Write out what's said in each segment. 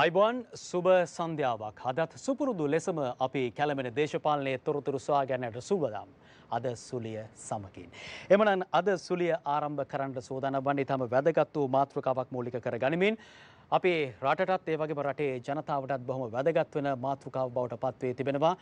අයිබෝන් සුභ සන්ධ්‍යාවක් හදත් සුපුරුදු ලෙසම අපි කැලමෙන දේශපාලනයේ තොරතුරු සොයා ගැනට සුබදම්. අද සුලිය සමකින්. එමනන් අද සුලිය ආරම්භ කරන්න සෝදන වන්නේ තම වැදගත් වූ මාතෘකාවක් මූලික කර ගනිමින්. අපේ රටත් ඒ වගේම රටේ ජනතාවටත් බොහොම වැදගත් වෙන මාතෘකාව බවට පත්වේ තිබෙනවා.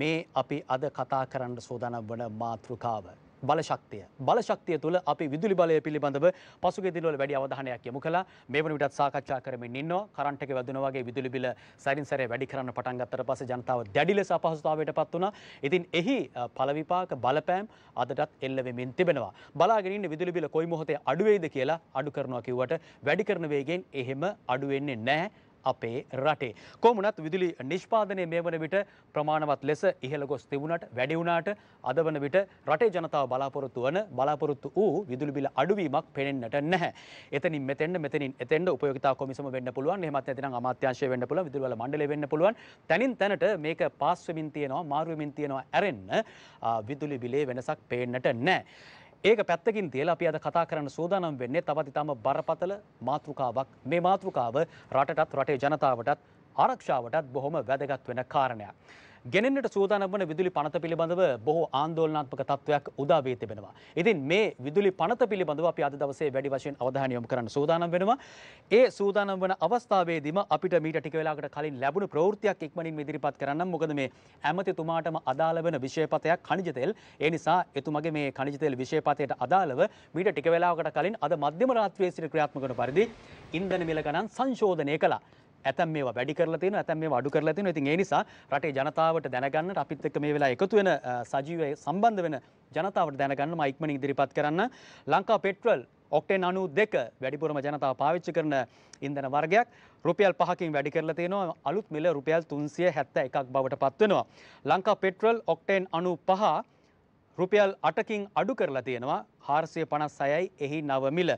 මේ අපි අද කතා කරන්න සෝදන වන මාතෘකාව. බලශක්තිය. බලශක්තිය තුළ අපි විදුලි බලය පිළිබඳව පසුගේ දිනවල වැඩි අවධානයක් යොමු කළා. මේ වන විටත් සාකච්ඡා කරමින් ඉන්නවා. කරන්ට් එක වැදුනා වගේ විදුලි බිල සැරින් සැරේ වැඩි කරන්න පටන් ගත්තට පස්සේ ජනතාව දැඩි ලෙස අපහසුතාවයට පත් වුණා. ඉතින් එහි ඵල විපාක බලපෑම් අදටත් එල්ල වෙමින් තිබෙනවා. බලාගෙන ඉන්න විදුලි බිල කොයි මොහොතේ අඩු වෙයිද කියලා අඩු කරනවා කිව්වට වැඩි කරන වේගයෙන් එහෙම අඩු වෙන්නේ නැහැ. අපේ රටේ. කොමුණත් විදුලි නිෂ්පාදනය මේ වන විට ප්‍රමාණවත් ලෙස ඉහළ ගොස් තිබුණට වැඩි වුණාට අද වන විට රටේ ජනතාව බලාපොරොත්තු වන බලාපොරොත්තු වූ විදුලි බිල අඩුවීමක් පෙනෙන්නට නැහැ. එතනින් මෙතෙන්ට මෙතනින් එතෙන්ට උපයෝගිතා කොමිසම වෙන්න පුළුවන්. එහෙමත් නැතිනම් අමාත්‍යාංශය වෙන්න පුළුවන්. විදුලි වල මණ්ඩලය වෙන්න පුළුවන්. තනින් තැනට මේක පාස් වෙමින් තියෙනවා, මාරු වෙමින් තියෙනවා. ඇරෙන්න විදුලි බිලේ වෙනසක් පේන්නට නැහැ. ඒක පැත්තකින් තියලා අපි අද කතා කරන්න සූදානම් වෙන්නේ තවත් ඉතාම බරපතල මාතෘකාවක්. මේ මාතෘකාව රටටත් රටේ ජනතාවටත් ආරක්ෂාවටත් බොහොම වැදගත් වෙන කාරණයක්. ගෙනෙන්නට සූදානම් වන විදුලි පනත පිළිබඳව බොහෝ ආන්දෝලනාත්මක තත්ත්වයක් උදා වී තිබෙනවා. ඉතින් මේ විදුලි පනත පිළිබඳව අපි අද දවසේ වැඩි වශයෙන් අවධානය යොමු කරන්න සූදානම් වෙනවා. ඒ සූදානම් වන අවස්ථාවේදීම අපිට මීට ටික වෙලාවකට කලින් ලැබුණු ප්‍රවෘත්තියක් ඉක්මනින් ඉදිරිපත් කරන්න. මොකද මේ ඇමතිතුමාටම අදාළ වෙන විෂයපතයක් කණිජ තෙල්. ඒ නිසා එතුමගේ මේ කණිජ තෙල් විෂයපතයට අදාළව මීට ටික වෙලාවකට කලින් අද මධ්‍යම රාත්‍රියේ සිට ක්‍රියාත්මක වන පරිදි ඉන්ධන මිල ගණන් සංශෝධනය කළා. ඇතැම් මේවා වැඩි කරලා තියෙනවා ඇතැම් මේවා අඩු කරලා තියෙනවා. ඉතින් ඒ නිසා රටේ ජනතාවට දැනගන්නට අපිත් එක්ක මේ වෙලාව එකතු වෙන සජීවව සම්බන්ධ වෙන ජනතාවට දැනගන්න මම ඉක්මනින් ඉදිරිපත් කරන්න. ලංකා පෙට්‍රල් ඔක්ටෙන් අනු දෙක වැඩිපුරම ජනතාව පාවිච්චි කරන ඉන්දන වර්ගයක් රුපියල් පහකින් වැඩි කරලා තියෙනවා අලුත් මිල රුපියල් 371ක් බවට පත් වෙනවා ලංකා පෙට්‍රල් ඔක්ටෙන් 95 රුපියල් 8කින් අඩු කරලා තියෙනවා 456යි එහි නව මිල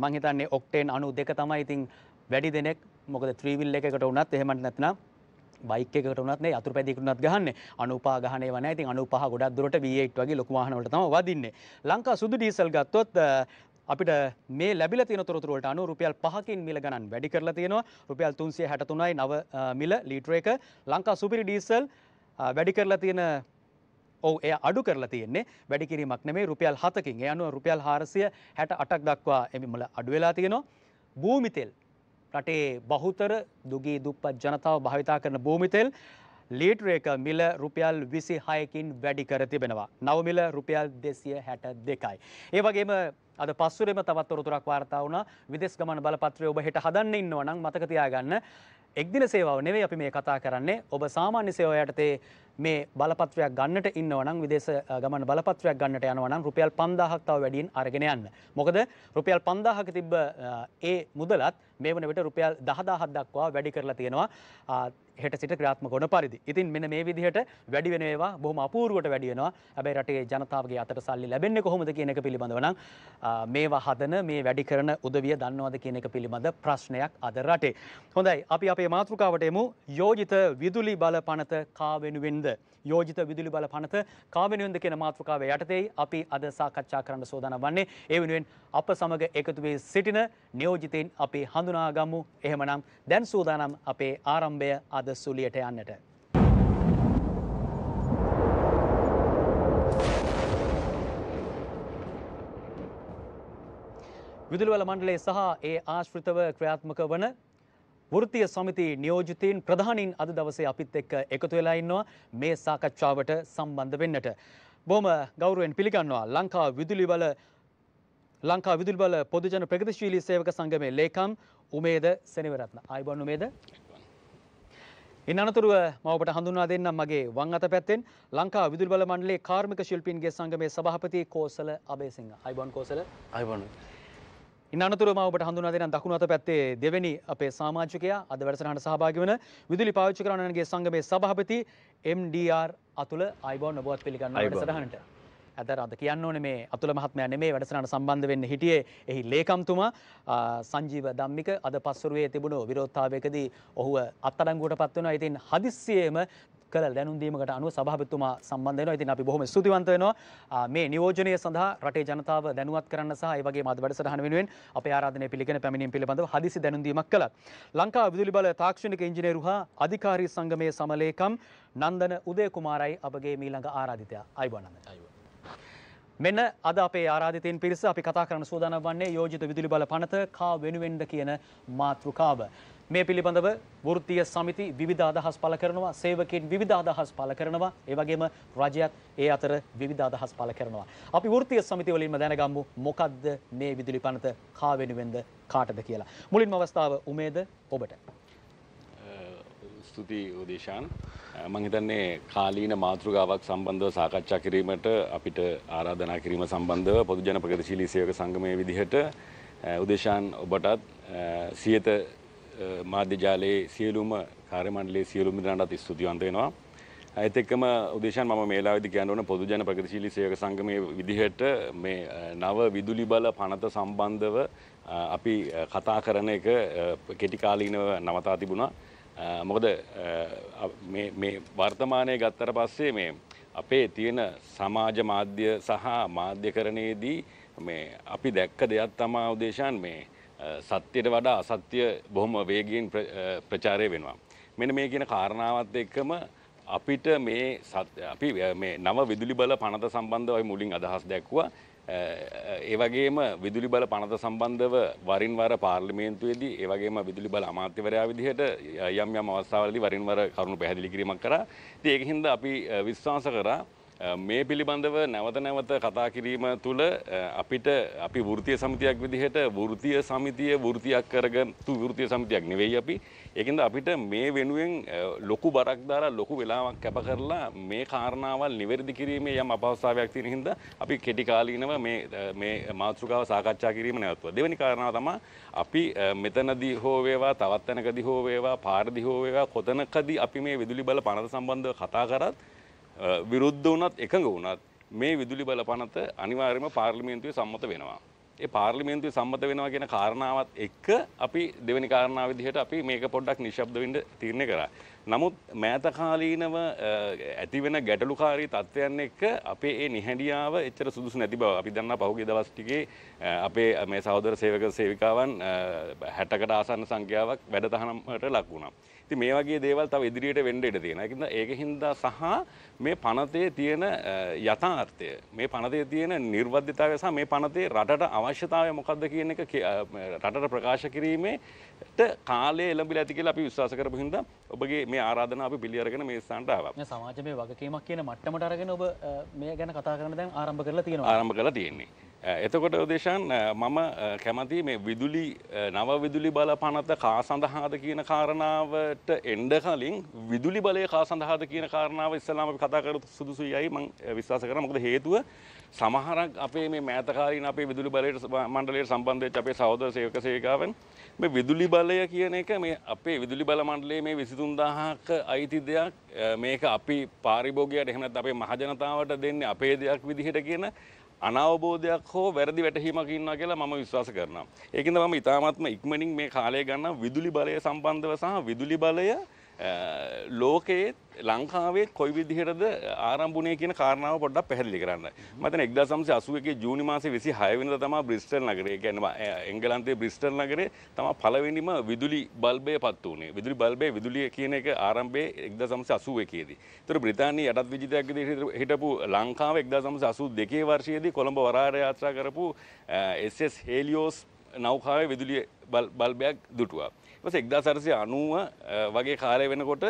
මම හිතන්නේ ඔක්ටෙන් 92 තමයි ඉතින් වැඩි දෙනෙක් මොකද ත්‍රීවිල් එකකට වුණත් එහෙමට නැත්නම් බයික් එකකට වුණත් නේ අතුරු පැදිකුණත් ගහන්නේ 95 ගහන ඒවා නැහැ. ඉතින් 95 ගොඩක් දුරට V8 වගේ ලොකු වාහන වලට තමයි වදින්නේ. ලංකා සුදු ඩීසල් ගත්තොත් අපිට මේ ලැබිලා තියෙන තොරතුරු වලට අනුව රුපියල් 5කින් මිල ගණන් වැඩි කරලා තියෙනවා. රුපියල් 363.9 මිල ලීටර එක. ලංකා සුපිරි ඩීසල් වැඩි කරලා තියෙන ඔව එය අඩු කරලා තියෙන්නේ වැඩි කිරීමක් නෙමේ රුපියල් 7කින්. ඒ අනුව රුපියල් 468ක් දක්වා එමිමල අඩු වෙලා තියෙනවා. භූමිතෙල් රටේ බහුතර දුගී දුප්පත් ජනතාව භාවිතා කරන භූමිතෙල් ලීටරේක මිල රුපියල් විසි හයකින් වැඩි කර තිබෙනවා. නවමිල රුපියල් දෙසිය හැට දෙකයි. ඒවගේම අද පස්සුරෙම තවත්තොරතුරක් වාර්තා වුණ විදෙස් ගමන බලපත්‍රය ඔබ හෙට හදන්න ඉන්නවනම් මතකතියාගන්න එක්දින සේවාව නෙවෙයි අපි මේ කතා කරන්නේ ඔබ සාමාන්‍ය සේවයටතේ මේ බලපත්‍රයක් ගන්නට ඉන්නවනම් විදේශ ගමන් බලපත්‍රයක් ගන්නට යනවනම් රුපියල් 5000ක් තව වැඩියෙන් අරගෙන යන්න. මොකද රුපියල් 5000ක තිබ්බ ඒ මුදලත් මේ වන විට රුපියල් 10000ක් දක්වා වැඩි කරලා තියෙනවා. හෙට සිට ක්‍රියාත්මක වන පරිදි. ඉතින් මෙන්න මේ විදිහට වැඩි වෙන ඒවා බොහොම අපූර්වට වැඩි වෙනවා. හැබැයි රටේ ජනතාවගේ අතට සල්ලි ලැබෙන්නේ කොහොමද කියන එක පිළිබඳව නම් මේවා හදන මේ වැඩි කරන උදවිය දන්නවද කියන එක පිළිබඳ ප්‍රශ්නයක් අද රටේ. හොඳයි අපි අපේ මාතෘකාවට යමු. යෝජිත විදුලි බල පනත කා වෙනුවෙන්ද යෝජිත විදුලි බල පනත කාවෙනුවන්ද කියන මාතෘකාව යටතේ අපි අද සාකච්ඡා කරන්න සෝදන වන්නේ ඒ වෙනුවෙන් අප සමග එකතුවේ සිටින නියෝජිතයින් අපි හඳුනාගමු එහෙමනම් දැන් සූදානම් අපේ ආරම්භය අද සුලියට යන්නට. විදුලවල මණ්ඩලේ සහ ඒ ආශ්‍රිතව ක්‍රියාත්මක වන වෘත්තීය සමිති නියෝජිතීන් ප්‍රධානීන් අද දවසේ අපිත් එක්ක එකතු වෙලා ඉන්නවා මේ සාකච්ඡාවට සම්බන්ධ වෙන්නට. බොහොම ගෞරවයෙන් පිළිගන්නවා ලංකා විදුලි බල ලංකා විදුලි බල පොදුජන ප්‍රගතිශීලී සේවක සංගමේ ලේකම් උමේද සෙනවිරත්න. ආයිබෝන් උමේද. ඉන් අනතුරුව මවට හඳුනා දෙන්නම් මගේ වං අත පැත්තෙන් ලංකා විදුලි බල මණ්ඩලයේ කාර්මික ශිල්පීන්ගේ සංගමේ සභාපති කෝසල අබේසිංහ. ආයිබෝන් කෝසල. ආයිබෝන්. ඉන් අනතුරුව මම ඔබට හඳුනා දෙනම් දකුණු අත පැත්තේ දෙවෙනි අපේ සමාජිකයා අද වැඩසටහනට සහභාගී වන විදුලි පාවිච්චි කරන්නන්ගේ සංගමේ සභාපති MDR අතුල අයිබෝන් ඔබවත් පිළිගන්නවා වැඩසටහනට. ඇතර අද කියන්න ඕනේ මේ අතුල මහත්මයා නෙමේ වැඩසටහනට සම්බන්ධ වෙන්න හිටියේ එහි ලේකම්තුමා සංජීව ධම්මික අද පස්වරුවේ තිබුණු විරෝධතාවයකදී ඔහුව අත්අඩංගුවට පත් වෙනවා. ඉතින් හදිස්සියෙම කළ දැනුන්දීමට අනුව සභාපතිතුමා සම්බන්ධ වෙනවා. ඉතින් අපි බොහොම ස්තුතිවන්ත වෙනවා මේ නියෝජනය සඳහා රටේ ජනතාව දැනුවත් කරන්න සහ ඒ වගේම අද වැඩසටහන වෙනුවෙන් අපේ ආරාධනය පිළිගෙන පැමිණීම පිළිබඳව හදිසි දැනුම්දීමක් කළා. ලංකා විදුලි බල තාක්ෂණික ඉංජිනේරු හා අධිකාරී සංගමයේ සමලේකම් නන්දන උදය කුමාරයි අපගේ මීළඟ ආරාධිතයා. අයිබෝනන්ද. අයිබෝනන්ද. මෙන්න අද අපේ ආරාධිතයන් පිරිස අපි කතා කරන සූදානම් වන්නේ යෝජිත විදුලි බල පනත කා වෙනුවෙන්ද කියන මාතෘකාව. මේ පිළිබඳව වෘත්තීය සමිති විවිධ අදහස් පළ කරනවා සේවකයන් විවිධ අදහස් පළ කරනවා ඒ වගේම රජයත් ඒ අතර විවිධ අදහස් පළ කරනවා අපි වෘත්තීය සමිති වලින්ම දැනගමු මොකද්ද මේ විදුලි පනත කා වෙනුවෙන්ද කාටද කියලා මුලින්ම අවස්ථාව උමේද ඔබට ස්තුතියි උදේශාන් මං හිතන්නේ කාලීන මාතෘකාවක් සම්බන්ධව සාකච්ඡා කිරීමට අපිට ආරාධනා කිරීම සම්බන්ධව පොදුජන ප්‍රගතිශීලී සේවක සංගමයේ විදිහට උදේශාන් ඔබටත් සියත මාධ්‍යජාලයේ සියලුම කාර්යමණ්ඩලයේ සියලුම දෙනාටත් ස්තුතිවන්ත වෙනවා. ඒත් එක්කම උදේෂන් මම මේ ලාවේදී කියන්න ඕන පොදුජන ප්‍රගතිශීලී සේවක සංගමයේ විදිහට මේ නව විදුලි බල පනත සම්බන්ධව අපි කතා කරන එක කෙටි කාලීනව නවතා තිබුණා. මොකද මේ මේ වර්තමානයේ ගත්තට පස්සේ මේ අපේ තියෙන සමාජ මාධ්‍ය සහ මාධ්‍යකරණයේදී මේ අපි දැක්ක දෙයක් තමයි උදේෂන් මේ සත්‍යයට වඩා අසත්‍ය බොහොම වේගයෙන් ප්‍රචාරය වෙනවා. මෙන්න මේ කියන කාරණාවත් එක්කම අපිට මේ අපි මේ නව විදුලි බල පනත සම්බන්ධව ඔය මුලින් අදහස් දැක්වුවා. ඒ වගේම විදුලි බල පනත සම්බන්ධව වරින් වර පාර්ලිමේන්තුවේදී ඒ වගේම විදුලි බල අමාත්‍යවරයා විදිහට යම් යම් අවස්ථාවලදී වරින් වර කරුණු පැහැදිලි කිරීමක් කරා. ඉතින් ඒකින්ද අපි විශ්වාස කරා මේ පිළිබඳව නැවත නැවත කතා කිරීම තුළ අපිට අපි වෘතිය සමිතියක් විදිහට වෘතිය සමිතිය වෘතියක් කරගත්තු වෘතිය සමිතියක් නෙවෙයි අපි ඒකෙන්ද අපිට මේ වෙනුවෙන් ලොකු බරක් දාලා ලොකු වෙලාවක් කැප කරලා මේ කාරණාවල් නිවැරදි කිරීමේ යම් අපහසුතාවයක් තියෙන හින්දා අපි කෙටි කාලීනව මේ මේ මාතෘකාව සාකච්ඡා කිරීම නැවතුවා දෙවෙනි කාරණාව තමයි අපි මෙතනදී හෝ වේවා තවත් තැනකදී හෝ වේවා පාරදී හෝ වේවා කොතනකදී අපි මේ විදුලි බල පනත සම්බන්ධව කතා කරත් විරුද්ධ වුණත් එකඟ වුණත් මේ විදුලි බල පනත අනිවාර්යම පාර්ලිමේන්තුවේ සම්මත වෙනවා. ඒ පාර්ලිමේන්තුවේ සම්මත වෙනවා කියන කාරණාවත් එක්ක අපි දෙවෙනි කාරණා විදිහට අපි මේක පොඩ්ඩක් නිශ්ශබ්ද වෙන්න තීරණය කරා. නමුත් මෑත කාලීනව ඇති වෙන ගැටලුකාරී තත්ත්වයන් එක්ක අපේ ඒ නිහඬියාව එච්චර සුදුසු නැති බව අපි දන්නා පහුගිය දවස් ටිකේ අපේ මේ සහෝදර සේවක සේවිකාවන් 60කට ආසන්න සංඛ්‍යාවක් වැඩ තහනමට ලක් වුණා. ති මේ වගේ දේවල් තව ඉදිරියට වෙන්ඩ ඉඩ තියෙන එකද ඒක හින්දා සහ මේ පනතේ තියෙන යථාර්ථය මේ පනතේ තියෙන නිර්වද්ධතාවය සහ මේ පනතේ රටට අවශ්‍යතාවය මොකක්ද කියන එක රටට ප්‍රකාශ කිරීමේට කාලේ එළඹිල ඇති කියලා අපි විශ්වාස කරපු හින්දා ඔබගේ මේ ආරාධන අපි පිළිඅරගෙන මේ ස්ථානට ආවා සමාජ මේ වගකීමක් කියන මට්ටමට අරගෙන ඔබ මේ ගැන කතා කරන දැන් ආරම්භ කරලා තියෙනවා ආරම්භ කරලා තියෙන්නේ එතකොට දේශන් මම කැමති මේ විදුලි නව විදුලි බල පනත කා සඳහාද කියන කාරණාවට එන්ඩ කලින් විදුලි බලය කා සඳහාද කියන කාරණාව ඉස්සලාම කතා කර සුදුසු යයි මං විශ්වාස කර මොකද හේතුව සමහරක් අපේ මේ මෑතකාලීන අපේ විදුලි බලයට මණ්ඩලයට සම්බන්ධයෙන් අපේ සහෝදර සේවක සේවිකාවන් මේ විදුලි බලය කියන එක මේ අපේ විදුලි බල මණ්ඩලයේ මේ 23000ක අයිති දෙයක් මේක අපි පාරිභෝගිකයට එහෙම නැත්නම් අපේ මහජනතාවට දෙන්නේ අපේ දෙයක් විදිහට කියන අනවබෝධයක් හෝ වැරදි වැටහීමක් ඉන්නවා කියලා මම විශ්වාස කරනවා. ඒකින්ද මම ඉතාමත්ම ඉක්මනින් මේ කාලය ගන්න විදුලි බලය සම්බන්ධව සහ විදුලි බලය ලෝකයේ ලංකාවේ කොයි විදිහටද ආරම්භුණය කියන කාරණාව පොඩ්ඩක් පැහැදිලි කරන්න. මතන 1981 ජූනි මාසේ 26 වෙනිදා තමයි බ්‍රිස්ටල් නගරේ කියන්නේ එංගලන්තයේ බ්‍රිස්ටල් නගරේ තමයි පළවෙනිම විදුලි බල්බය පත් වුණේ. විදුලි බල්බය විදුලිය කියන එක ආරම්භයේ 1981 දී. ඒතර බ්‍රිතාන්‍ය යටත් විජිතයක් විදිහට හිටපු ලංකාව 1982 වර්ෂයේදී කොළඹ වරාර යාත්‍රා කරපු SS හෙලියෝස් නෞකාවේ විදුලි බල්බයක් දුටුවා. ඉපස එක්දා සරසය අනුව වගේ කාලය වෙනකොට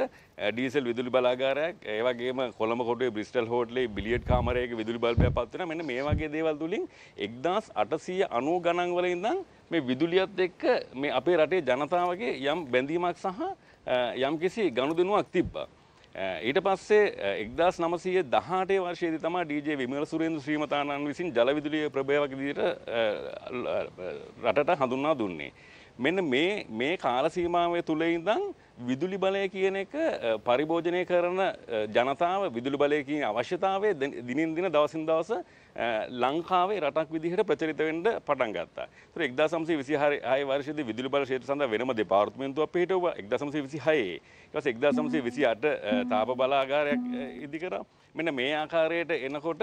ඩීසල් විදුලි බලාගාරයක් ඒවගේම කොළම කොට බිස්ටල් හෝටලේ බිලියට් කාමරයක විදුලි බල්පය පත්වන මෙන්න මේ වගේ දේවල් තුලින් එක්දස් අටසීය අනුව ගණන්වල ඉඳන් මේ විදුලියත් එක්ක මේ අපේ රටේ ජනතාවගේ යම් බැඳීමක් සහ යම් කිසි ගණුදෙනුවක් තිබ්බා. ඊට පස්සේ එක්දස් නමසය දහටේ වර්ශයේද තම ඩජ විමල සුරේන්ද ශ්‍රීමතාණන් විසින් ජලවිදුලිය ප්‍රභයවක දිට රටට හඳුන්නා දුන්නේ. මෙන්න මේ මේ කාල සීමාවේ තුල ඉඳන් විදුලි බලය කියන එක පරිභෝජනය කරන ජනතාව විදුලි බලය කියන අවශ්‍යතාවය දිනින් දින දවසින් දවස ලංකාවේ රටක් විදිහට ප්‍රචලිත වෙන්න පටන් ගත්තා. ඒතර 1926 වර්ෂයේදී විදුලි බල ක්ෂේත්‍ර සඳහා වෙනම දෙපාර්තමේන්තුවක් පිහිටවුවා 1926. ඊට පස්සේ 1928 තාප බලාගාරයක් ඉදි කරා. මෙන්න මේ ආකාරයට එනකොට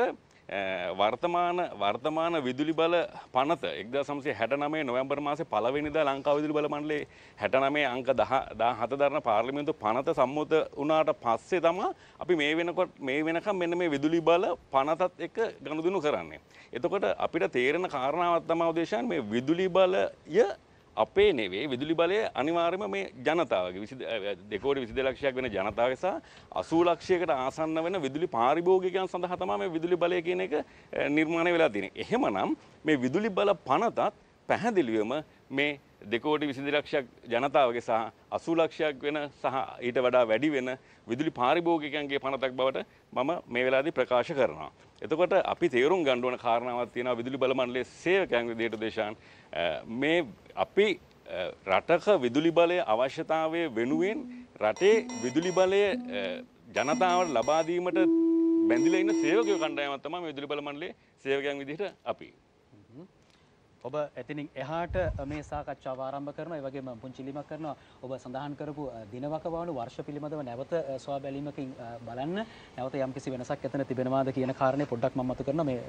වර්තමාන වර්තමාන විදුලි බල පනත එක්ද සම්සේ හැට නමේ නොවැම්බර් මාස පලවෙනිද ලංකා විදුලි බල මණ්ඩලේ හැට නමේ අංක දා හත දරන පාර්ලිමේන්තු පනත සම්මුත වනාට පස්සේ තමා අපි මේ වෙනකොට මේ වෙනකම් මෙන්න මේ විදුලි බල පනතත් එක ගණුදුනු කරන්නේ. එතකොට අපිට තේරෙන කාරණාවත් තමා උදේශන් මේ විදුලි බලය අපේ නෙවේ විදුලි බලය අනිවාර්යම මේ ජනතාවගේ 22 කෝටි 22 ලක්ෂයක් වෙන ජනතාව නිසා 80 ලක්ෂයකට ආසන්න වෙන විදුලි පාරිභෝගිකයන් සඳහා තමයි මේ විදුලි බලය කියන එක නිර්මාණය වෙලා තියෙන්නේ. එහෙමනම් මේ විදුලි බල පනතත් පැහැදිලිවම මේ දෙකෝටි විසිදි ලක්ෂයක් ජනතාවගේ සහ අසු ලක්ෂයක් වෙන සහ ඊට වඩා වැඩි වෙන විදුලි පාරිභෝගිකයන්ගේ පනතක් බවට මම මේ වෙලාදී ප්‍රකාශ කරනවා. එතකොට අපි තේරුම් ගන්න ඕන කාරණාවක් තියෙනවා විදුලි බල මණ්ඩලයේ සේවකයන් විදිහට දේශාන් මේ අපි රටක විදුලි බලය අවශ්‍යතාවය වෙනුවෙන් රටේ විදුලි බලය ජනතාවට ලබා දීමට බැඳිලා ඉන්න සේවකයෝ කණ්ඩායමක් තමයි මේ විදුලි බල මණ්ඩලයේ සේවකයන් විදිහට අපි ඔබ එතනින් එහාට මේ සාකච්ඡාව ආරම්භ කරනවා. ඒ වගේම පුංචි ලිමක් කරනවා. ඔබ සඳහන් කරපු දිනවකවාණු વર્ષ පිළිබඳව නැවත සොයා බැලීමකින් බලන්න. නැවත යම්කිසි වෙනසක් එතන තිබෙනවාද කියන කාරණේ පොඩ්ඩක් මම මතු කරනවා. මේ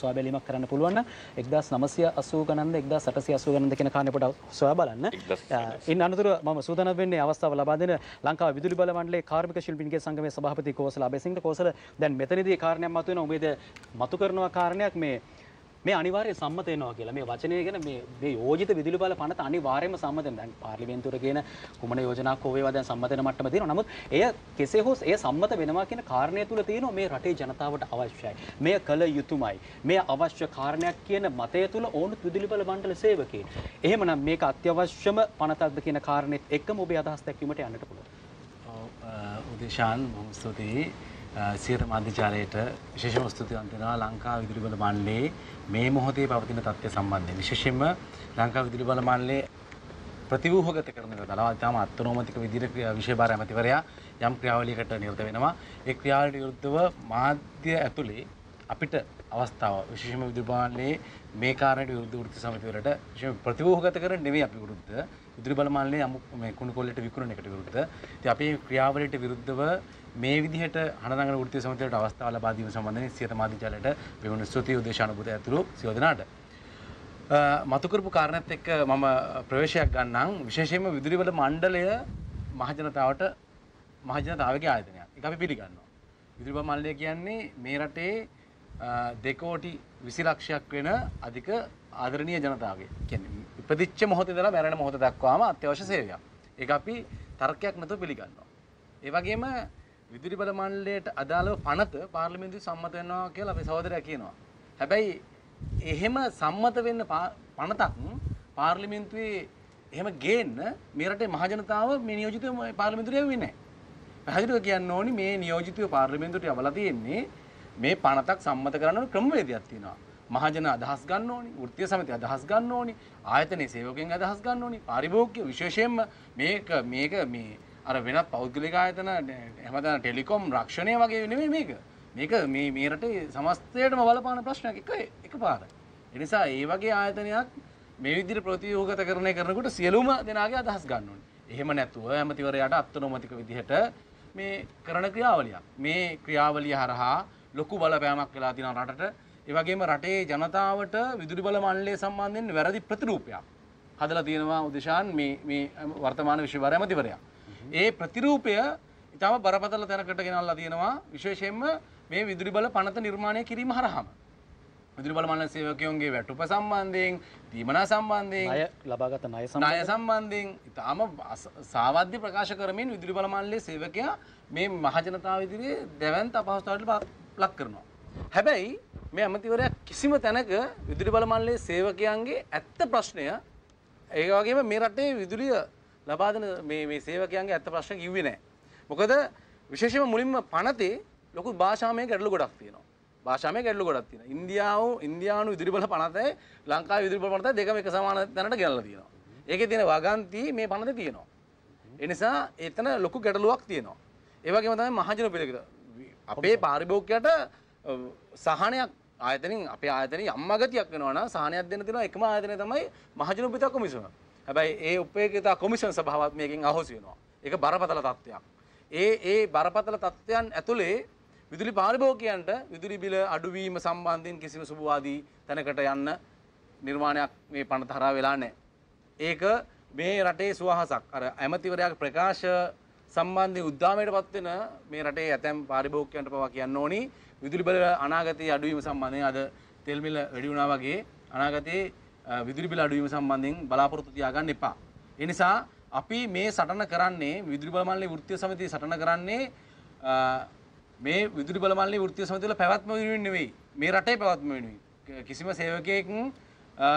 සොයා බැලීමක් කරන්න පුළුවන් නම් 1980 ගණන්ද 1880 ගණන්ද කියන කාරණේ පොඩ්ඩක් සොයා බලන්න. ඉන් අනතුරුව මම සූදානම් වෙන්නේ අවස්ථාව ලබා දෙන ලංකා විදුලි බල මණ්ඩලයේ කාර්මික ශිල්පීන්ගේ සංගමේ සභාපති කෝසල අබේසිංහ කෝසල දැන් මෙතනදී කාරණයක් මතුවෙනවා. ඔබේද මතු කරනවා කාරණයක් මේ මේ අනිවාර්ය සම්මත වෙනවා කියලා මේ වචනය ගැන මේ මේ යෝජිත විදුලි බල පනත අනිවාර්යයෙන්ම සම්මත වෙනවා. දැන් පාර්ලිමේන්තුවට කියන කුමන යෝජනාවක් හෝ වේවා දැන් සම්මත වෙන මට්ටම තියෙනවා. නමුත් එය කෙසේ හෝ එය සම්මත වෙනවා කියන කාරණය තුල තියෙනවා මේ රටේ ජනතාවට අවශ්‍යයි. මෙය කළ යුතුමයි. මෙය අවශ්‍ය කාරණයක් කියන මතය තුල ඕනුත් විදුලි බල මණ්ඩල සේවකයන්. එහෙමනම් මේක අත්‍යවශ්‍යම පනතක්ද කියන කාරණෙත් එක්කම ඔබේ අදහස් දැක්වීමට යන්නට පුළුවන්. ඔව් උදේශාන් බොහොම ස්තුතියි. සියත මධ්‍යචාලයට විශේෂම ස්තුතිවන්ත වෙනවා ලංකා විදුලි බල මණ්ඩලයේ මේ මොහොතේ පවතින තත්ත්වය සම්බන්ධයෙන් විශේෂයෙන්ම ලංකා විදුලි බල මණ්ඩලයේ ප්‍රතිවූහගත කරන දලවා ඉතාම අත්නෝමතික විදිහට විශේෂභාර ඇමතිවරයා යම් ක්‍රියාවලියකට නිරත වෙනවා ඒ ක්‍රියාවලියට විරුද්ධව මාධ්‍ය ඇතුලේ අපිට අවස්ථාව විශේෂම විදුලි මණ්ඩලයේ මේ කාරණයට විරුද්ධ වෘත්ති සමිතිවලට විශේෂ ප්‍රතිවූහගත කරන නෙවෙයි අපි විරුද්ධ විදුලි බල මණ්ඩලයේ මේ කුණුකොල්ලට විකුණන එකට විරුද්ධ ඉතින් අපි ක්‍රියාවලියට විරුද්ධව මේ විදිහට හනදඟන වෘත්තීය සමිතියට අවස්ථාව ලබා දීම සම්බන්ධයෙන් සියතමාදී ජලයට වෙනුණු ස්තුති උදේශානුභූත ඇතුළු සියෝදනාට මතු කරපු කාරණත් එක්ක මම ප්‍රවේශයක් ගන්නම් විශේෂයෙන්ම විදුලිවල මණ්ඩලය මහජනතාවට මහජනතාවගේ ආයතනයක්. ඒක අපි පිළිගන්නවා. විදුලිබ මණ්ඩලය කියන්නේ මේ රටේ දෙකෝටි විසි ලක්ෂයක් වෙන අධික ආදරණීය ජනතාවගේ. කියන්නේ ඉපදිච්ච මොහොතේ ඉඳලා මැරෙන මොහොත දක්වාම අත්‍යවශ්‍ය සේවයක්. ඒක අපි තර්කයක් නැතුව පිළිගන්නවා. ඒ වගේම විදුලි බල මණ්ඩලයට අදාළව පනත පාර්ලිමේන්තුවේ සම්මත වෙනවා කියලා අපේ සහෝදරයා කියනවා. හැබැයි එහෙම සම්මත වෙන්න පනතක් පාර්ලිමේන්තුවේ එහෙම ගේන්න මේ රටේ මහජනතාව මේ නියෝජිතව පාර්ලිමේන්තුවට යන්නේ නැහැ. පැහැදිලිව කියන්න ඕනි මේ නියෝජිතව පාර්ලිමේන්තුවට යවලා තියෙන්නේ මේ පනතක් සම්මත කරන්න ක්‍රමවේදයක් තියෙනවා. මහජන අදහස් ගන්න ඕනි, වෘත්තීය සමිතිය අදහස් ගන්න ඕනි, ආයතනයේ සේවකයන් අදහස් ගන්න ඕනි, පරිභෝගික විශේෂයෙන්ම මේක මේක මේ අර වෙනත් පෞද්ගලික ආයතන හැමදාම ටෙලිකොම් රක්ෂණය වගේ නෙමෙයි මේක. මේක මේ මේ රටේ සමස්තයටම බලපාන ප්‍රශ්නයක් එක එකපාරයි. ඒ නිසා ඒ වගේ ආයතනයක් මේ විදිහට ප්‍රතියෝගගත කරන කරනකොට සියලුම දෙනාගේ අදහස් ගන්න ඕනේ. එහෙම නැතුව ඇමතිවරයාට අත්නොමතික විදිහට මේ කරන ක්‍රියාවලියක්. මේ ක්‍රියාවලිය හරහා ලොකු බලපෑමක් වෙලා තියෙනවා රටට. ඒ වගේම රටේ ජනතාවට විදුලි බල මණ්ඩලය සම්බන්ධයෙන් වැරදි ප්‍රතිරූපයක් හදලා තියෙනවා උදෙශාන් මේ මේ වර්තමාන විශ්වවිද්‍යාල ඇමතිවරයා. ඒ ප්‍රතිරූපය ඉතාම බරපතල තැනකට ගෙනල්ලා තියෙනවා විශේෂයෙන්ම මේ විදුලි බල පනත නිර්මාණය කිරීම හරහාම. විදුලි බල මණ්ඩල සේවකයන්ගේ වැටුප සම්බන්ධයෙන්, දීමනා සම්බන්ධයෙන්, ණය ලබාගත ණය සම්බන්ධයෙන්, ණය සම්බන්ධයෙන් ඉතාම සාවද්‍ය ප්‍රකාශ කරමින් විදුලි බල මණ්ඩලයේ සේවකයා මේ මහජනතාව ඉදිරියේ දැවැන්ත අපහසුතාවයට ලක් කරනවා. හැබැයි මේ අමතිවරයා කිසිම තැනක විදුලි බල මණ්ඩලයේ සේවකයන්ගේ ඇත්ත ප්‍රශ්නය ඒ වගේම මේ රටේ විදුලිය ලබා දෙන මේ මේ සේවකයන්ගේ ඇත්ත ප්‍රශ්න කිව්වේ නැහැ. මොකද විශේෂයෙන්ම මුලින්ම පනතේ ලොකු භාෂාමය ගැටලු ගොඩක් තියෙනවා. භාෂාමය ගැටලු ගොඩක් තියෙනවා. ඉන්දියාව ඉන්දියානු ඉදිරි බල පනතයි ලංකාවේ ඉදිරි බල පනතයි දෙකම එක සමාන තැනට ගෙනල්ලා තියෙනවා. ඒකේ තියෙන වගන්ති මේ පනතේ තියෙනවා. ඒ නිසා එතන ලොකු ගැටලුවක් තියෙනවා. ඒ වගේම තමයි මහජන පිළිගත අපේ පාරිභෝගිකයට සහනයක් ආයතනින් අපේ ආයතනයේ යම්මා ගතියක් වෙනවා නම් සහනයක් දෙන්න තියෙනවා එකම ආයතනය තමයි මහජන උපිතක් කොමිසම. හැබැයි ඒ උපේක්ෂිතා කොමිෂන් සභාවත් මේකෙන් අහෝසි වෙනවා. ඒක බරපතල තත්ත්වයක්. ඒ ඒ බරපතල තත්ත්වයන් ඇතුලේ විදුලි පාරිභෝගිකයන්ට විදුලි බිල අඩුවීම සම්බන්ධයෙන් කිසිම සුබවාදී තැනකට යන්න නිර්මාණයක් මේ පනතරා වෙලා නැහැ. ඒක මේ රටේ සුවහසක්. අර ඇමතිවරයාගේ ප්‍රකාශ සම්බන්ධයෙන් උද්දාමයටපත් වෙන මේ රටේ ඇතැම් පාරිභෝගිකයන්ට පවා කියන්න ඕනි විදුලි බල අනාගතයේ අඩුවීම සම්බන්ධයෙන් අද තෙල් මිල වැඩි වුණා වගේ අනාගතයේ විදුලි බිල අඩුවීම සම්බන්ධයෙන් බලාපොරොත්තු තියාගන්න එපා. ඒ නිසා අපි මේ සටන කරන්නේ විදුලි බල මණ්ඩලයේ වෘත්තීය සමිතිය සටන කරන්නේ මේ විදුලි බල මණ්ඩලයේ වෘත්තීය සමිතිය වල පැවැත්ම වෙනුවෙන් නෙවෙයි. මේ රටේ පැවැත්ම වෙනුවෙන්. කිසිම සේවකයෙක්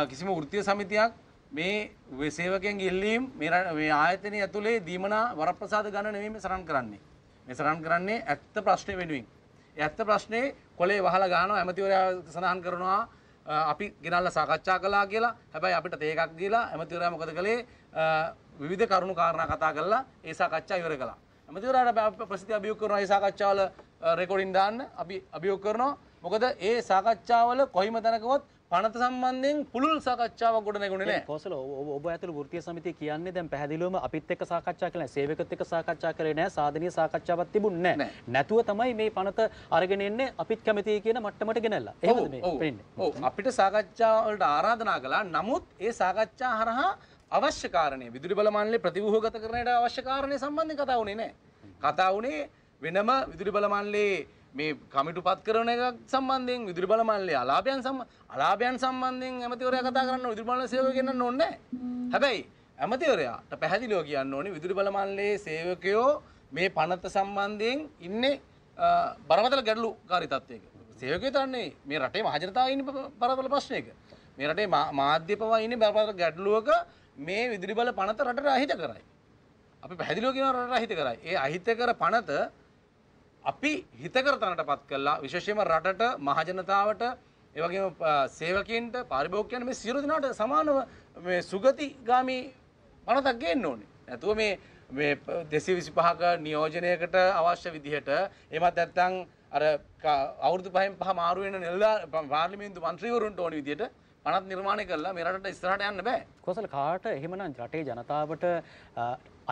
කිසිම වෘත්තීය සමිතියක් මේ සේවකයන් ඉල්ලීම් මේ මේ ආයතනය ඇතුලේ දීමනා වරප්‍රසාද ගන්න නෙවෙයි මේ සටන් කරන්නේ. මේ සටන් කරන්නේ ඇත්ත ප්‍රශ්නේ වෙනුවෙන්. ඇත්ත ප්‍රශ්නේ කොලේ වහලා ගන්නවා ඇමතිවරයා සඳහන් කරනවා අපි ගෙනල්ලා සාකච්ඡා කළා කියලා. හැබැයි අපිට තේ එකක් දීලා ඇමතිවරයා මොකද කළේ විවිධ කරුණු කාරණා කතා කරලා ඒ සාකච්ඡා ඉවර කළා. ඇමතිවරයාට ප්‍රසිද්ධ අභියෝග කරනවා ඒ සාකච්ඡාවල රෙකෝඩින් දාන්න අපි අභියෝග කරනවා. මොකද ඒ සාකච්ඡාවල කොහිම තැනකවත් පනත සම්බන්ධයෙන් පුළුල් සාකච්ඡාවක් ගොඩනැගුණේ නැහැ. කොසල ඔබ ඇතුළු වෘත්තීය සමිතිය කියන්නේ දැන් පැහැදිලිවම අපිත් එක්ක සාකච්ඡා කළා. සේවකත් එක්ක සාකච්ඡා කළේ නැහැ. සාධනීය සාකච්ඡාවක් තිබුණේ නැහැ. නැතුව තමයි මේ පනත අරගෙන එන්නේ අපිත් කැමතියි කියන මට්ටමට ගෙනල්ලා. එහෙමද මේ වෙන්නේ? ඔව්. අපිට සාකච්ඡා වලට ආරාධනා කළා. නමුත් ඒ සාකච්ඡා හරහා අවශ්‍ය කාරණේ විදුලි බල මණ්ඩලේ ප්‍රතිව්‍යුහගත කරන්නට අවශ්‍ය කාරණේ සම්බන්ධයෙන් කතා වුණේ නැහැ. කතා වුණේ වෙනම විදුලි බල මණ්ඩලේ මේ කමිටුපත් කරන එක සම්බන්ධයෙන් විදුලි බල මණ්ඩලයේ අලාභයන් සම්බන්ධ අලාභයන් සම්බන්ධයෙන් ඇමතිවරයා කතා කරන්න විදුලි බල සේවකයෝ කියන්න ඕනේ හැබැයි ඇමතිවරයාට පැහැදිලිව කියන්න ඕනේ විදුලි බල මණ්ඩලයේ සේවකයෝ මේ පනත සම්බන්ධයෙන් ඉන්නේ බරපතල ගැටලු කාරී තත්ත්වයක. සේවකයෝ තන්නේ මේ රටේ මහජනතාව ඉන්න බරපතල ප්‍රශ්නයක. මේ රටේ මාධ්‍ය පවා ඉන්නේ බරපතල ගැටලුවක මේ විදුලි බල පනත රටට අහිත කරයි. අපි පැහැදිලිව කියනවා රටට අහිත කරයි. ඒ අහිත කර පනත අපි හිතකර තැනට පත් කළා විශේෂයෙන්ම රටට මහජනතාවට ඒ වගේම සේවකයන්ට පාරිභෝගිකයන් මේ සියලු දෙනාට සමානව මේ සුගතිගාමි පනතක් ගේන්න ඕනේ. නැතුව මේ මේ 225ක නියෝජනයකට අවශ්‍ය විදිහට එමත් නැත්නම් අර අවුරුදු පහෙන් පහ මාරු වෙන නෙල්ලා පාර්ලිමේන්තු මන්ත්‍රීවරුන්ට ඕන විදිහට පනත් නිර්මාණය කරලා මේ රටට ඉස්සරහට යන්න බෑ. කොසල් කාට එහෙමනම් රටේ ජනතාවට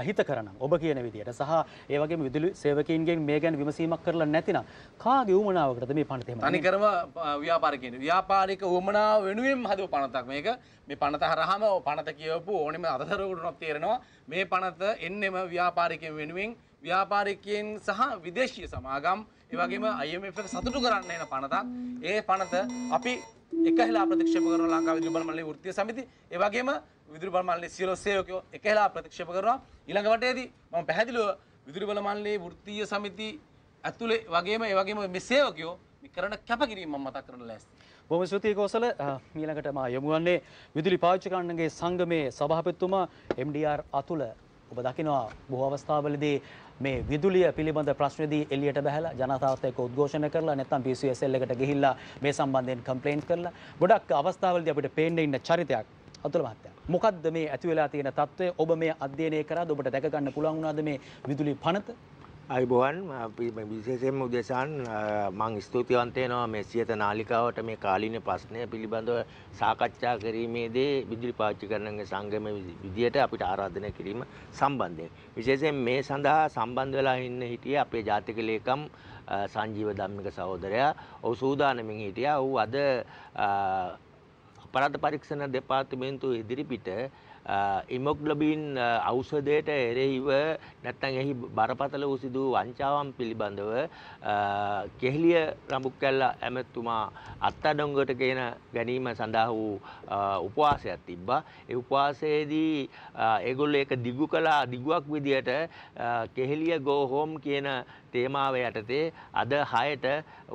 අහිත කරනම් ඔබ කියන විදියට සහ ඒ වගේම විදුලි සේවකයින්ගෙන් මේ ගැන විමසීමක් කරලා නැතිනම් කාගේ උමනාවකටද මේ පනත එහෙම? අනිකරම ව්‍යාපාරිකයින් ව්‍යාපාරික උමනාව වෙනුවෙන් හදව පනතක් මේක. මේ පනත හරහාම පනත කියවපු ඕනෙම අතදරුවකට තේරෙනවා මේ පනත එන්නෙම ව්‍යාපාරිකයන් වෙනුවෙන් ව්‍යාපාරිකයෙන් සහ විදේශීය සමාගම් එවගේම IMF සතුටු කරන්න එන පනතක් ඒ පනත අපි එකහිලා ප්‍රතික්ෂේප කරන ලංකාවේ විදුලි බල මණ්ඩලයේ වෘත්තීය සමිති ඒ වගේම විදුලි බල මණ්ඩලයේ සියලු සේවකයෝ එකහිලා ප්‍රතික්ෂේප කරනවා ඊළඟ වටේදී මම පැහැදිලිව විදුලි බල මණ්ඩලයේ වෘත්තීය සමිති ඇතුලේ වගේම ඒ වගේම මේ සේවකයෝ මේ කරන කැපකිරීම මම මතක් කරන්න ලෑස්ති බොම ශෘතිය කෝසල මීළඟට මා යොමුුවන්නේ විදුලි පාච්චිකන්නගේ සංගමයේ සභාපත්තුමා MDR අතුළ ඔබ දකිනවා බොහෝ අවස්ථාවලදී මේ විදුලිය පිළිබඳ ප්‍රශ්නේදී එළියට බහලා ජනතාවත් එක්ක උද්ඝෝෂණ කරලා නැත්නම් PCSL එකට ගිහිල්ලා මේ සම්බන්ධයෙන් කම්ප්ලේන්ට් කරලා ගොඩක් අවස්ථාවලදී අපිට පේන්න ඉන්න චරිතයක් අතුල මහත්තයා මොකද්ද මේ ඇති වෙලා තියෙන తත්වය ඔබ මේ අධ්‍යයනය කරාද ඔබට දැක ගන්න පුළුවන් වුණාද මේ විදුලි පනත අයිබෝවන් විශේෂයෙන්ම උදෙසාන් මං ස්තුතිවන්තයනවා මේ සියත නාලිකාවට මේ කාලීන ප්‍රශ්නය පිළිබඳව සාකච්ඡා කිරීමේදී විදුලි පාච්චි කරනගේ සංගම විදියට අපිට ආරාධනය කිරීම සම්බන්ධය. විශේෂයෙන් මේ සඳහා සම්බන්ධ වෙලා ඉන්න හිටිය අපේ ජාතික ලේකම් සංජීව ධම්මික සහෝදරයා ඔහු සූදානමින් හිටියා. ඔහු අද අපරාධ පරීක්ෂණ දෙපාර්තමේන්තුව ඉදිරිපිට ඉමොක්ලබීන් අවෂදයට එරෙහිව නැත්තන් එහි බරපතල වූ සිදු වංචාවන් පිළිබඳව කෙහලිය රඹුක් කැල්ල ඇමැත්තුමා අත්තඩොංගට කියන ගැනීම සඳහා වූ උපවාසයක් තිබ්බා ඒ උපවාසයේදී ඒගොල්ලෝ ඒක දිගු කළා දිගුවක් විදියට කෙහෙලිය ගෝ හෝම් කියන තේමාව යටතේ අද හයට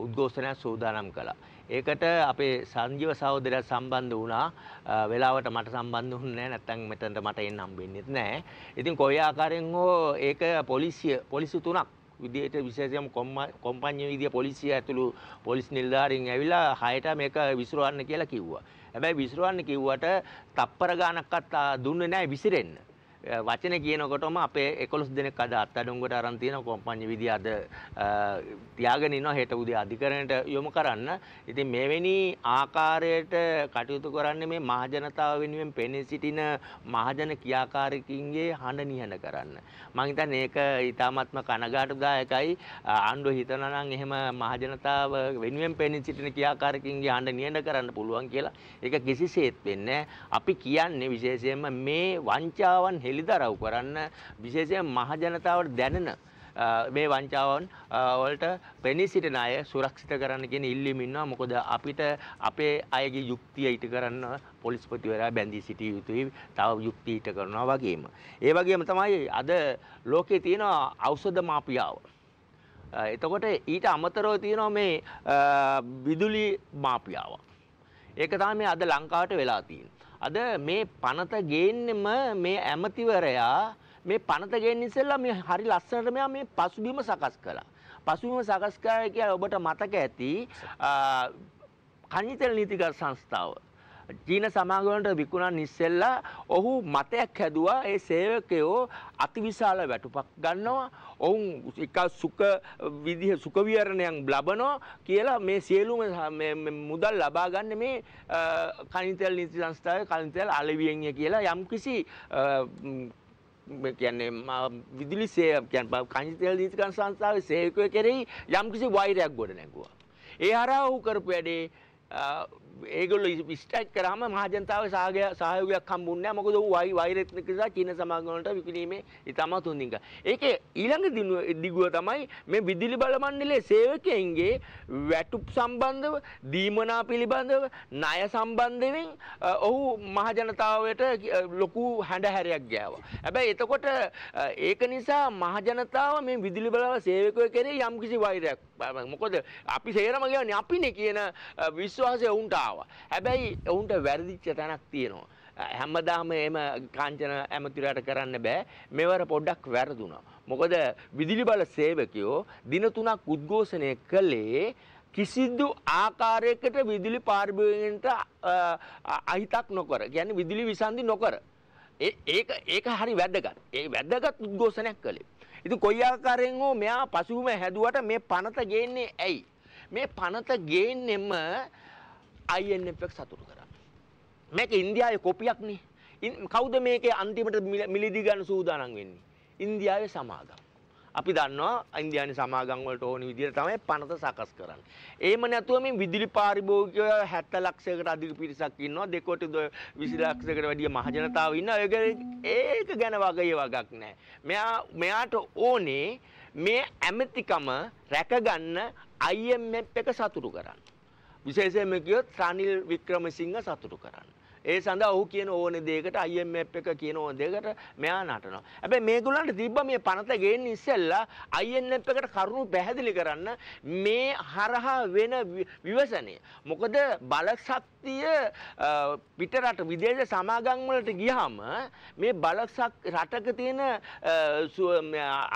උද්ඝෝෂණයක් සූදානම් කළා ඒකට අපේ සංජීව සහෝදරයා සම්බන්ධ වුණා වෙලාවට මට සම්බන්ධ වුණේ නැහැ නැත්නම් මෙතනට මට එන්න හම්බෙන්නේ නැහැ ඉතින් කොයි ආකාරයෙන් හෝ ඒක පොලිසිය පොලිසි තුනක් විදියට විශේෂයම කොම්පඤ්ඤ විදිය පොලිසිය ඇතුළු පොලිස් නිලධාරීන් ඇවිල්ලා හයට මේක විසිරවන්න කියලා කිව්වා. හැබැයි විසිරවන්න කිව්වට තප්පර ගානක්වත් දුන්නේ නැහැ විසිරෙන්න. වචන කියනකොටම අපේ එකොළොස් දෙනෙක් අද අත් අඩුංගුවට අරන් තියෙන කොම්පඤ්ඤ විදිය අද තියාගෙන ඉනවා හෙට උදේ අධිකරණයට යොමු කරන්න. ඉතින් මෙවැනි ආකාරයට කටයුතු කරන්නේ මේ මහජනතාව වෙනුවෙන් පෙනී සිටින මහජන ක්‍රියාකාරකින්ගේ හඬ නිහඬ කරන්න. මම හිතන්නේ ඒක ඊටාත්ම කනගාටුදායකයි. ආණ්ඩුව හිතනවා නම් එහෙම මහජනතාව වෙනුවෙන් පෙනී සිටින ක්‍රියාකාරකින්ගේ හඬ නිහඬ කරන්න පුළුවන් කියලා. ඒක කිසිසේත් වෙන්නේ අපි කියන්නේ විශේෂයෙන්ම මේ වංචාවන් හෙළිදරව් කරන්න විශේෂයෙන් මහජනතාවට දැනෙන මේ වංචාවන් වලට පෙනී සිටින අය සුරක්ෂිත කරන්න කියන ඉල්ලීම ඉන්නවා මොකද අපිට අපේ අයගේ යුක්තිය ඊට කරන්න පොලිස්පතිවරයා බැඳී සිටිය යුතුයි තව යුක්ති ඊට කරනවා වගේම ඒ වගේම තමයි අද ලෝකේ තියෙන ඖෂධ මාපියාව එතකොට ඊට අමතරව තියෙනවා මේ විදුලි මාපියාව ඒක තමයි අද ලංකාවට වෙලා තියෙන්නේ අද මේ පනත ගේන්නෙම මේ ඇමතිවරයා මේ පනත ගේන්න ඉස්සෙල්ලා මේ හරි ලස්සනට මෙයා මේ පසුබිම සකස් කළා. පසුබිම සකස් කරා කියලා ඔබට මතක ඇති කන්‍යතෙල් නීතිගත සංස්ථාව චීන සමාගමට විකුණන්න ඉස්සෙල්ලා ඔහු මතයක් හැදුවා ඒ සේවකයෝ අතිවිශාල වැටුපක් ගන්නවා ඔවුන් එක සුඛ විදිහ සුඛ විහරණයක් ලබනවා කියලා මේ සියලුම මුදල් ලබා ගන්න මේ කනිතෙල් නීති සංස්ථාවේ කනිතෙල් අලෙවියෙන්ය කියලා යම්කිසි කියන්නේ විදුලි සේවය කියන්නේ කනිතෙල් නීති සංස්ථාවේ සේවකයෝ කෙරෙහි යම්කිසි වෛරයක් ගොඩ නැගුවා. ඒ හරහා ඔහු කරපු වැඩේ ඒගොල්ලෝ ස්ට්‍රයික් කරාම මහ ජනතාවේ සහාය සහයෝගයක් හම්බුන්නේ නැහැ. මොකද ඌ වයි වෛරෙත් නිසා චීන සමාගම වලට විකිණීමේ ඉතාමත් හොඳින්ක. ඒකේ ඊළඟ දිගුව තමයි මේ විදුලි බල මණ්ඩලයේ සේවකයන්ගේ වැටුප් සම්බන්ධව, දීමනා පිළිබඳව, ණය සම්බන්ධයෙන් ඔහු මහ ජනතාවට ලොකු හැඬහැරයක් ගෑවා. හැබැයි එතකොට ඒක නිසා මහ ජනතාව මේ විදුලි බල සේවකයෝ කෙරේ යම්කිසි වෛරයක්. මොකද අපි සේරම කියන්නේ අපිනේ කියන විශ්වාසය උන්ට ආවා. ආවා. හැබැයි ඔවුන්ට වැරදිච්ච තැනක් තියෙනවා. හැමදාම එම කාංචන ඇමතිරට කරන්න බෑ මෙවර පොඩ්ඩක් වැරදුනා. මොකද විදිලි බල සේවකයෝ දින තුනක් උද්ඝෝෂණය කළේ කිසිදු ආකාරයකට විදුලි පාර්භවයට අහිතක් නොකර ගැන විදුලි විසන්ධි නොකර. ඒක ඒක හරි වැදගත් ඒ වැදගත් උද්ඝෝෂණයක් කළේ. ඉති කොයි ආකාරයෙන් හෝ මෙයා පසුවම හැදුවට මේ පනත ගේන්නේ ඇයි. මේ පනත ගේන්නෙම INF එක සතුටු කරන්න. මේක ඉන්දියාවේ කොපියක් නේ. කවුද මේකේ අන්තිමට මිලදී ගන්න සූදානම් වෙන්නේ? ඉන්දියාවේ සමාගම්. අපි දන්නවා ඉන්දියානි සමාගම් වලට ඕනි විදිහට තමයි පනත සකස් කරන්නේ. එහෙම නැතුව මේ විදුලි පාරිභෝගිකය 70 ලක්ෂයකට අධික පිරිසක් ඉන්නවා. දෙකොටි 20 ලක්ෂයකට වැඩිය මහජනතාව ඉන්නවා. ඒක ගැන වගේ වගක් නැහැ. මෙයා මෙයාට ඕනේ මේ ඇමතිකම රැකගන්න IMF එක සතුටු කරන්න. විශේෂයෙන්ම කියොත් රනිල් වික්‍රමසිංහ සතුටු කරන්න. ඒ සඳහා ඔහු කියන ඕන දෙයකට IMF එක කියන ඕන දෙයකට මෙයා නටනවා. හැබැයි මේගොල්ලන්ට තිබ්බ මේ පනත ගේන්න ඉස්සෙල්ලා IMF එකට කරුණු පැහැදිලි කරන්න මේ හරහා වෙන විවසනය. මොකද බලශක්ති ශක්තිය පිටරට විදේශ සමාගම්වලට ගියහම මේ බලසක් රටක තියෙන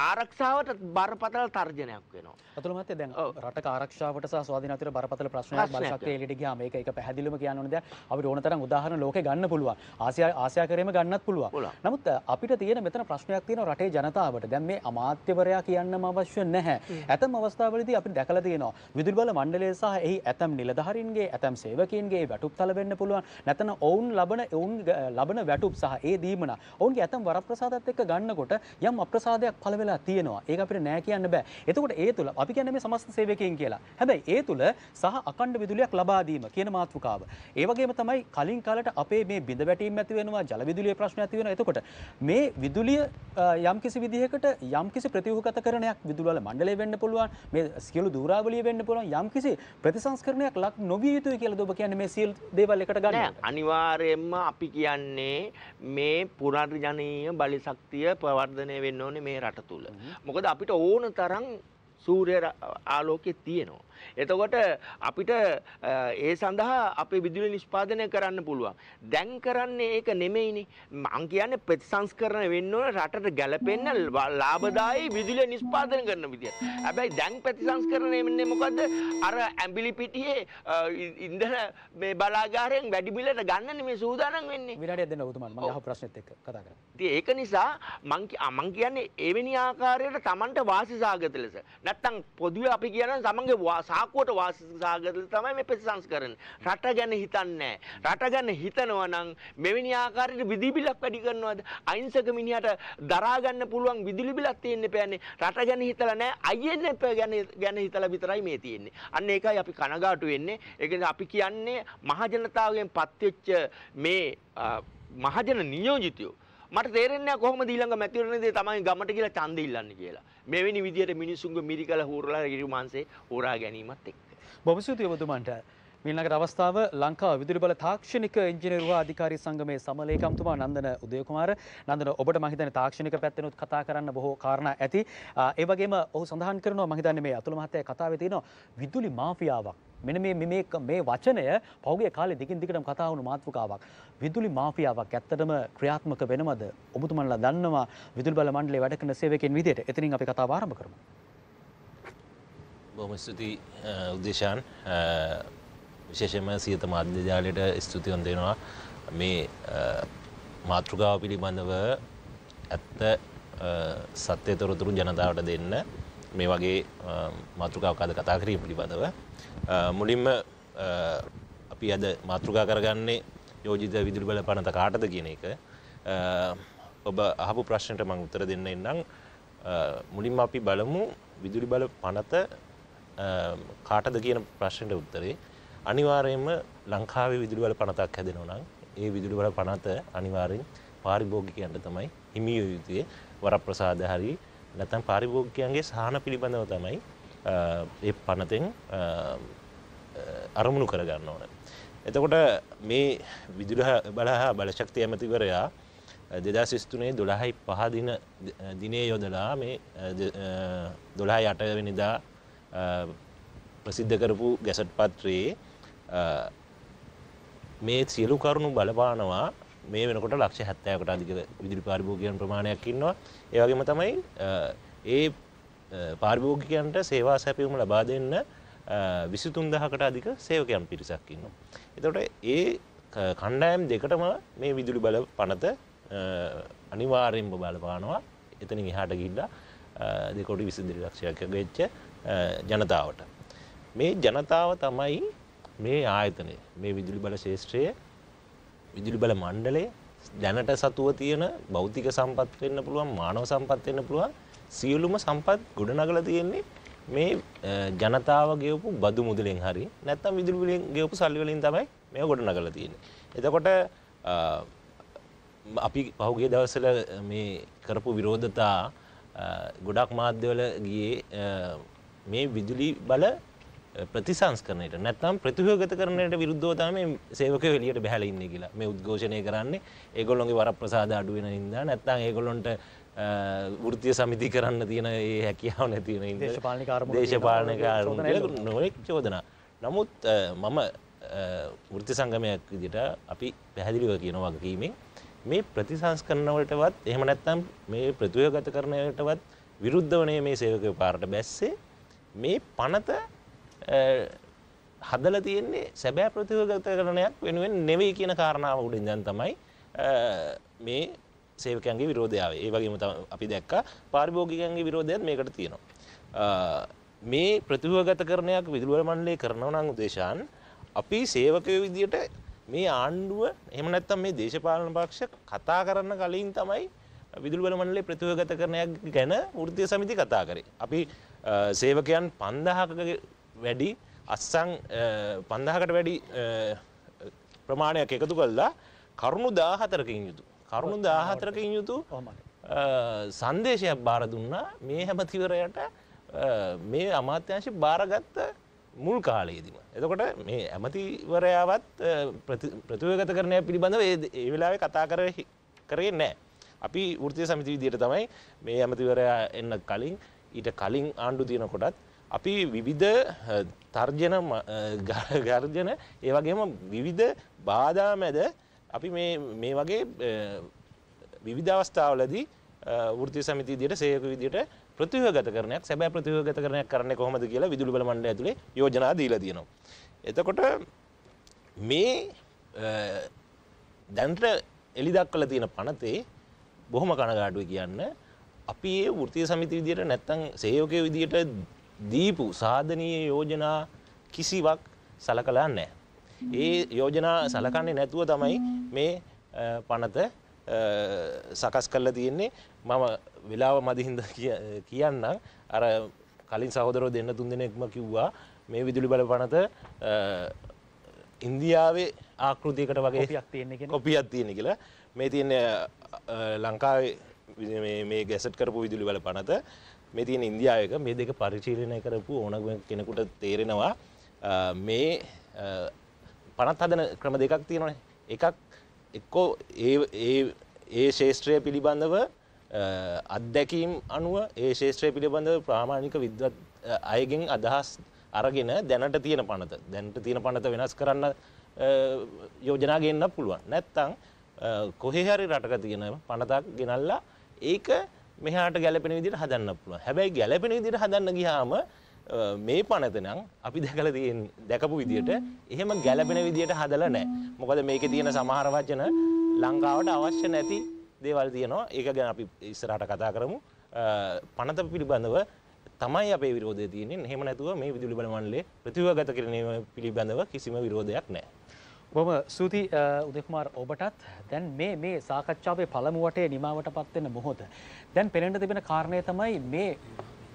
ආරක්ෂාවට බරපතල තර්ජනයක් වෙනවා. අතුල මහත්තයා දැන් රටක ආරක්ෂාවට සහ ස්වාධීන අතර බරපතල ප්‍රශ්නයක් බලශක්තිය එළියට ගියාම ඒක එක පැහැදිලිවම කියන්න ඕන දෙයක්. අපිට ඕන තරම් උදාහරණ ලෝකේ ගන්න පුළුවන්. ආසියා ආසියා කරේම ගන්නත් පුළුවන්. නමුත් අපිට තියෙන මෙතන ප්‍රශ්නයක් තියෙනවා රටේ ජනතාවට. දැන් මේ අමාත්‍යවරයා කියන්නම අවශ්‍ය නැහැ. ඇතම් අවස්ථාවලදී අපිට දැකලා තියෙනවා විදුලි බල මණ්ඩලය සහ එහි ඇතම් නිලධාරීන්ගේ ඇතම් සේවකයන්ගේ ගැටුප් තල වෙන්න පුළුවන් නැතන ඔවුන් ලබන ඔවුන් ලබන වැටුප් සහ ඒ දීමන ඔවුන්ගේ ඇතම් වරප්‍රසාදත් එක්ක ගන්නකොට යම් අප්‍රසාදයක් පළ වෙලා තියෙනවා ඒක අපිට නෑ කියන්න බෑ එතකොට ඒ තුල අපි කියන්නේ මේ සමස්ත සේවකයන් කියලා හැබැයි ඒ තුල සහ අකණ්ඩ විදුලියක් ලබා දීම කියන මාතෘකාව ඒ වගේම තමයි කලින් කාලට අපේ මේ බිඳ වැටීම් ඇති වෙනවා ජල විදුලියේ ප්‍රශ්න ඇති වෙනවා එතකොට මේ විදුලිය යම් කිසි විදිහකට යම් කිසි ප්‍රතිව්‍යුහගත කරණයක් විදුලි වල මණ්ඩලය වෙන්න පුළුවන් මේ සියලු දූරාවලිය වෙන්න පුළුවන් යම් කිසි ප්‍රතිසංස්කරණයක් ලක් නොවිය යුතුයි කියලා ඔබ කියන්නේ මේ සියල් දේවල් එකට ගන්න අනිවාර්යෙන්ම අපි කියන්නේ මේ පුනර්ජනීය බලිශක්තිය ප්‍රවර්ධනය වෙන්න ඕනේ මේ රට තුළ. මොකද අපිට ඕන තරම් සූර්ය ආලෝකය තියෙනවා. එතකොට අපිට ඒ සඳහා අපේ විදුලි නිෂ්පාදනය කරන්න පුළුවන්. දැන් කරන්නේ ඒක නෙමෙයිනේ. මං කියන්නේ ප්‍රතිසංස්කරණය වෙන්න ඕන රටට ගැළපෙන්න ලාභදායී විදුලිය නිෂ්පාදනය කරන විදිය. හැබැයි දැන් ප්‍රතිසංස්කරණය වෙන්නේ මොකද්ද? අර ඇඹිලි පිටියේ ඉන්ධන මේ බලාගාරයෙන් වැඩි මිලට ගන්න මේ සූදානම් වෙන්නේ. විනාඩියක් දෙන්න ඔබතුමා මම අහපු ප්‍රශ්නෙත් එක්ක කතා කරන්න. ඉතින් ඒක නිසා මං මං කියන්නේ එවැනි ආකාරයට Tamanට වාසි සාගත ලෙස නැත්තම් පොදුවේ අපි කියන සමන්ගේ සාකුවට වාසසා කරලා තමයි මේ ප්‍රතිසංස් කරන්නේ. රට ගැන හිතන්නේ රට ගැන හිතනවා නම් මෙවැනි ආකාරයට විදුලි බිලක් වැඩි කරනවද? අහිංසක මිනිහට දරා ගන්න පුළුවන් විදුලි බිලක් තියෙන්න පෑන්නේ. රට ගැන හිතලා නැහැ. INF ගැන ගැන හිතලා විතරයි මේ තියෙන්නේ. අන්න ඒකයි අපි කනගාටු වෙන්නේ. ඒ අපි කියන්නේ මහජනතාවගෙන් පත්වෙච්ච මේ මහජන නියෝජිතයෝ මට තේරෙන්නේ කොහොමද ඊළඟ මැතිවරණයේ දී තමයි ගමට කියලා ඡන්ද ඉල්ලන්නේ කියලා. මෙවැනි විදියට මිනිසුන්ගේ මිරිකල හූරලා ගිරු මාංශේ හොරා ගැනීමත් එක්ක. බොහොම ස්තුතියි ඔබතුමන්ට. මීළඟට අවස්ථාව ලංකා විදුලි බල තාක්ෂණික ඉංජිනේරු අධිකාරී සංගමේ සමලේකම්තුමා නන්දන උදයකුමාර නන්දන ඔබට මම හිතන්නේ තාක්ෂණික පැත්තෙනුත් කතා කරන්න බොහෝ කාරණා ඇති ඒ වගේම ඔහු සඳහන් කරනවා මම හිතන්නේ මේ අතුල මහත්තයා කතාවේ තියෙනවා විදුලි මාෆියාවක් මෙන මේ මේ වචනය පෞගේ කාලේ දිගින් දිගටම කතා වුණු මාතෘකාවක්. විදුලි මාෆියාවක් ඇත්තටම ක්‍රියාත්මක වෙනවද? ඔබතුමන්ලා දන්නවා විදුලි බල මණ්ඩලයේ වැඩ කරන සේවකයන් විදිහට. එතනින් අපි කතාව ආරම්භ කරමු. බොහොම ස්තුතියි උදේශාන්. විශේෂයෙන්ම සියත මාධ්‍ය ජාලයට ස්තුතිවන් දෙනවා. මේ මාතෘකාව පිළිබඳව ඇත්ත සත්‍ය තොරතුරු ජනතාවට දෙන්න මේ වගේ මාතෘකාවක් අද කතා කිරීම පිළිබඳව මුලින්ම අපි අද මාතෘකා කරගන්නේ යෝජිත විදුලි බල පනත කාටද කියන එක ඔබ අහපු ප්‍රශ්නයට මං උත්තර දෙන්න එන්නම් මුලින්ම අපි බලමු විදුලි බල පනත කාටද කියන ප්‍රශ්නයට උත්තරේ අනිවාර්යයෙන්ම ලංකාවේ විදුලි බල පනතක් හැදෙනවා නම් ඒ විදුලි බල පනත අනිවාර්යෙන් පාරිභෝගිකයන්ට තමයි හිමිය යුතුය වරප්‍රසාද හරි නැත්නම් පාරිභෝගිකයන්ගේ සහන පිළිබඳව තමයි ඒ පනතෙන් අරමුණු කරගන්න ඕන. එතකොට මේ විදුරහ බලහා බලශක්ති ඇමතිවරයා දෙදා සිස්තුනේ දොළහයි පහදින දිනේ යොදලා මේ දොළහා යටවෙනිදා ප්‍රසිද්ධ කරපු ගැසට් පත්‍රයේ මේ සියලු කරුණු බලපානවා මේ වෙනකොට ලක්ෂ හැත්තෑකට අධික විදිරි පාරිභෝගයන් ප්‍රමාණයක් ඉන්නවා ඒවගේම තමයි ඒ පාර්භෝගිකයන්ට සේවා සැපියුම ලබා දෙන්න විසිතුන් දහකට අධික සේවකයන් පිරිසක් ඉන්නවා. එතකොට ඒ කණ්ඩායම් දෙකටම මේ විදුලි බල පනත අනිවාර්යෙන්ම බලපානවා එතනින් එහාට ගිහිල්ලා දෙකොටි විසිදිරි ලක්ෂයක් වෙච්ච ජනතාවට. මේ ජනතාව තමයි මේ ආයතනය මේ විදුලි බල ශේෂත්‍රය විදුලි බල මණ්ඩලය දැනට සතුව තියෙන බෞතික සම්පත් වෙන්න පුළුවන් මානව සම්පත් වෙන්න පුළුවන් සියලුම සම්පත් ගොඩනගලා තියෙන්නේ මේ ජනතාව ගෙවපු බදු මුදලෙන් හරි නැත්නම් විදුලි බිලෙන් ගෙවපු සල්ලි වලින් තමයි මේව ගොඩනගලා තියෙන්නේ. එතකොට අපි පහුගිය දවස්වල මේ කරපු විරෝධතා ගොඩක් මාධ්‍යවල ගියේ මේ විදුලි බල ප්‍රතිසංස්කරණයට නැත්නම් ප්‍රතිව්‍යුහගත කරන්නට විරුද්ධව තමයි මේ සේවකයෝ එළියට බහැලා ඉන්නේ කියලා. මේ උද්ඝෝෂණය කරන්නේ ඒගොල්ලොන්ගේ වරප්‍රසාද අඩු වෙන නිසා නැත්නම් ඒගොල්ලොන්ට ෘතිය සමිති කරන්න තියෙන ඒ හැකියාව නැතින දේශපාලනක නොෙක් චෝදනා. නමුත් මම ෘති සංගමයක් විදිට අපි පැහැදිලිව කියන වගකීමෙන් මේ ප්‍රතිසංස්කරනවලටවත් එහෙම නැත්තම් මේ ප්‍රතිවය ගත කරනයටවත් විරුද්ධ වනය මේ සේවක පාරට බැස්සේ මේ පනත හදල තියෙන්නේ සැබෑ ප්‍රතිවගත කරනයක් වෙනුවෙන් නෙවෙයි කියන කාරණාව උඩින් ජන් තමයි මේ සේවකයන්ගේ විරෝධය ආවේ. ඒ වගේම අපි දැක්කා පාරිභෝගිකයන්ගේ විරෝධයත් මේකට තියෙනවා. මේ ප්‍රතිවගතකරණයක් විදුලි මණ්ඩලය කරනවා නම් උදේශාන් අපි සේවකයෝ විදියට මේ ආණ්ඩුව එහෙම නැත්නම් මේ දේශපාලන පක්ෂ කතා කරන්න කලින් තමයි විදුලි බල මණ්ඩලයේ ප්‍රතිවගතකරණයක් ගැන වෘත්තීය සමිති කතා කරේ. අපි සේවකයන් 5000ක වැඩි අස්සන් 5000කට වැඩි ප්‍රමාණයක් එකතු කළා කරුණු 14කින් යුතු කරුණු දාහතරකින් යුතු සංදේශයක් බාර දුන්නා මේ හැමතිවරයට මේ අමාත්‍යංශ භාරගත්ත මුල් කාලයේදීම. එතකොට මේ ඇමතිවරයාවත් ප්‍රතිවගත කරණය පිළිබඳව ඒ වෙලාවේ කතා කර කරේ නෑ. අපි ෘතිය සමිති විදියට තමයි මේ ඇමතිවරයා එන්න කලින් ඊට කලින් ආණ්ඩු තියෙන කොටත් අපි විවිධ තර්ජන ගර්ජන ඒවගේම විවිධ බාධා මැද අපි මේ වගේ විවිධවස්ථාවලදී ෘති සමති දිට සයක විදිට ප්‍රතිවගත කරනයක් සැබෑ ප්‍රතිවගත කරනයක් කරන්න කොහොමද කියලා විදුලි බල මණ්ඩ ඇතුළේ යෝජනා දීලා තියෙනවා. එතකොට මේ දැන්ට එලි දක්වලා තියෙන පනතේ බොහොම කනගාටුයි කියන්න අපි ඒ වෘත්තීය සමිති විදියට නැත්තම් සේවකයේ විදියට දීපු සාධනීය යෝජනා කිසිවක් සලකලා නැහැ. ඒ යෝජනා සලකන්නේ නැතුව තමයි මේ පනත සකස් කරලා තියෙන්නේ මම වෙලාව මදිහින්ද කියන්න අර කලින් සහෝදරෝ දෙන්න තුන් දෙනෙක්ම කිව්වා මේ විදුලි බල පනත ඉන්දියාවේ ආකෘතියකට වගේ කොපියක් තියෙන කියලා මේ තියෙන ලංකාවේ මේ ගැසට් කරපු විදුලි බල පනත මේ තියෙන ඉන්දියාවක මේ දෙක පරිශීලනය කරපු ඕන කෙනෙකුට තේරෙනවා මේ පනත් හදන ක්‍රම දෙකක් තියෙනනේ එකක් එක්කෝ ඒ ඒ ශේෂත්‍රය පිළිබඳව අත්දැකීම් අනුව ඒ ශේෂත්‍රය පිළිබඳව ප්‍රාමාණික විද්වත් අයගෙන් අදහස් අරගෙන දැනට තියෙන පනත දැනට තියෙන පනත වෙනස් කරන්න යෝජනා ගෙන්න පුළුවන් නැත්තං කොහේ හරි රටක තියෙන පනතක් ගෙනල්ලා ඒක මෙහාට ගැලපෙන විදිහට හදන්න පුළුවන්. හැබැයි ගැලපෙන විදිහට හදන්න ගියාම මේ පනතනම් අපි දැකල තියෙන් දැකපු විදියට එහෙම ගැලපෙන විදියට හදල නෑ මොකද මේක තියෙන සමහර වචන ලංකාවට අවශ්‍ය නැති දේවල් තියනවා ඒක ගැන අපි ඉස්සරහට කතා කරමු පනත පිළිබඳව තමයි අපේ විරෝධය තියන්නේ එහෙම නැතුව මේ විදුලි බල මණ්ඩලයේ ප්‍රතිවගත කිරීම පිළිබඳව කිසිම විරෝධයක් නෑ බොම සූති උදෙකුමාර් ඔබටත් දැන් මේ මේ සාකච්ඡාවේ පළමුුවටේ නිමාවට පත්වෙන මොහොත දැන් පෙනෙන්ට තිබෙන කාරණය තමයි මේ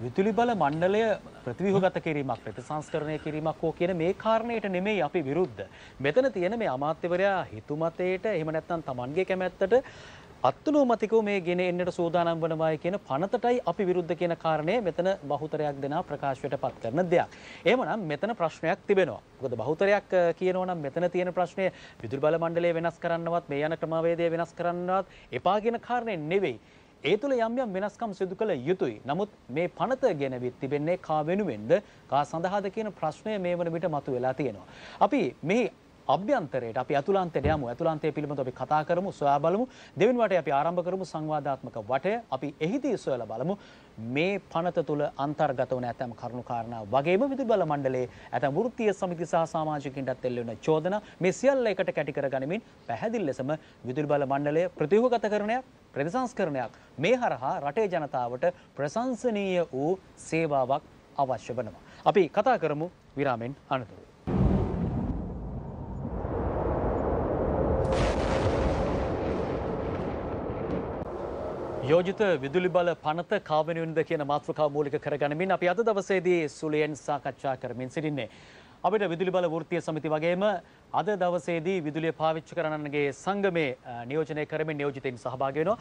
විදුලි බල මණ්ඩලය ප්‍රතිව්‍යුහගත කිරීමක් ප්‍රතිසංස්කරණය කිරීමක් හෝ කියන මේ කාරණයට නෙමෙයි අපි විරුද්ධ. මෙතන තියෙන මේ අමාත්‍යවරයා හිතුමතේට එහෙම නැත්නම් Tamanගේ කැමැත්තට අත්නෝමතිකව මේ ගෙන එන්නට සූදානම් වනවායි කියන පනතටයි අපි විරුද්ධ කියන කාරණය මෙතන බහුතරයක් දෙනා ප්‍රකාශයට පත් කරන දෙයක්. එහෙමනම් මෙතන ප්‍රශ්නයක් තිබෙනවා. මොකද බහුතරයක් කියනවා නම් මෙතන තියෙන ප්‍රශ්නය විදුලි බල මණ්ඩලය වෙනස් කරන්නවත් මේ යන ක්‍රමවේදය වෙනස් කරන්නවත් එපා කියන කාරණේ නෙවෙයි. ඒ තුළ යම් යම් වෙනස්කම් සිදු කළ යුතුයි. නමුත් මේ පනත ගෙනවිත් තිබෙන්නේ කා වෙනුවෙන්ද කා සඳහාද කියන ප්‍රශ්නය මේ වන විට මතුවලා තියෙනවා. අපි මෙහි අභ්‍යන්තරයට අපි ඇතුළන්තයට යමු. ඇතුළන්තය පිළිබඳව අපි කතා කරමු, සොයා බලමු. දෙවෙනි වටේ අපි ආරම්භ කරමු සංවාදාත්මක වටය. අපි එහිදී සොයලා බලමු මේ පනත තුල අන්තර්ගත වන ඇතම් කරුණු කාරණා වගේම විදුලි බල මණ්ඩලයේ ඇතම් වෘත්තීය සමිති සහ සමාජිකින්ටත් එල්ල වෙන චෝදනා මේ සියල්ල එකට කැටි කරගනිමින් පැහැදිලි ලෙසම විදුලි බල මණ්ඩලය ප්‍රතිව්‍යුහගත කරණයක් ප්‍රතිසංස්කරණයක් මේ හරහා රටේ ජනතාවට ප්‍රශංසනීය වූ සේවාවක් අවශ්‍ය වෙනවා. අපි කතා කරමු විරාමෙන් අනතුරු. යෝජිත විදුලි බල පනත කාවනිුන්ද කියන මාතෘකාව මූලික කරගනිමින් අපි අද දවසේදී සුලියෙන් සාකච්ඡා කරමින් සිටින්නේ. අපිට විදුලි බල වෘත්තිය සමිති වගේම අද දවසේදී විදුලිය පාවිච්චි කරන්නගේ සංගමේ නියෝජනය කරමින් නියෝජිතයින් සහභාගී වෙනවා.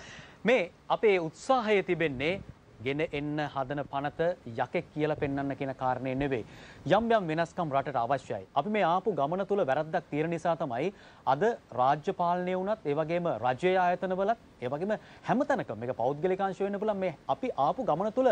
මේ අපේ උත්සාහය තිබෙන්නේ ගෙන එන්න හදන පනත යකෙක් කියලා පෙන්වන්න කියන කාරණේ නෙවෙයි. යම් යම් වෙනස්කම් රටට අවශ්‍යයි. අපි මේ ආපු ගමන තුල වැරද්දක් තියෙන නිසා තමයි අද රාජ්‍ය පාලනය වුණත් ඒ වගේම රජයේ ආයතනවලත් ඒ වගේම හැමතැනකම මේක පෞද්ගලික අංශ වෙන්න පුළුවන් මේ අපි ආපු ගමන තුල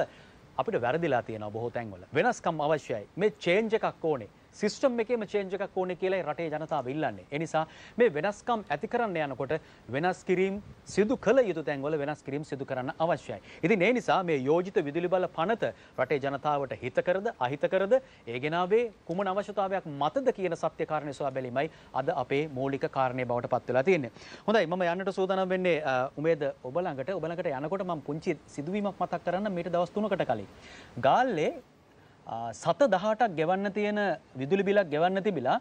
අපිට වැරදිලා තියෙනවා බොහෝ තැන්වල. වෙනස්කම් අවශ්‍යයි. මේ චේන්ජ් එකක් ඕනේ. සිස්ටම් එකේම චේන්ජ් එකක් ඕනේ කියලායි රටේ ජනතාව ඉල්ලන්නේ. ඒ නිසා මේ වෙනස්කම් ඇති කරන්න යනකොට වෙනස් කිරීම සිදු කළ යුතු තැන්වල වෙනස් කිරීම සිදු කරන්න අවශ්‍යයි. ඉතින් ඒ නිසා මේ යෝජිත විදුලි බල පනත රටේ ජනතාවට හිතකරද අහිතකරද ඒ ගෙනාවේ කුමන අවශ්‍යතාවයක් මතද කියන සත්‍ය කාරණේ සොයා බැලීමයි අද අපේ මූලික කාරණේ බවට පත් වෙලා තියෙන්නේ. හොඳයි මම යන්නට සූදානම් වෙන්නේ උමේද ඔබ ළඟට ඔබ ළඟට යනකොට මම පුංචි සිදුවීමක් මතක් කරන්න මීට දවස් 3කට කලින්. ගාල්ලේ සත දහටක් ගෙවන්න තියෙන විදුලි බිලක් ගෙවන්න තිබිලා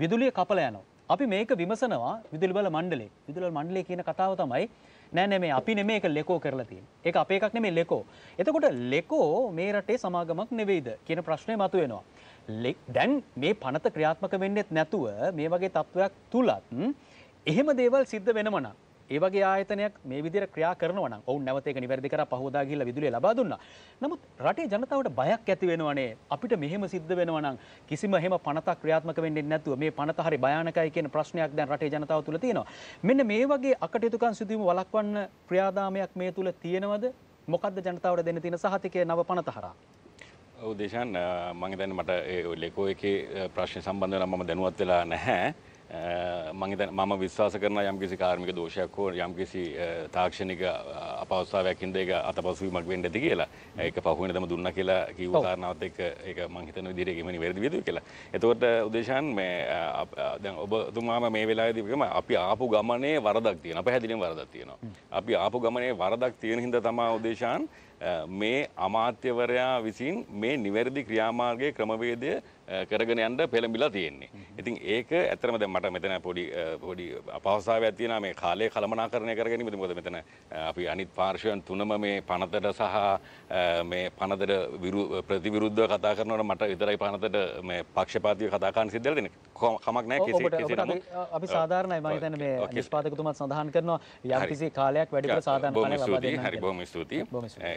විදුලිය කපල යනවා. අපි මේක විමසනවා විදුලි බල මණ්ඩලේ විදුල මණ්ඩලේ කියන කතාව තමයි නෑ නෙමේ අපි නෙමේ එක ලෙකෝ කරලා තියෙන්නේ. ඒක අපේ එකක් නෙමේ ලෙකෝ. එතකොට ලෙකෝ මේ රටේ සමාගමක් නෙවෙයිද කියන ප්‍රශ්නේ මතුවෙනවා. දැන් මේ පනත ක්‍රියාත්මක වෙන්නෙත් නැතුව මේ වගේ තත්වයක් තුලත් එහෙම දේවල් සිද්ධ වෙනම නම් ඒවගේ ආයතනයක් මේ විදිර ක්‍රියා කරනවන ඔවු නැවතේක නිවැරදිකර පහෝදා ගිල්ල විදුලිය ලබා දුන්න. නමුත් රටේ ජනතාවට බයක් ඇති වෙනවනේ අපිට මෙහෙම සිද්ධ වෙනවනම් කිසිම එහෙම පනතක් ක්‍රියාත්මක වෙන්නේ නැතුව මේ පනත හරි භයානකයි කියන ප්‍රශ්නයක් දැන් රටේ ජනතාව තුළ තියෙනවා. මෙන්න මේ වගේ අකටයුතුකම් සිදුවීම වළක්වන්න ක්‍රියාදාමයක් මේ තුළ තියෙනවද? මොකද්ද ජනතාවට දෙන්න තියෙන සහතිකය නව පනත හරහා? ඔව් දේශන් මම දැන් මට ලෙකෝ එකේ ප්‍රශ්නේ සම්බන්ධව නම් මම දැනුවත් වෙලා නැහැ. Eh, මංහිත මම විශ්වාස කරන යම්කිසි කාර්මික දෝෂයක් හෝ යම්කිසි eh, තාක්ෂණික eh, අපවස්ථාවයක් හින්ද එක අතපසුවීමක් වෙන්න ඇති කියලා ඒක පහුවෙන තම දුන්න කියලා කිව්ව කාරණාවත් එක්ක ඒක මං හිතන විදිහට ගෙමෙන වැරදි විදිහ කියලා. එතකොට උදේශාන් මේ දැන් ඔබතුමාම මේ වෙලාවේදී කිව්වම අපි ආපු ගමනේ වරදක් තියෙනවා. පැහැදිලිවම වරදක් තියෙනවා. අපි ආපු ගමනේ වරදක් තියෙන හින්දා තමයි උදේශාන් මේ අමාත්‍යවරයා විසින් මේ නිවැරදි ක්‍රියාමාර්ගයේ ක්‍රමවේදය කරගෙන යන්න පෙළඹිලා තියෙන්නේ. ඉතින් ඒක ඇත්තම දැන් මට මෙතන පොඩි පොඩි අපහසුතාවයක් තියෙනවා මේ කාලය කළමනාකරණය කරගැනීමද මොකද මෙතන අපි අනිත් පාර්ශ්වයන් තුනම මේ පනතට සහ මේ පනතට ප්‍රතිවිරුද්ධව කතා කරනවට මට විතරයි පනතට මේ පක්ෂපාතීව කතා කරන්න සිද්ධ වෙලා තියෙන්නේ. කමක් නැහැ කෙසේ කෙසේ නමුත් අපි සාධාරණයි මම හිතන්නේ මේ නිෂ්පාදකතුමත් සඳහන් කරනවා යම් කිසි කාලයක් වැඩිපුර සාධාරණ කාලයක් ලබා දෙන්න. හරි බොහොම ස්තුතියි.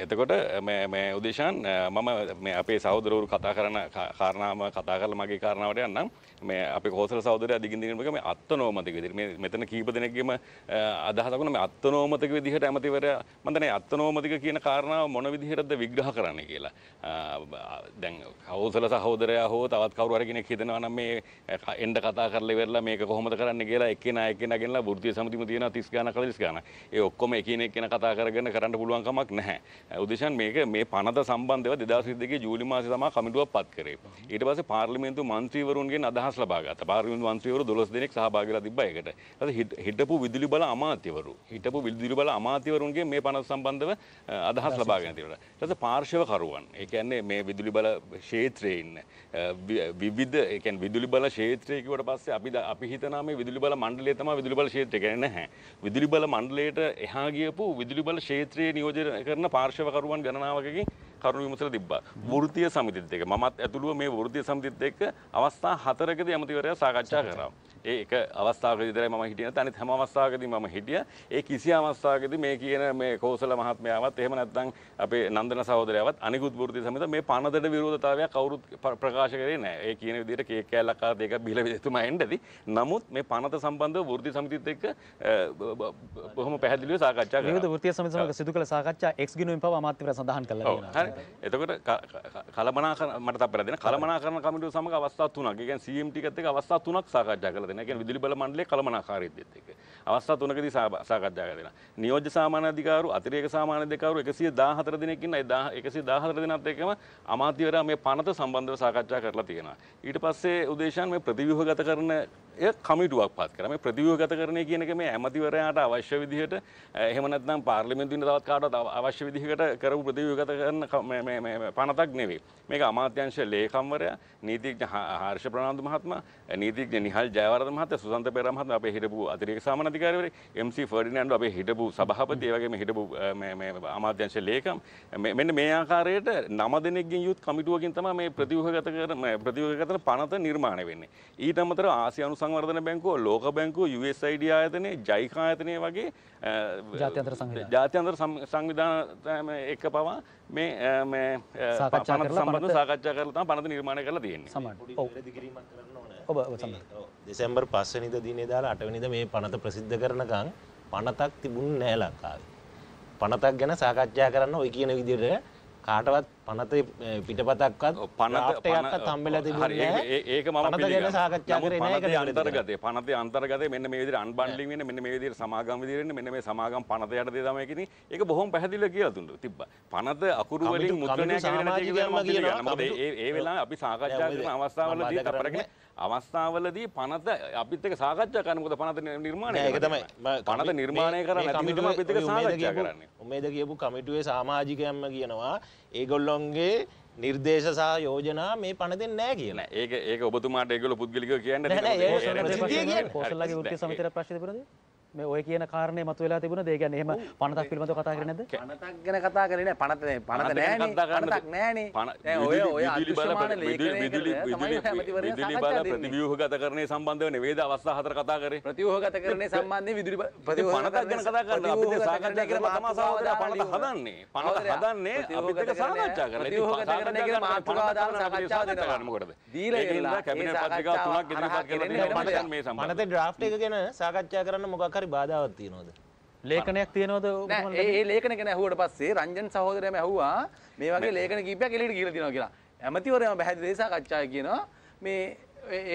එතකොට මේ මේ උදේෂාන් මම මේ අපේ සහෝදරවරු කතා කරන කාරණාම කතා කරලා මගේ කාරණාවට යන්නම් මේ අපි කෝසල සහෝදරයා දිගින් දිගටම මේ අත්නෝමතික විදිහට මේ මෙතන කීප දෙනෙක්ගේම අදහසකුණ මේ අත්නෝමතික විදිහට ඇමතිවරයා මම දැන් අත්නෝමතික කියන කාරණාව මොන විදිහටද විග්‍රහ කරන්නේ කියලා දැන් කෝසල සහෝදරයා හෝ තවත් කවුරු හරි කෙනෙක් හිතනවා නම් මේ එන්න කතා කරලා ඉවරලා මේක කොහොමද කරන්න කියලා එක්කෙනා එක්කෙනා ගෙනලා වෘත්තීය සමිතියම තියෙනවා 30 ගණන් 40 ගණන් ඒ ඔක්කොම එකිනෙක කෙනා කතා කරගෙන කරන්න පුළුවන් කමක් නැහැ උදේෂන් මේක මේ පනත සම්බන්ධව 2002 ජූලි මාසේ තමයි කමිටුවක් පත් කරේ ඊට පස්සේ පාර්ලිමේන්තු මන්ත්‍රීවරුන්ගෙන් අදහස් ලබාගත පාර්ලිමේන්තු මන්ත්‍රීවරු 12 දෙනෙක් සහභාගී වෙලා තිබ්බා ඒකට. ඊට හිටපු විදුලි බල අමාත්‍යවරු හිටපු විදුලි බල අමාත්‍යවරුන්ගෙන් මේ පනත සම්බන්ධව අදහස් ලබාගෙන තිබුණා. ඊට පස්සේ පාර්ශව කරුවන්. ඒ කියන්නේ මේ විදුලි බල ක්ෂේත්‍රයේ ඉන්න විවිධ ඒ කියන්නේ විදුලි බල ක්ෂේත්‍රය කිව්වට පස්සේ අපි අපි හිතනවා මේ විදුලි බල මණ්ඩලය තමයි විදුලි බල ක්ෂේත්‍රය කියන්නේ නැහැ. විදුලි බල මණ්ඩලයට එහා ගියපු විදුලි බල ක්ෂේත්‍රයේ නියෝජනය කරන පාර්ශව කරුවන් ගණනාවකකින් කරුණු විමසලා තිබ්බා. වෘත්තීය සමිතිත් එක්ක මමත් ඇතුළුව මේ වෘත්තීය සමිතිත් එක්ක අවස්ථා හතරකදී ඇමතිවරයා සාකච්ඡා කරා. ඒ එක අවස්ථාවක විතරයි මම හිටියේ නැත්නම් අනිත් හැම අවස්ථාවකදී මම හිටියා. ඒ කිසි අවස්ථාවකදී මේ කියන මේ කෝසල මහත්මයාවත් එහෙම නැත්නම් අපේ නන්දන සහෝදරයාවත් අනිකුත් වෘත්ති සමිත මේ පනතට විරෝධතාවයක් කවුරුත් ප්‍රකාශ කරේ නැහැ. ඒ කියන විදිහට කේක් කෑල්ලක් ආද දෙකක් බිහිලා එතුමා එන්න ඇති. නමුත් මේ පනත සම්බන්ධව වෘත්ති සමිතිත් එක්ක බොහොම පැහැදිලිව සාකච්ඡා කරනවා. විවිධ වෘත්තීය සමිති සමග සිදු කළ සාකච්ඡා X ගිණුවෙන් පවා අමාත්‍යවරයා සඳහන් කළා කියනවා. හරි. එතකොට කලමනාකරණ මට තප්පර දෙන්න කලමනාකරණ කමිටුව සමග අවස්ථා තුනක්. ඒ කියන්නේ CMT එකත් එක්ක අවස්ථා තුනක් සාකච්ඡා කළා. කරගෙන එක විදුලි බල මණ්ඩලේ කළමනාකාරීත්වයත් එක්ක අවස්ථා තුනකදී සාකච්ඡා කරලා නියෝජ්‍ය සාමාන්‍ය අධිකාරු අතිරේක සාමාන්‍ය අධිකාරු 114 දෙනෙක් ඉන්න ඒ 114 දෙනාත් එක්කම අමාත්‍යවරයා මේ පනත සම්බන්ධව සාකච්ඡා කරලා තියෙනවා ඊට පස්සේ උදේශාන් මේ ප්‍රතිව්‍යුහගත කරන එය කමිටුවක් පත් කරා මේ ප්‍රතිව්‍යුහගත කරන්නේ කියන එක මේ ඇමතිවරයාට අවශ්‍ය විදිහට එහෙම නැත්නම් පාර්ලිමේන්තුවේ ඉන්න තවත් කාටවත් අවශ්‍ය විදිහකට කරපු ප්‍රතිව්‍යුහගත කරන මේ මේ මේ පනතක් නෙවෙයි මේක අමාත්‍යංශ ලේකම්වරයා නීතිඥ හර්ෂ ප්‍රනාන්දු මහත්මයා නීතිඥ නිහල් ජයවර්ධන නාරද මහත්තයා සුසන්ත පෙර මහත්මයා අපේ හිටපු අතිරේක සාමාන්‍ය අධිකාරිවරේ MC ෆර්ඩිනෑන්ඩ් අපේ හිටපු සභාපති ඒ වගේම හිටපු මේ මේ අමාත්‍යංශ ලේකම් මෙන්න මේ ආකාරයට නම දෙනෙක්ගෙන් යුත් කමිටුවකින් තමයි මේ ප්‍රතිව්‍යුහගත කරන ප්‍රතිව්‍යුහගත පනත නිර්මාණය වෙන්නේ ඊට අමතරව ආසියානු සංවර්ධන බැංකුව ලෝක බැංකුව USAID ආයතනය ජයිකා ආයතනය වගේ ජාත්‍යන්තර සංවිධාන ජාත්‍යන්තර සංවිධාන එක පවා මේ මේ සම්බන්ධ සාකච්ඡා කරලා තමයි පනත නිර්මාණය කරලා තියෙන්නේ. සමහර. ඔව්. ඔබ දෙසැම්බර් පස්සනිද දිනේ දාලා අටවනිද මේ පනත ප්‍රසිද්ධ කරනකං පනතක් තිබුණ නෑ ලංකාවේ. පනතක් ගැන සාකච්ඡා කරන්න ඔය කියන විදිහට කාටවත් පනත පිටපතක්වත් පනටයක්ත් තම්බෙල ඒක ම අන්තර්ගත පනත අන්තර්ගත මෙන්න මේදර අන්බන්ඩි වෙන මෙන්න මේදර සමාගම දිරන්න මෙන්න මේ සමාගම් පනතයට දමයකින ඒක බොහොම පැහදිල කිය තුන්ට තිබ පනත අකුරුවලින් මුද්‍රණය ඒ වෙලා අපි සාකච්ඡා අවස්ථාවල තරගෙන අවස්ථාවලදී පනත අපිත් එක සාකච්ඡා කරන මොකද පනත නිර්මාණය ඒක තමයි පනත නිර්මාණය කරන්න අපිත් එක සාකච්ඡා කරන්නේ උමේද කියපු කමිටුවේ සමාජිකයන්ම කියනවා ඒගොල්ලොන්ගේ නිර්දේශ සහ යෝජනා මේ පණ දෙන්නේ නැහැ කියලා. ඒක ඒක ඔබතුමාට ඒගොල්ලෝ පුද්ගලිකව කියන්න දෙන්න. නෑ නෑ ඒ ප්‍රතිපක්ෂ කියන්නේ කොසල්ලාගේ වෘත්ති සමිතියට ප්‍රශ්න දෙපරද? මේ ඔය කියන කාරණේ මතුවලා තිබුණද? ඒ කියන්නේ එහෙම පනතක් පිළිබඳව කතා කරේ නැද්ද? පනතක් ගැන කතා කරේ නෑ. පනත නෑ. පනත නෑනේ. පනතක් නෑනේ. දැන් ඔය ඔය අදෘශ්‍යමාන ලේඛනයේ විදුලි බල ප්‍රතිව්‍යුහගත කරන්නේ සම්බන්ධව නෙවෙයිද අවස්ථා හතර කතා කරේ? ප්‍රතිව්‍යුහගත කරන්නේ සම්බන්ධයෙන් විදුලි ප්‍රතිව්‍යුහගත ගැන කතා කරනවා. අපි දැන් සාකච්ඡා කරලා තමයි සහෝදරයා පනත හදන්නේ. පනත හදන්නේ අපිත් එක්ක සාකච්ඡා කරලා. ප්‍රතිව්‍යුහගත කරන්නේ කියලා මාතෘකාව දාලා සාකච්ඡා දෙනවා. මොකටද? දීලා ඉවරලා කැබිනට් පත්‍රිකා තුනක් ඉදිරිපත් කරලා මේ සම්බන්ධයෙන් මේ සම්බන්ධයෙන් ඩ්‍රාෆ්ට් එක ගැන සාකච්ඡා කරන්න මොකක් හරි බාධාවක් තියෙනවද? ලේඛනයක් තියෙනවද? ඒ ලේඛන ගැන ඇහුවට පස්සේ රංජන් සහෝදරයම ඇහුවා මේ වගේ ලේඛන කිහිපයක් එළියට කියලා දෙනවා කියලා. ඇමතිවරයම පැහැදිලි දේශා කච්චාය කියනවා මේ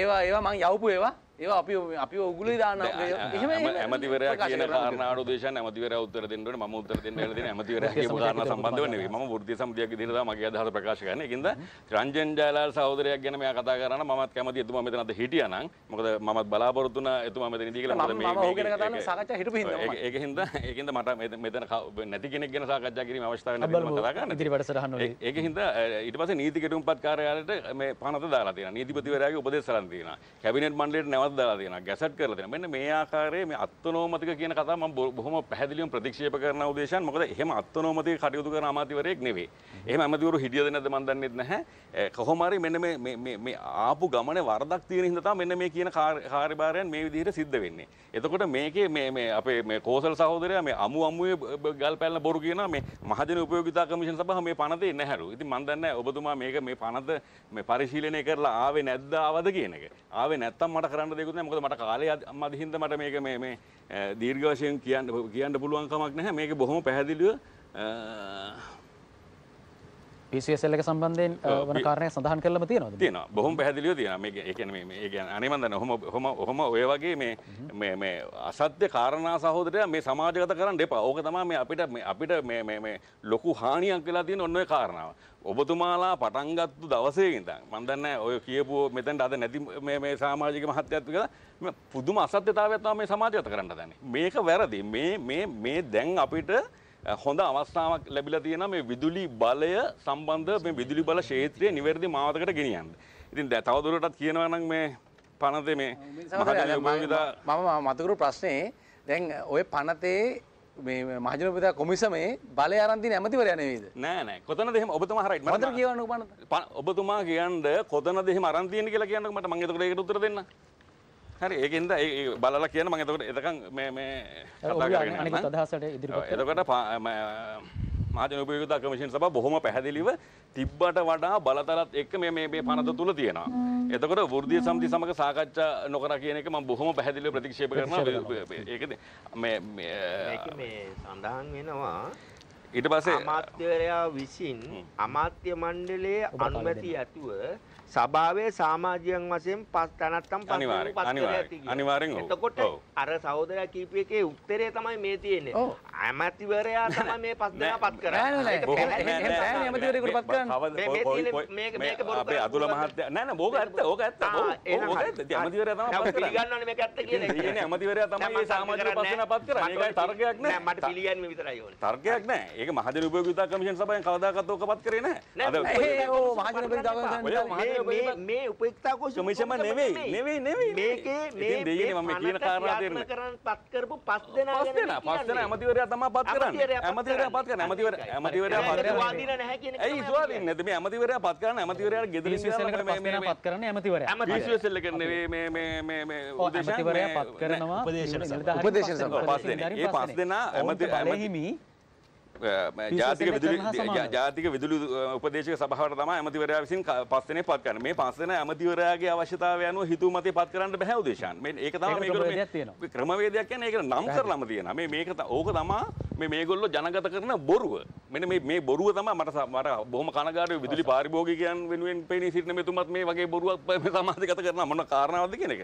ඒවා ඒවා මං යවපු ඒවා ඒ අපි අපි ඔගුල දාන ඇමතිවර කියන කාරනාට දේශ ඇමතිවර උත්තර දෙන්නට ම උත්තර දෙන්න ද ඇමතිවර කාරන සම්බන්ධ ම ෘති සම්තියක් දින මගේ අදහ ප්‍රකාශ කරන එකද රංජන් ජයලාල් සහෝදරයක් ගැන මේ කතා කරන මත් කැමති එතුම මෙතනද හිටියනම් මොකද මත් බලාපොරත්තුන එතුම මෙතන දී ඒ හිද ඒකද මට මෙතන නැති කෙනෙක් ගෙන සාකච්ඡා කිරීම අවස්ථාව ගන්න ඉදිරිටසරහන්න ඒක හිද ඉට පස නීතිකටුම් පත්කාරයාලට මේ පනත දාලා තියෙන නීතිපතිවරයාගේ උපදෙස් සරන් තියෙන කැබිනට් මණ්ඩලයට නැව පහක් දාලා තියෙනවා ගැසට් කරලා තියෙනවා. මෙන්න මේ ආකාරයේ මේ අත්නෝමතික කියන කතාව මම බොහොම පැහැදිලිවම ප්‍රතික්ෂේප කරන උදේශන්. මොකද එහෙම අත්නෝමතික කටයුතු කරන අමාත්‍යවරයෙක් නෙවෙයි. එහෙම අමාත්‍යවරු හිටියද නැද්ද මම දන්නේ නැහැ. කොහොම හරි මෙන්න මේ මේ මේ ආපු ගමනේ වරදක් තියෙන හින්දා තමයි මෙන්න මේ කියන කාර්යභාරයන් මේ විදිහට සිද්ධ වෙන්නේ. එතකොට මේකේ මේ මේ අපේ මේ කෝසල් සහෝදරයා මේ අමු අමුවේ ගල් පැලන බොරු කියනවා මේ මහජන උපයෝගිතා කමිෂන් සභාව මේ පනතේ නැහැලු. ඉතින් මම දන්නේ ඔබතුමා මේක මේ පනත මේ පරිශීලනය කරලා ආවේ නැද්ද ආවද කියන එක. ආවේ නැත්තම් මට කරන්න දෙකුත් නැහැ මොකද මට කාලය මදිහින්ද මට මේක මේ මේ දීර්ඝ වශයෙන් කියන්න කියන්න පුළුවන් කමක් නැහැ මේක බොහොම පැහැදිලිව පිසල් එක සම්බන්ධයෙන් වන කාරණය සඳහන් කරලම තියෙනවා තියෙන බොහොම පැදිලිය තියෙන ගැන අනිමන්දන හොම හොම හොම ඔය වගේ මේ අසත්‍ය කාරණා සහෝදරය මේ සමාජගත කරන්න එපා ඕක තමා මේ අපිට අපිට ලොකු හානියක් වෙලා තියෙන ඔන්නය කාරණාව ඔබතුමාලා පටන්ගත්තු දවසේද මන්දන්න ඔය කියපු මෙතැන්ට අද නැති මේ සාමාජික මහත්‍යත්තු කලා පුදුම අසත්‍යතාවත්වා මේ සමාජගත කරන්න දැන මේක වැරදි මේ දැන් අපිට හොඳ අවස්ථාවක් ලැබිලා තියෙනවා මේ විදුලි බලය සම්බන්ධ මේ විදුලි බල ක්ෂේත්‍රය නිවැරදි මාවතකට ගෙනියන්න. ඉතින් තවදුරටත් කියනවා නම් මේ පනතේ මේ මම මතකරු ප්‍රශ්නේ දැන් ඔය පනතේ මේ මහජනපතියා කොමිසමේ බලය අරන් තියෙන ඇමතිවරයා නෙවෙයිද නෑ නෑ කොතනද එහෙම ඔබතුමා හරයි මට කියවන්න ඔබතුමා කියන්න කොතනද එහෙම අරන් තියෙන්නේ කියලා කියන්නකෝ මට මම එතකොට ඒකට උත්තර දෙන්න හරි ඒකින්ද ඒ බලලා කියන මම එතකොට එතකන් මේ මේ කතා කරගෙන අනිකුත් අදහසට ඉදිරිපත් එතකොට මාධ්‍ය උපයෝගිතා කමිෂන් සභාව බොහොම පැහැදිලිව තිබ්බට වඩා බලතලත් එක්ක මේ මේ මේ පනත තුල තියෙනවා. එතකොට වෘද්ධිය සමිති සමග සාකච්ඡා නොකර කියන එක මම බොහොම පැහැදිලිව ප්‍රතික්ෂේප කරනවා. ඒකද මේ මේ සඳහන් වෙනවා ඊට පස්සේ අමාත්‍යවරයා විසින් අමාත්‍ය මණ්ඩලයේ අනුමැතිය ඇතුව සභාවේ සාමාජියන් වශයෙන් පස් තැනත්තම් පස් පස් අනිවාර්යෙන් එතකොට අර සහෝදරයා කීප එකේ උත්තරය තමයි මේ තියෙන්නේ ඇමතිවරයා තමයි මේ පස් දෙනා පත් කරන්නේ අපේ අතුල මහත්තයා නෑ නෑ ඕක ඇත්ත ඕක ඇත්ත ඕක ඇත්ත ඇමතිවරයා තමයි පස් පිළිගන්නවනේ මේක ඇත්ත කියන්නේ කියන්නේ ඇමතිවරයා තමයි මේ සාමාජික පස් දෙනා පත් කරන්නේ ඒකයි තර්කයක් නෑ මට පිළිගන්නේ විතරයි ඕනේ තර්කයක් නෑ ඒක මහජන උපයෝගීතා කමිෂන් සභාවෙන් කවදාකවත් ඕක පත් කරේ නෑ අද ඒ ඕ මහජන උපයෝගීතා කමිෂන් මේ උපෙක්තාකෝ සමිෂම නෙවෙයි නෙවෙයි නෙවෙයි මේකේ මේ දෙයනේ මම කියන කාරණා තේරෙන්නේ කරන් පත් කරපු පස් දෙනා පස් දෙනා පස් දෙනා ඇමතිවරයා තමයි පත් කරන්නේ ඇමතිවරයා පත් කරන්නේ ඇමතිවරයා ඇමතිවරයා පත් කරන්නේ ස්වාධීන නැහැ කියන එක ඇයි ස්වාධීන නැද්ද මේ ඇමතිවරයා පත් කරන්නේ ඇමතිවරයාට ගෙදර ඉස්සෙල්ලා මේ මේ පත් කරන්නේ ඇමතිවරයා ඇමතිවරයා එක නෙවෙයි මේ මේ මේ මේ උපදේශකයා පත් කරනවා උපදේශන සභාව උපදේශන සභාව පස් දෙනා ඒ පස් දෙනා ඇමති ඇමති ජාතික ජාතික විදුලි උපදේශක සභාවට තම ඇමතිවරයා විසින් පස්සනේ පත් කරන මේ පස්සන ඇමතිවරයාගේ අවශ්‍යතාවය අනුව හිතු මතේ පත් කරන්න බැහැ උදේශාන් මේ ඒක තමයි මේක ක්‍රමවේදයක් කියන්නේ ඒක නම් කරලම තියෙනවා මේ මේක ඕක තමයි මේ මේගොල්ලෝ ජනගත කරන බොරුව මෙන්න මේ මේ බොරුව තමයි මට මට බොහොම කනගාටුයි විදුලි පාරිභෝගිකයන් වෙනුවෙන් පෙනී සිටින මෙතුමත් මේ වගේ බොරුවක් මේ සමාජගත කරන මොන කාරණාවක්ද කියන එක.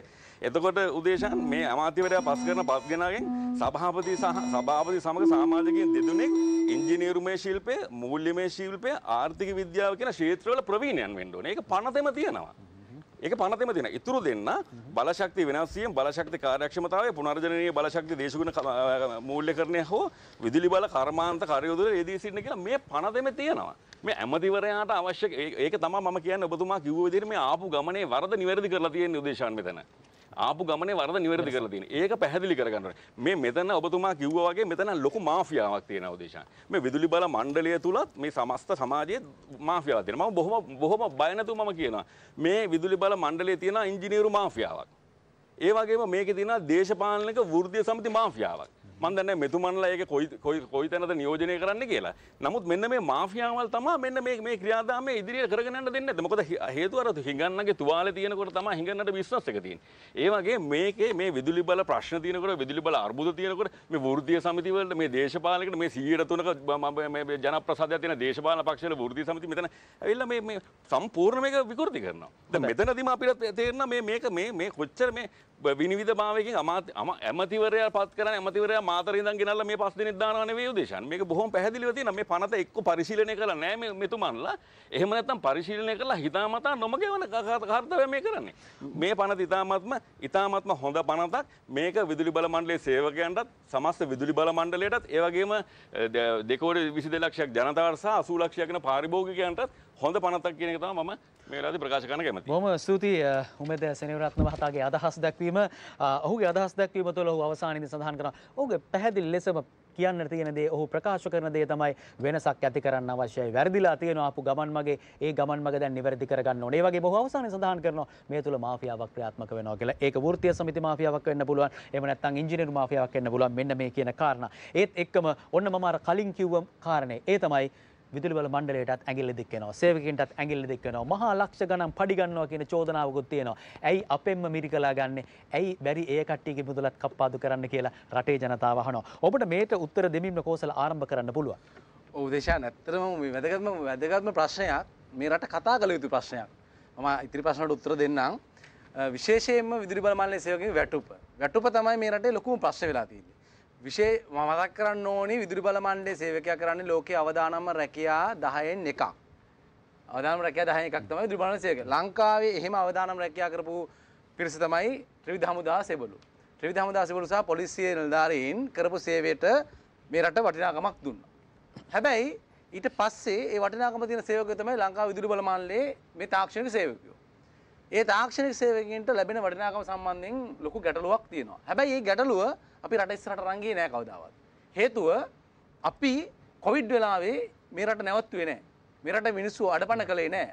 එතකොට උදේශාන් මේ අමාත්‍යවරයා පස් කරන පස් ගෙනාගෙන් සභාපති සහ සභාපති සමග සමාජිකයන් දෙදුනෙක් ඉංජිනේරුමය ශිල්පය, මූල්‍යමය ශිල්පය, ආර්ථික විද්‍යාව කියන ක්ෂේත්‍රවල ප්‍රවීණයන් වෙන්න ඕනේ. ඒක පනතෙම තියෙනවා. ඒක පනතම තින ඉතුරු දෙන්න බලශක්ති වෙනස්සියම් බලශක්ති කාරක්ෂමතාව පුනර්ජනය බලශක්ති දේශගුණ මූල්්‍ය කරනය හෝ විදිලි බල කර්මාන්ත කරයුතුර ඒදී සින්න කියලා මේ පනතම තියෙනවා මේ ඇමතිවරයාට අවශ්‍ය ඒක තම ම කියන ඔබතුමා කිව්වදිරීම ආපු ගමනේ වරද නිවැරදි කරලා තියෙන උදේශන් මෙතන ආපු ගමනේ වරද නිවැරදි කරලා තියෙන. ඒක පැහැදිලි කරගන්න ඕනේ. මේ මෙතන ඔබතුමා කිව්වා වගේ මෙතන ලොකු මාෆියාවක් තියෙනවා දේශාන්. මේ විදුලි බල මණ්ඩලය තුලත් මේ සමස්ත සමාජයේ මාෆියාවක් තියෙනවා. මම බොහොම බොහොම බය නැතුව මම කියනවා. මේ විදුලි බල මණ්ඩලයේ තියෙන ඉංජිනේරු මාෆියාවක්. ඒ වගේම මේකේ තියෙනවා දේශපාලනික වෘත්තීය සමිති මාෆියාවක්. මන්දන්න මෙතුමන්ලා ඒක කොයි තැනද නියෝජනය කරන්න කියලා නමුත් මෙන්න මේ මාෆියාවල් තම මෙන්න මේ ක්‍රියාදාම ඉදිරිය කරගන්න දෙන්න මොකද හේතුවරතු හිඟන්නගේ තුවාල තියනකොට තම හිඟන්නට විශ්වාස එක තියෙන ඒවගේ මේකේ මේ විදුලි බල ප්‍රශ්න තියනකොට විදුලි බල අර්බුද තියනකොට මේ වෘද්ධිය සමිතිවලට මේ දේශපාලකට මේ සීයට තුනක ජනප්‍රසාදය තියෙන දේශපාලන පක්ෂවල වෘද්ධිය සමිති මෙතන ඇවිල්ලා මේ මේ සම්පූර්ණ මේක විකෘති කරනවා දැන් මෙතනදීම අපිට තේරෙනවා මේ මේක මේ මේ කොච්චර මේ විනිවිදභාවයකින් අමාත්‍ය ඇමතිවරයා පත් කරන්නේ ඇමතිවරයා මාතර ඉඳන් ගෙනල්ලා මේ පස් දිනෙත් දානවා නෙවෙයි උදේශන්. මේක බොහොම පැහැදිලිව තියෙනවා. මේ පනත එක්ක පරිශීලනය කරලා නැහැ මේ මෙතුමන්ලා. එහෙම නැත්නම් පරිශීලනය කරලා හිතාමතා නොමගෙවන කාර්යය මේ කරන්නේ. මේ පනත ඉතාමත්ම ඉතාමත්ම හොඳ පනතක්. මේක විදුලි බල මණ්ඩලයේ සේවකයන්ටත් සමස්ත විදුලි බල මණ්ඩලයටත් ඒ වගේම දෙකෝටි 22 ලක්ෂයක් ජනතාවට සහ 80 ලක්ෂයක් වෙන පාරිභෝගිකයන්ටත් හොඳ පනතක් කියන එක තම මම මේලාද ප්‍රකාශ කන කැමති ොම ස්තුතියි උමද සනිවරත්න මහතාගේ අදහස් දැක්වීම ඔහුගේ අදහස් දැක්වීම තුළ ඔහු අවසානයේ සඳහන් කරන ඔහුගේ පැහැදිලි ලෙසම කියන්න තියෙන දේ ඔහු ප්‍රකාශ කරන දේ තමයි වෙනසක් ඇති කරන්න අවශ්‍යයි. වැරදිලා තියෙනවා ආපු ගමන් මගේ ඒ ගමන් මග දැන් නිවැරදි කරගන්න ඕනේ. ඒ වගේ බොහෝ අවසානයේ සඳහන් කරනවා මේ තුල මාෆියාවක් ක්‍රියාත්මක වෙනවා කියලා. ඒක වෘත්තීය සමිති මාෆියාවක් වෙන්න පුළුවන්. එහෙම නැත්නම් ඉංජිනේරු මාෆියාවක් වෙන්න පුළුවන්. මෙන්න මේ කියන කාරණා. ඒත් එක්කම ඔන්න මම අර කලින් කිව්ව කාරණේ. ඒ තමයි විදුලි බල මණ්ඩලයටත් ඇඟිල්ල දික් වෙනවා. සේවකයන්ටත් ඇඟිල්ල දික් වෙනවා. මහා ලක්ෂ ගණන් පඩි ගන්නවා කියන චෝදනාවකුත් තියෙනවා. ඇයි අපෙන්ම මිරිකලා ගන්නෙ? ඇයි බැරි ඒ කට්ටියගේ මුදලත් කප්පාදු කරන්න කියලා රටේ ජනතාව අහනවා. ඔබට මේට උත්තර දෙමින්න කෝසල ආරම්භ කරන්න පුළුවන්. ඔව් දේශාන් ඇත්තටම මේ වැදගත්ම වැදගත්ම ප්‍රශ්නයක් මේ රට කතා කළ යුතු ප්‍රශ්නයක්. මම ඉතිරි ප්‍රශ්නවලට උත්තර දෙන්නම්. විශේෂයෙන්ම විදුලි බල මණ්ඩලයේ සේවකයන්ගේ වැටුප. වැටුප තමයි මේ රටේ ලොකුම ප්‍රශ්න වෙලා තියෙන්නේ. විශේ මතක් කරන්න ඕනි විදුරි බල මණ්ඩේ සේවකයා කරන්නේ ලෝකයේ අවදානම රැකියා 10න් එකක්. අවදානම රැකියා 10න් එකක් තමයි විදුරි බලන සේවක. ලංකාවේ එහෙම අවදානම රැකියා කරපු පිරිස තමයි ත්‍රිවිධ හමුදා සේබළු. ත්‍රිවිධ හමුදා සේබළු සහ පොලිසිය නිලධාරීන් කරපු සේවයට මේ රට වටිනාකමක් දුන්නා. හැබැයි ඊට පස්සේ ඒ වටිනාකම තියෙන සේවකයෝ තමයි ලංකාව විදුලි බල මණ්ඩලයේ මේ තාක්ෂණික සේවකයෝ. ඒ තාක්ෂණික සේවකයන්ට ලැබෙන වටිනාකම සම්බන්ධයෙන් ලොකු ගැටලුවක් තියෙනවා. හැබැයි මේ ගැටලුව අපි රට ඉස්සරහට රංගේ නෑ කවදාවත්. හේතුව අපි කොවිඩ් වෙලාවේ මේ රට නැවතුවේ නෑ. මේ රට මිනිස්සු අඩපණ කළේ නෑ.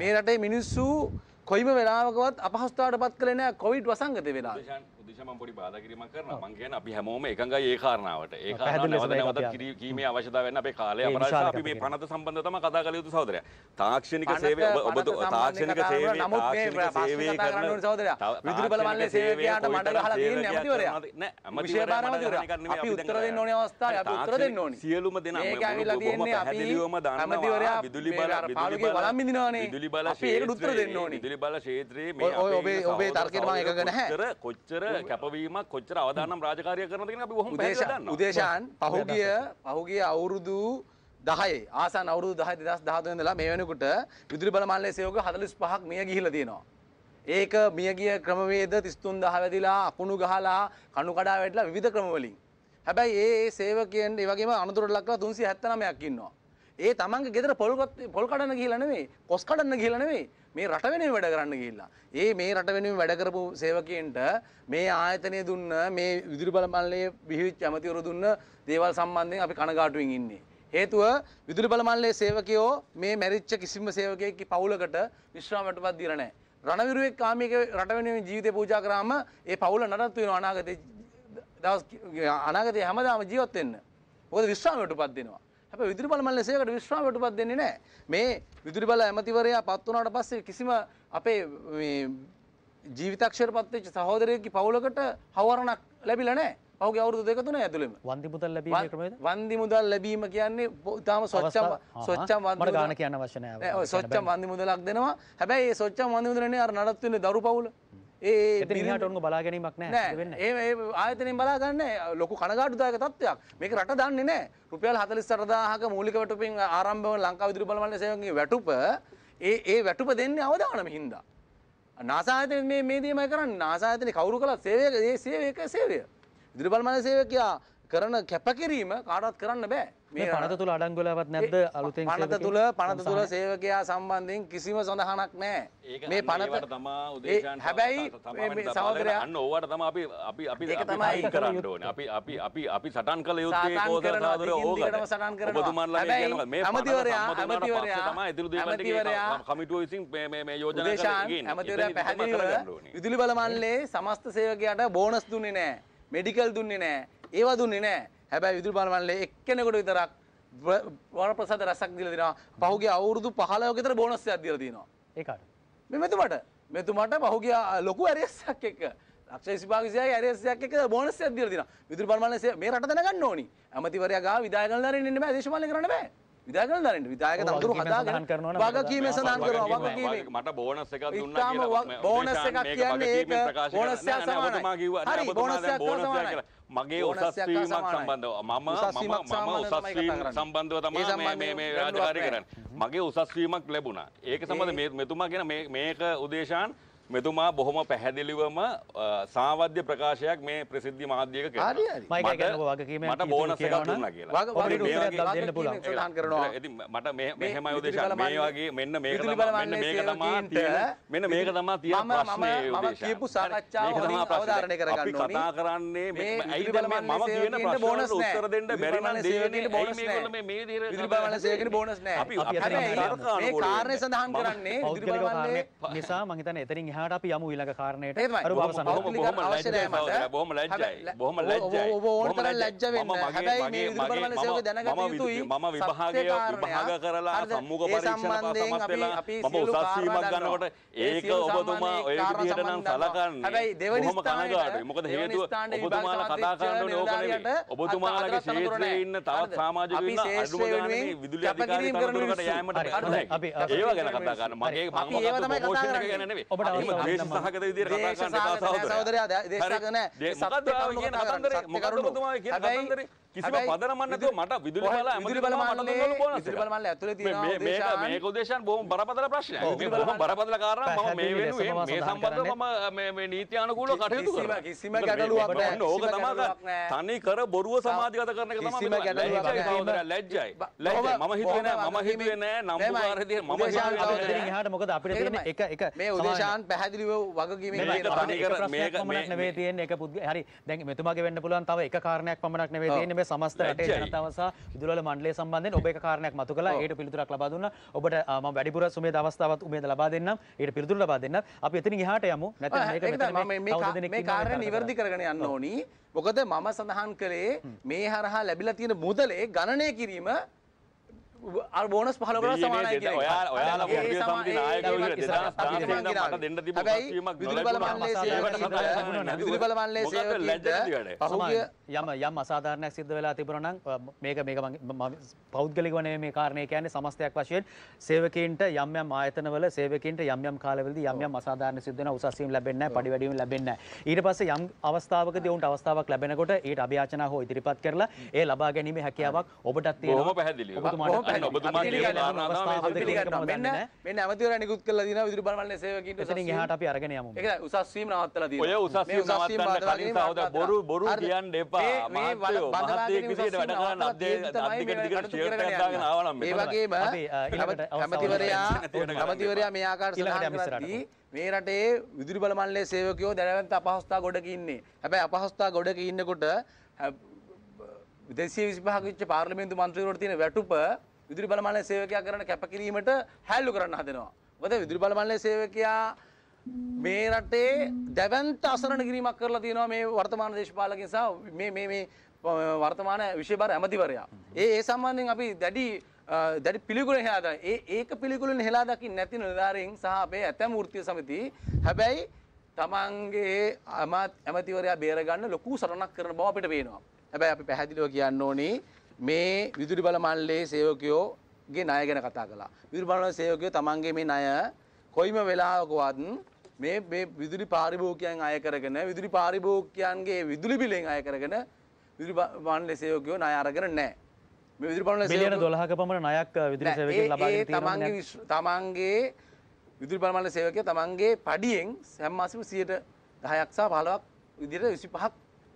මේ රටේ මිනිස්සු කොයිම වෙලාවකවත් අපහසුතාවට පත් කළේ නෑ කොවිඩ් වසංගත වෙලාවේ. දිශමම් පොඩි බාධා කිරීමක් කරනවා මං කියන්නේ අපි හැමෝම එකඟයි ඒ කාරණාවට ඒ කාරණාව නැවත නැවතත් කීමේ අවශ්‍යතාවය වෙන අපේ කාලය අපරාධ අපි මේ පනත සම්බන්ධව තමයි කතා කළ යුතු සහෝදරයා තාක්ෂණික සේවය ඔබ තාක්ෂණික සේවය තාක්ෂණික සේවය කරන සහෝදරයා විදුලි බල මණ්ඩලයේ සේවකයාට මඩල අහලා තියෙන්නේ ඇමතිවරයා නෑ ඇමතිවරයා මඩල අපි උත්තර දෙන්න ඕනේ අවස්ථාවේ අපි උත්තර දෙන්න ඕනේ සියලුම දෙනා මේක ඇවිල්ලා තියෙන්නේ අපි ඇමතිවරයා විදුලි බල විදුලි බල වලම් බින්දිනවනේ විදුලි බල අපි ඒකට උත්තර දෙන්න ඕනේ විදුලි බල ක්ෂේත්‍රයේ මේ ඔබේ ඔබේ තර්කයට මම එකඟ නැහැ කොච්චර කැපවීමක් කොච්චර අවධානම් රාජකාරය කරනද කියන අපි බොහොම පැහැදිලිව දන්නවා. උදේශාන් පහුගිය පහුගිය අවුරුදු 10 ආසන්න අවුරුදු 10 2013 ඉඳලා මේ වෙනකොට විදුලි බල මණ්ඩලයේ සේවක 45ක් මිය ගිහිලා තියෙනවා. ඒක මියගිය ක්‍රමවේද 33000 වැදිලා අකුණු ගහලා කණු කඩා වැටලා විවිධ ක්‍රමවලින්. හැබැයි ඒ ඒ සේවකයන් ඒ වගේම අනතුරට ලක් කරලා 379ක් ඉන්නවා. ඒ තමන්ගේ ගෙදර පොල් පොල් කඩන්න ගිහිලා නෙමෙයි, කොස් කඩන්න ගිහිලා නෙමෙයි. මේ රට වෙනුවෙන් වැඩ කරන්න ගිහිල්ලා. ඒ මේ රට වෙනුවෙන් වැඩ කරපු සේවකයන්ට මේ ආයතනය දුන්න මේ විදුලි බල මණ්ඩලයේ විහිවිච්ච ඇමතිවරු දුන්න දේවල් සම්බන්ධයෙන් අපි කනගාටුවෙන් ඉන්නේ. හේතුව විදුලි බල මණ්ඩලයේ සේවකයෝ මේ මැරිච්ච කිසිම සේවකයෙක් පවුලකට විශ්‍රාමයටවත් දීලා නැහැ. රණවිරුවෙක් කාමික රට වෙනුවෙන් ජීවිතේ පූජා කරාම ඒ පවුල නඩත්තු වෙනවා අනාගතේ දවස් අනාගතේ හැමදාම ජීවත් වෙන්න. මොකද විශ්‍රාමයටපත් දෙනවා. අප විදුරි බල මල්ල සේකට විශ්වාසයටපත් දෙන්නේ නැහැ. මේ විදුරි බල ඇමතිවරයා පත් වුණාට පස්සේ කිසිම අපේ මේ ජීවිතක්ෂරපත් වෙච්ච සහෝදරයෙක්ගේ පවුලකට හවරණක් ලැබිලා නැහැ. පහුගේ අවුරුදු දෙක තුන ඇතුළෙම. වන්දි මුදල් ලැබීමේ ක්‍රමයද? වන්දි මුදල් ලැබීම කියන්නේ තාම සොච්චම් සොච්චම් වන්දි මුදල්. මට ගාන කියන්න අවශ්‍ය නැහැ. සොච්චම් වන්දි මුදලක් දෙනවා. හැබැයි ඒ සොච්චම් වන්දි මුදලනේ අර නඩත්තු වෙන්නේ දරු පවුල. ඒට ඔන්න බලා ගැනීමක් නෑ ඒ ආයතනින් බලාගන්න ලොකු කනගාටුදායක තත්වයක් මේක රට දන්නේ නෑ රුපියල් හතලිස් සරදාහක මූලික වැටුපින් ආරම්භව ලංකා විදුලි බලවන්න සේවකගේ වැටුප ඒ ඒ වැටුප දෙන්නේ අවදානම හින්දා නාසායතන මේ මේ දේමයි කරන්නේ නාසායතන කවුරු කළත් සේවය ඒ සේවය එක සේවය විදුලි බලමන සේවකයා කරන කැපකිරීම කාටවත් කරන්න බෑ මේ පනත තුළ අඩංගුලාවත් නැද්ද අලුතෙන් පනත තුළ පනත තුළ සේවකයා සම්බන්ධයෙන් කිසිම සඳහනක් නෑ මේ පනත තමා උදේශාන් හැබැයි සහෝදරයා අන්න ඕවට තමයි අපි අපි අපි ඒක තමයි කරන්න ඕනේ අපි අපි අපි අපි සටන් කළ යුත්තේ කොහොමද සහෝදර ඕකට සටන් කරනවා ඔබතුමාලා කියනවා මේ අමතිවරයා අමතිවරයා තමයි ඉදිරි දේවල් කමිටුව විසින් මේ මේ මේ යෝජනා කරගෙන අමතිවරයා පැහැදිලිව විදුලි බල මණ්ඩලයේ සමස්ත සේවකයාට බෝනස් දුන්නේ නෑ මෙඩිකල් දුන්නේ නෑ ඒවා දුන්නේ නෑ හැබැයි විදුලි බල මණ්ඩලයේ එක්කෙනෙකුට විතරක් වරප්‍රසාද රසක් දීලා දෙනවා. පහුගිය අවුරුදු 15 කට බෝනස් එකක් දීලා තිනවා. ඒකට. මේ මෙතුමට මෙතුමට පහුගිය ලොකු ඇරියස්සක් එක්ක ලක්ෂ 25 ඇරියස්සක් එක්ක බෝනස් එකක් දීලා තිනවා. විදුලි බල මණ්ඩලයේ මේ රට දැනගන්න ඕනි. ඇමතිවරයා ගාව විදායකල් දරින්න ඉන්න බෑ දේශපාලනය කරන්න බෑ. විදායකල් දරින්න විදායක තනතුරු හදාගෙන වගකීම සඳහන් කරනවා. වගකීම මට බෝනස් එකක් දුන්නා කියලා. බෝනස් එකක් කියන්නේ ඒක බෝනස් එකක් සමානයි. හරි බෝනස් එකක් සමානයි. මගේ උසස්වීමක් සම්බන්ධව මම මම මම උසස්වීම සම්බන්ධව තමයි මේ මේ රාජකාරී කරන්නේ. මගේ උසස්වීමක් ලැබුණා. ඒක සම්බන්ධ මේ මෙතුමා කියන මේක උදේශාන් මෙතුමා බොහොම පැහැදිලිවම සාවද්‍ය ප්‍රකාශයක් මේ ප්‍රසිද්ධි මාධ්‍යයක මට බෝනස් එකක් දුන්නා කියලා. මට මෙහෙම උදේශන මේ වගේ මෙන්න මේක තමයි මේක තමයි තියෙන මෙන්න මේක තමයි තියෙන ප්‍රශ්නේ උදේශන. කියපු සාකච්ඡාව හරිය අවධාරණය කරගන්න ඕනේ. කතා කරන්නේ මේ ඇයි දැන් මම කියන ප්‍රශ්නට උත්තර දෙන්න බැරි නම් දෙවියනේ බෝනස් නෑ. මේ මේ විදිහට විදුලි බලන සේකනේ බෝනස් නෑ. අපි අපි මේ කාරණේ සඳහන් කරන්නේ විදුලි බලන්නේ නිසා මම හිතන්නේ එතනින් එහාට අපි යමු ඊළඟ කාරණයට අර අවසන් බොහොම ලැජ්ජයි බොහොම ලැජ්ජයි බොහොම ලැජ්ජයි ඕන තරම් ලැජ්ජ වෙන්න හැබැයි මේ ඉදිරි බලන සේවක දැනගත යුතුයි මම විභාගය විභාග කරලා සම්මුඛ පරීක්ෂණ පසමත් වෙලා මම උසස් වීමක් ගන්නකොට ඒක ඔබතුමා ඔය විදිහට නම් සලකන්නේ හැබැයි දෙවනි ස්ථානයේ මොකද හේතුව ඔබතුමාලා කතා කරන්න ඕක නෙවෙයි ඔබතුමාලගේ ශේත්‍රයේ ඉන්න තවත් සමාජිකයන් අඩුම ගානේ විදුලි අධිකාරී තනතුරකට යෑමට ඒව ගැන කතා කරන්න මගේ මම කතා කරන්නේ ඔබට දේශ සහගත විදිර සහදර කිසිම පදනමන්නතු මට විදුලි බල ඇමදිරි බල බල මේක දේශන් බොහම බරපතල ප්‍රශ්න බරපතල කාරණ ම මේ වෙනුවේ මේ සම්බන්ධ මම නීතියානකූල කටයුතු කර කිසිම ගැටලුවක් ඕක තමා තනි කර බොරුව සමාධිගත කරන තම ලැජ්ජයි මම හිතුවන මම හිතුවේ නෑ නම් ම හට මොකද අපිට එක එක මේ උදේශාන් පැ පැහැදිලිව වගකීම නේ තියෙන එක පුද්ග හරි දැන් මෙතුමාගේ වෙන්න පුළුවන් තව එක කාරණයක් පමණක් නෙවෙයි තියෙන්නේ මේ සමස්ත රටේ ජනතාව සහ විදුලවල මණ්ඩලය සම්බන්ධයෙන් ඔබ එක කාරණයක් මතු කළා ඒට පිළිතුරක් ලබා දුන්නා ඔබට මම වැඩිපුර සුමේද අවස්ථාවත් උමේද ලබා දෙන්නම් ඊට පිළිතුරු ලබා දෙන්නම් අපි එතනින් එහාට යමු නැත්නම් මේක මේ කාරණේ නිවර්දි කරගෙන යන්න ඕනි මොකද මම සඳහන් කළේ මේ හරහා ලැබිලා තියෙන මුදලේ ගණනය කිරීම අර්බෝනස් පහලකට සමානයි යම යම් අසාධාරණයක් සිද්ධ වෙලා තිබරනම් මේක මේක පෞද්ගලික වනේ මේ කාරණය කියන්නේ සමස්තයක් වශයෙන් සේවකන්ට යම් යම් ආයතනවල සේවකන්ට යම් යම් කාලවලද යම් යම් අසාධාරණ සිද්ධන උසස්වීම ලැබෙන්න පඩි වැඩීම ලැබෙන්න ඊට පස්සේ යම් අවස්ථාවකදී උන්ට අවස්ථාවක් ලැබෙනකොට ඊට අභියාචනා හෝ ඉදිරිපත් කරලා ඒ ලබා ගැනීමේ හැකියාවක් ඔබටත් තියෙනවා පැහැදිලි ඔබතුමාට මෙන්න ඇමතිවර නිකුත් කළා දිනවා විදුලි බලවන්න සේවකීන්ට එතනින් එහාට අපි අරගෙන යමු ඒක උසස්වීම නවත්තලා දිනවා ඔය උසස්වීම නවත්තන්න කලින් සහෝදර බොරු බොරු කියන්න එපා මහත්යෝ මහත්යෙක් විදියට වැඩ කරන්න අධ්‍යක්ෂ දිගට ෂේර් එකක් දාගෙන ආවා නම් මේ වගේම ඇමතිවරයා ඇමතිවරයා මේ ආකාරයට සඳහන් කරද්දී මේ රටේ විදුලි බල මණ්ඩලයේ සේවකයෝ දැනගන්න අපහසුතා ගොඩක ඉන්නේ හැබැයි අපහසුතා ගොඩක ඉන්නකොට විදේශීය විසිපහක වෙච්ච පාර්ලිමේන්තු මන්ත්‍රීවරුන්ට තියෙන වැටුප විදුලි බලමාලය සේවකයා කරන කැපකිරීමට හැල්ලු කරන්න හදනවා. මොකද විදුලි බලමාලය සේවකයා මේ රටේ දැවැන්ත අසරණ කිරීමක් කරලා තියෙනවා මේ වර්තමාන දේශපාලකයන් සහ මේ මේ මේ වර්තමාන විශේෂ ඇමතිවරයා. ඒ ඒ සම්බන්ධයෙන් අපි දැඩි දැඩි පිළිගුණ හෙලා දා. ඒ ඒක පිළිගුණ හෙලා දකින්න නැති නිලධාරීන් සහ අපේ ඇතැම් වෘත්තීය සමිති හැබැයි තමන්ගේ අමත් ඇමතිවරයා බේරගන්න ලොකු සටනක් කරන බව අපිට පේනවා. හැබැයි අපි පැහැදිලිව කියන්න ඕනේ මේ විදුලි බල මණ්ඩලයේ සේවකයෝගේ ණය ගැන කතා කළා. විදුලි බල සේවකයෝ තමන්ගේ මේ ණය කොයිම වෙලාවකවත් මේ මේ විදුලි පාරිභෝගිකයන් අය කරගෙන විදුලි පාරිභෝගිකයන්ගේ විදුලි බිලෙන් අය කරගෙන විදුලි මණ්ඩලයේ සේවකයෝ ණය අරගෙන නැහැ. මේ විදුලි බල බිලියන 12ක පමණ ණයක් විදුලි සේවකයන් ලබාගෙන තියෙනවා. තමන්ගේ තමන්ගේ විදුලි බල මණ්ඩල සේවකයා තමන්ගේ පඩියෙන් හැම මාසෙම 100ට 10ක් සහ 15ක් විදිහට 25ක්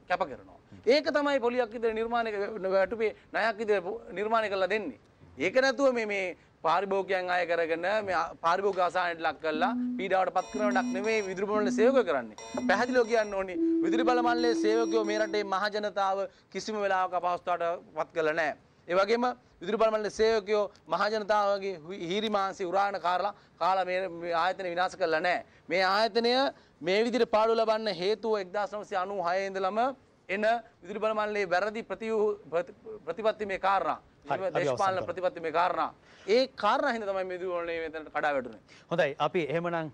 කැප කරනවා. ඒක තමයි පොලියක් ඉදිරිය නිර්මාණය වැටුපේ ණයක් ඉදිරිය නිර්මාණය කරලා දෙන්නේ. ඒක නැතුව මේ මේ පාරිභෝගිකයන් ආය කරගෙන මේ පාරිභෝගික ආසානයට ලක් කරලා පීඩාවට පත් කරන වැඩක් නෙමෙයි විදුලි බලමණ්ඩලයේ සේවකයෝ කරන්නේ. පැහැදිලිව කියන්න ඕනේ විදුලි බලමණ්ඩලයේ සේවකයෝ මේ රටේ මහජනතාව කිසිම වෙලාවක අපහසුතාවට පත් කළා නැහැ. ඒ වගේම විදුලි බලමණ්ඩලයේ සේවකයෝ මහජනතාවගේ හීරිමාංශي උරාණ කාරලා කාලා මේ ආයතනය විනාශ කළා නැහැ. මේ ආයතනය මේ විදිහට පාඩුව ලබන්න හේතුව 1996 ඉඳලම එන විදුලි බල මණ්ඩලයේ වැරදි ප්‍රතිපත්තිමේ කාරණා දේශපාලන ප්‍රතිපත්තිමේ කාරණා ඒ කාරණා හින්දා තමයි මේ විදුලි මණ්ඩලයේ මෙතනට කඩා වැටුනේ හොඳයි අපි එහෙමනම්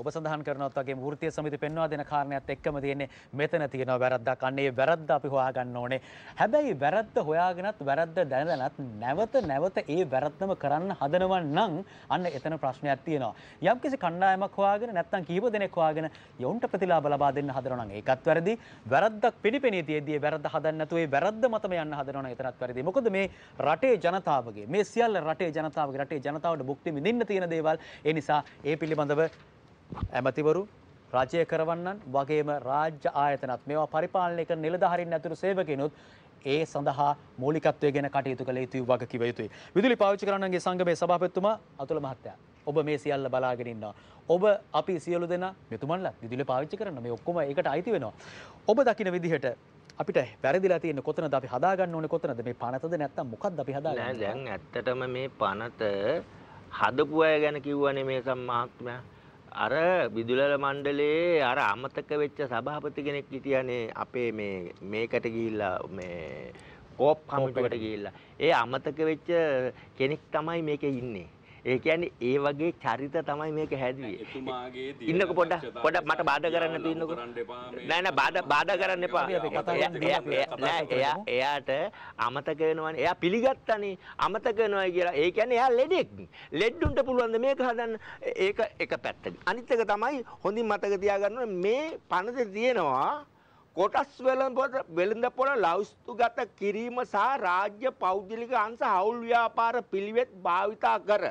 ඔබ සඳහන් කරනවත් වගේ වෘත්තීය සමිති පෙන්වා දෙන කාරණයක් එක්කම තියෙන්නේ මෙතන තියෙනවා වැරද්දක් අන්න ඒ වැරද්ද අපි හොයාගන්න ඕනේ. හැබැයි වැරද්ද හොයාගෙනත් වැරද්ද දැනගෙනත් නැවත නැවත ඒ වැරද්දම කරන්න හදනවා නම් අන්න එතන ප්‍රශ්නයක් තියෙනවා. යම්කිසි කණ්ඩායමක් හොයාගෙන නැත්නම් කීප දෙනෙක් හොයාගෙන යොවුන්ට ප්‍රතිලාභ ලබා දෙන්න හදනවා නම් ඒකත් වැරදි. වැරද්දක් පිළිපෙනී තියෙද්දී වැරද්ද හදන්න නැතුව ඒ වැරද්ද මතම යන්න හදනවා නම් එතනත් වැරදි. මොකද මේ රටේ ජනතාවගේ මේ සියල්ල රටේ ජනතාවගේ රටේ ජනතාවට භුක්ති විඳින්න තියෙන දේවල් ඒ නිසා ඒ පිළිබඳව ඇමතිවරු රජය කරවන්නන් වගේම රාජ්‍ය ආයතනත් මේවා පරිපාලනය කරන නිලධාරීන් ඇතුළු සේවකිනුත් ඒ සඳහා මූලිකත්වය ගැන කටයුතු කළ යුතුයි වග කිව යුතුයි. විදුලි පාවිච්චි කරන්නගේ සංගමේ සභාපතිතුමා අතුල මහත්තයා. ඔබ මේ සියල්ල බලාගෙන ඉන්නවා. ඔබ අපි සියලු දෙනා මෙතුමන්ලා විදුලි පාවිච්චි කරන මේ ඔක්කොම ඒකට අයිති වෙනවා. ඔබ දකින විදිහට අපිට වැරදිලා තියෙන කොතනද අපි හදාගන්න ඕනේ කොතනද මේ පනතද නැත්තම් මොකක්ද අපි හදාගන්නේ? නෑ දැන් ඇත්තටම මේ පනත හදපු අය ගැන කිව්වනේ මේ සම්මාත්මයා. අර බිදුලල මණ්ඩලයේ අර අමතක වෙච්ච සභාපති කෙනෙක් හිටියානේ අපේ මේ මේකට ගිහිල්ලා මේ කෝප් කමිටුවට ගිහිල්ලා. ඒ අමතක වෙච්ච කෙනෙක් තමයි මේකේ ඉන්නේ. ඒ කියන්නේ ඒ වගේ චරිත තමයි මේක හැදුවේ. එතුමාගේ ඉන්නකො පොඩ්ඩක් පොඩ්ඩක් මට බාධා කරන්න තියෙන්නකො. නෑ නෑ බාධා බාධා කරන්න එපා. නෑ එයා එයාට අමතක වෙනවනේ. එයා පිළිගත්තනේ අමතක වෙනවා කියලා. ඒ කියන්නේ එයා ලෙඩෙක්. ලෙඩුන්ට පුළුවන් මේක හදන්න. ඒක එක පැත්තක. අනිත් එක තමයි හොඳින් මතක තියාගන්න මේ පනතේ තියෙනවා කොටස් වෙළඳපොළ වෙළඳපොළ ලෞස්තුගත කිරීම සහ රාජ්‍ය පෞද්ගලික අංශ හවුල් ව්‍යාපාර පිළිවෙත් භාවිතා කර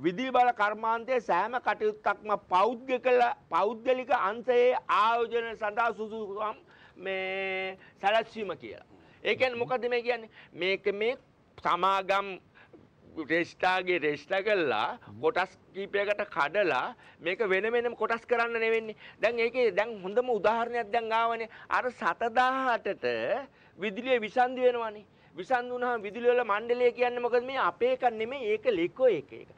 විදිබල කර්මාන්තයේ සෑම කටයුත්තක්ම පෞද්ගල පෞද්ගලික අංශයේ ආයෝජන සඳහා සුදුසුකම් මේ සැලැස්වීම කියලා. ඒ කියන්නේ මොකද මේ කියන්නේ? මේක මේ සමාගම් රෙස්ටාගේ රෙස්ටා කරලා කොටස් කීපයකට කඩලා මේක වෙන වෙනම කොටස් කරන්න නෙවෙන්නේ. දැන් ඒකේ දැන් හොඳම උදාහරණයක් දැන් ආවනේ. අර 7000ටට විදුලිය විසන්දි වෙනවනේ. විසන් වුණාම විදුලි වල මණ්ඩලය කියන්නේ මොකද මේ අපේ එක නෙමෙයි ඒක ලෙකෝ එක එක.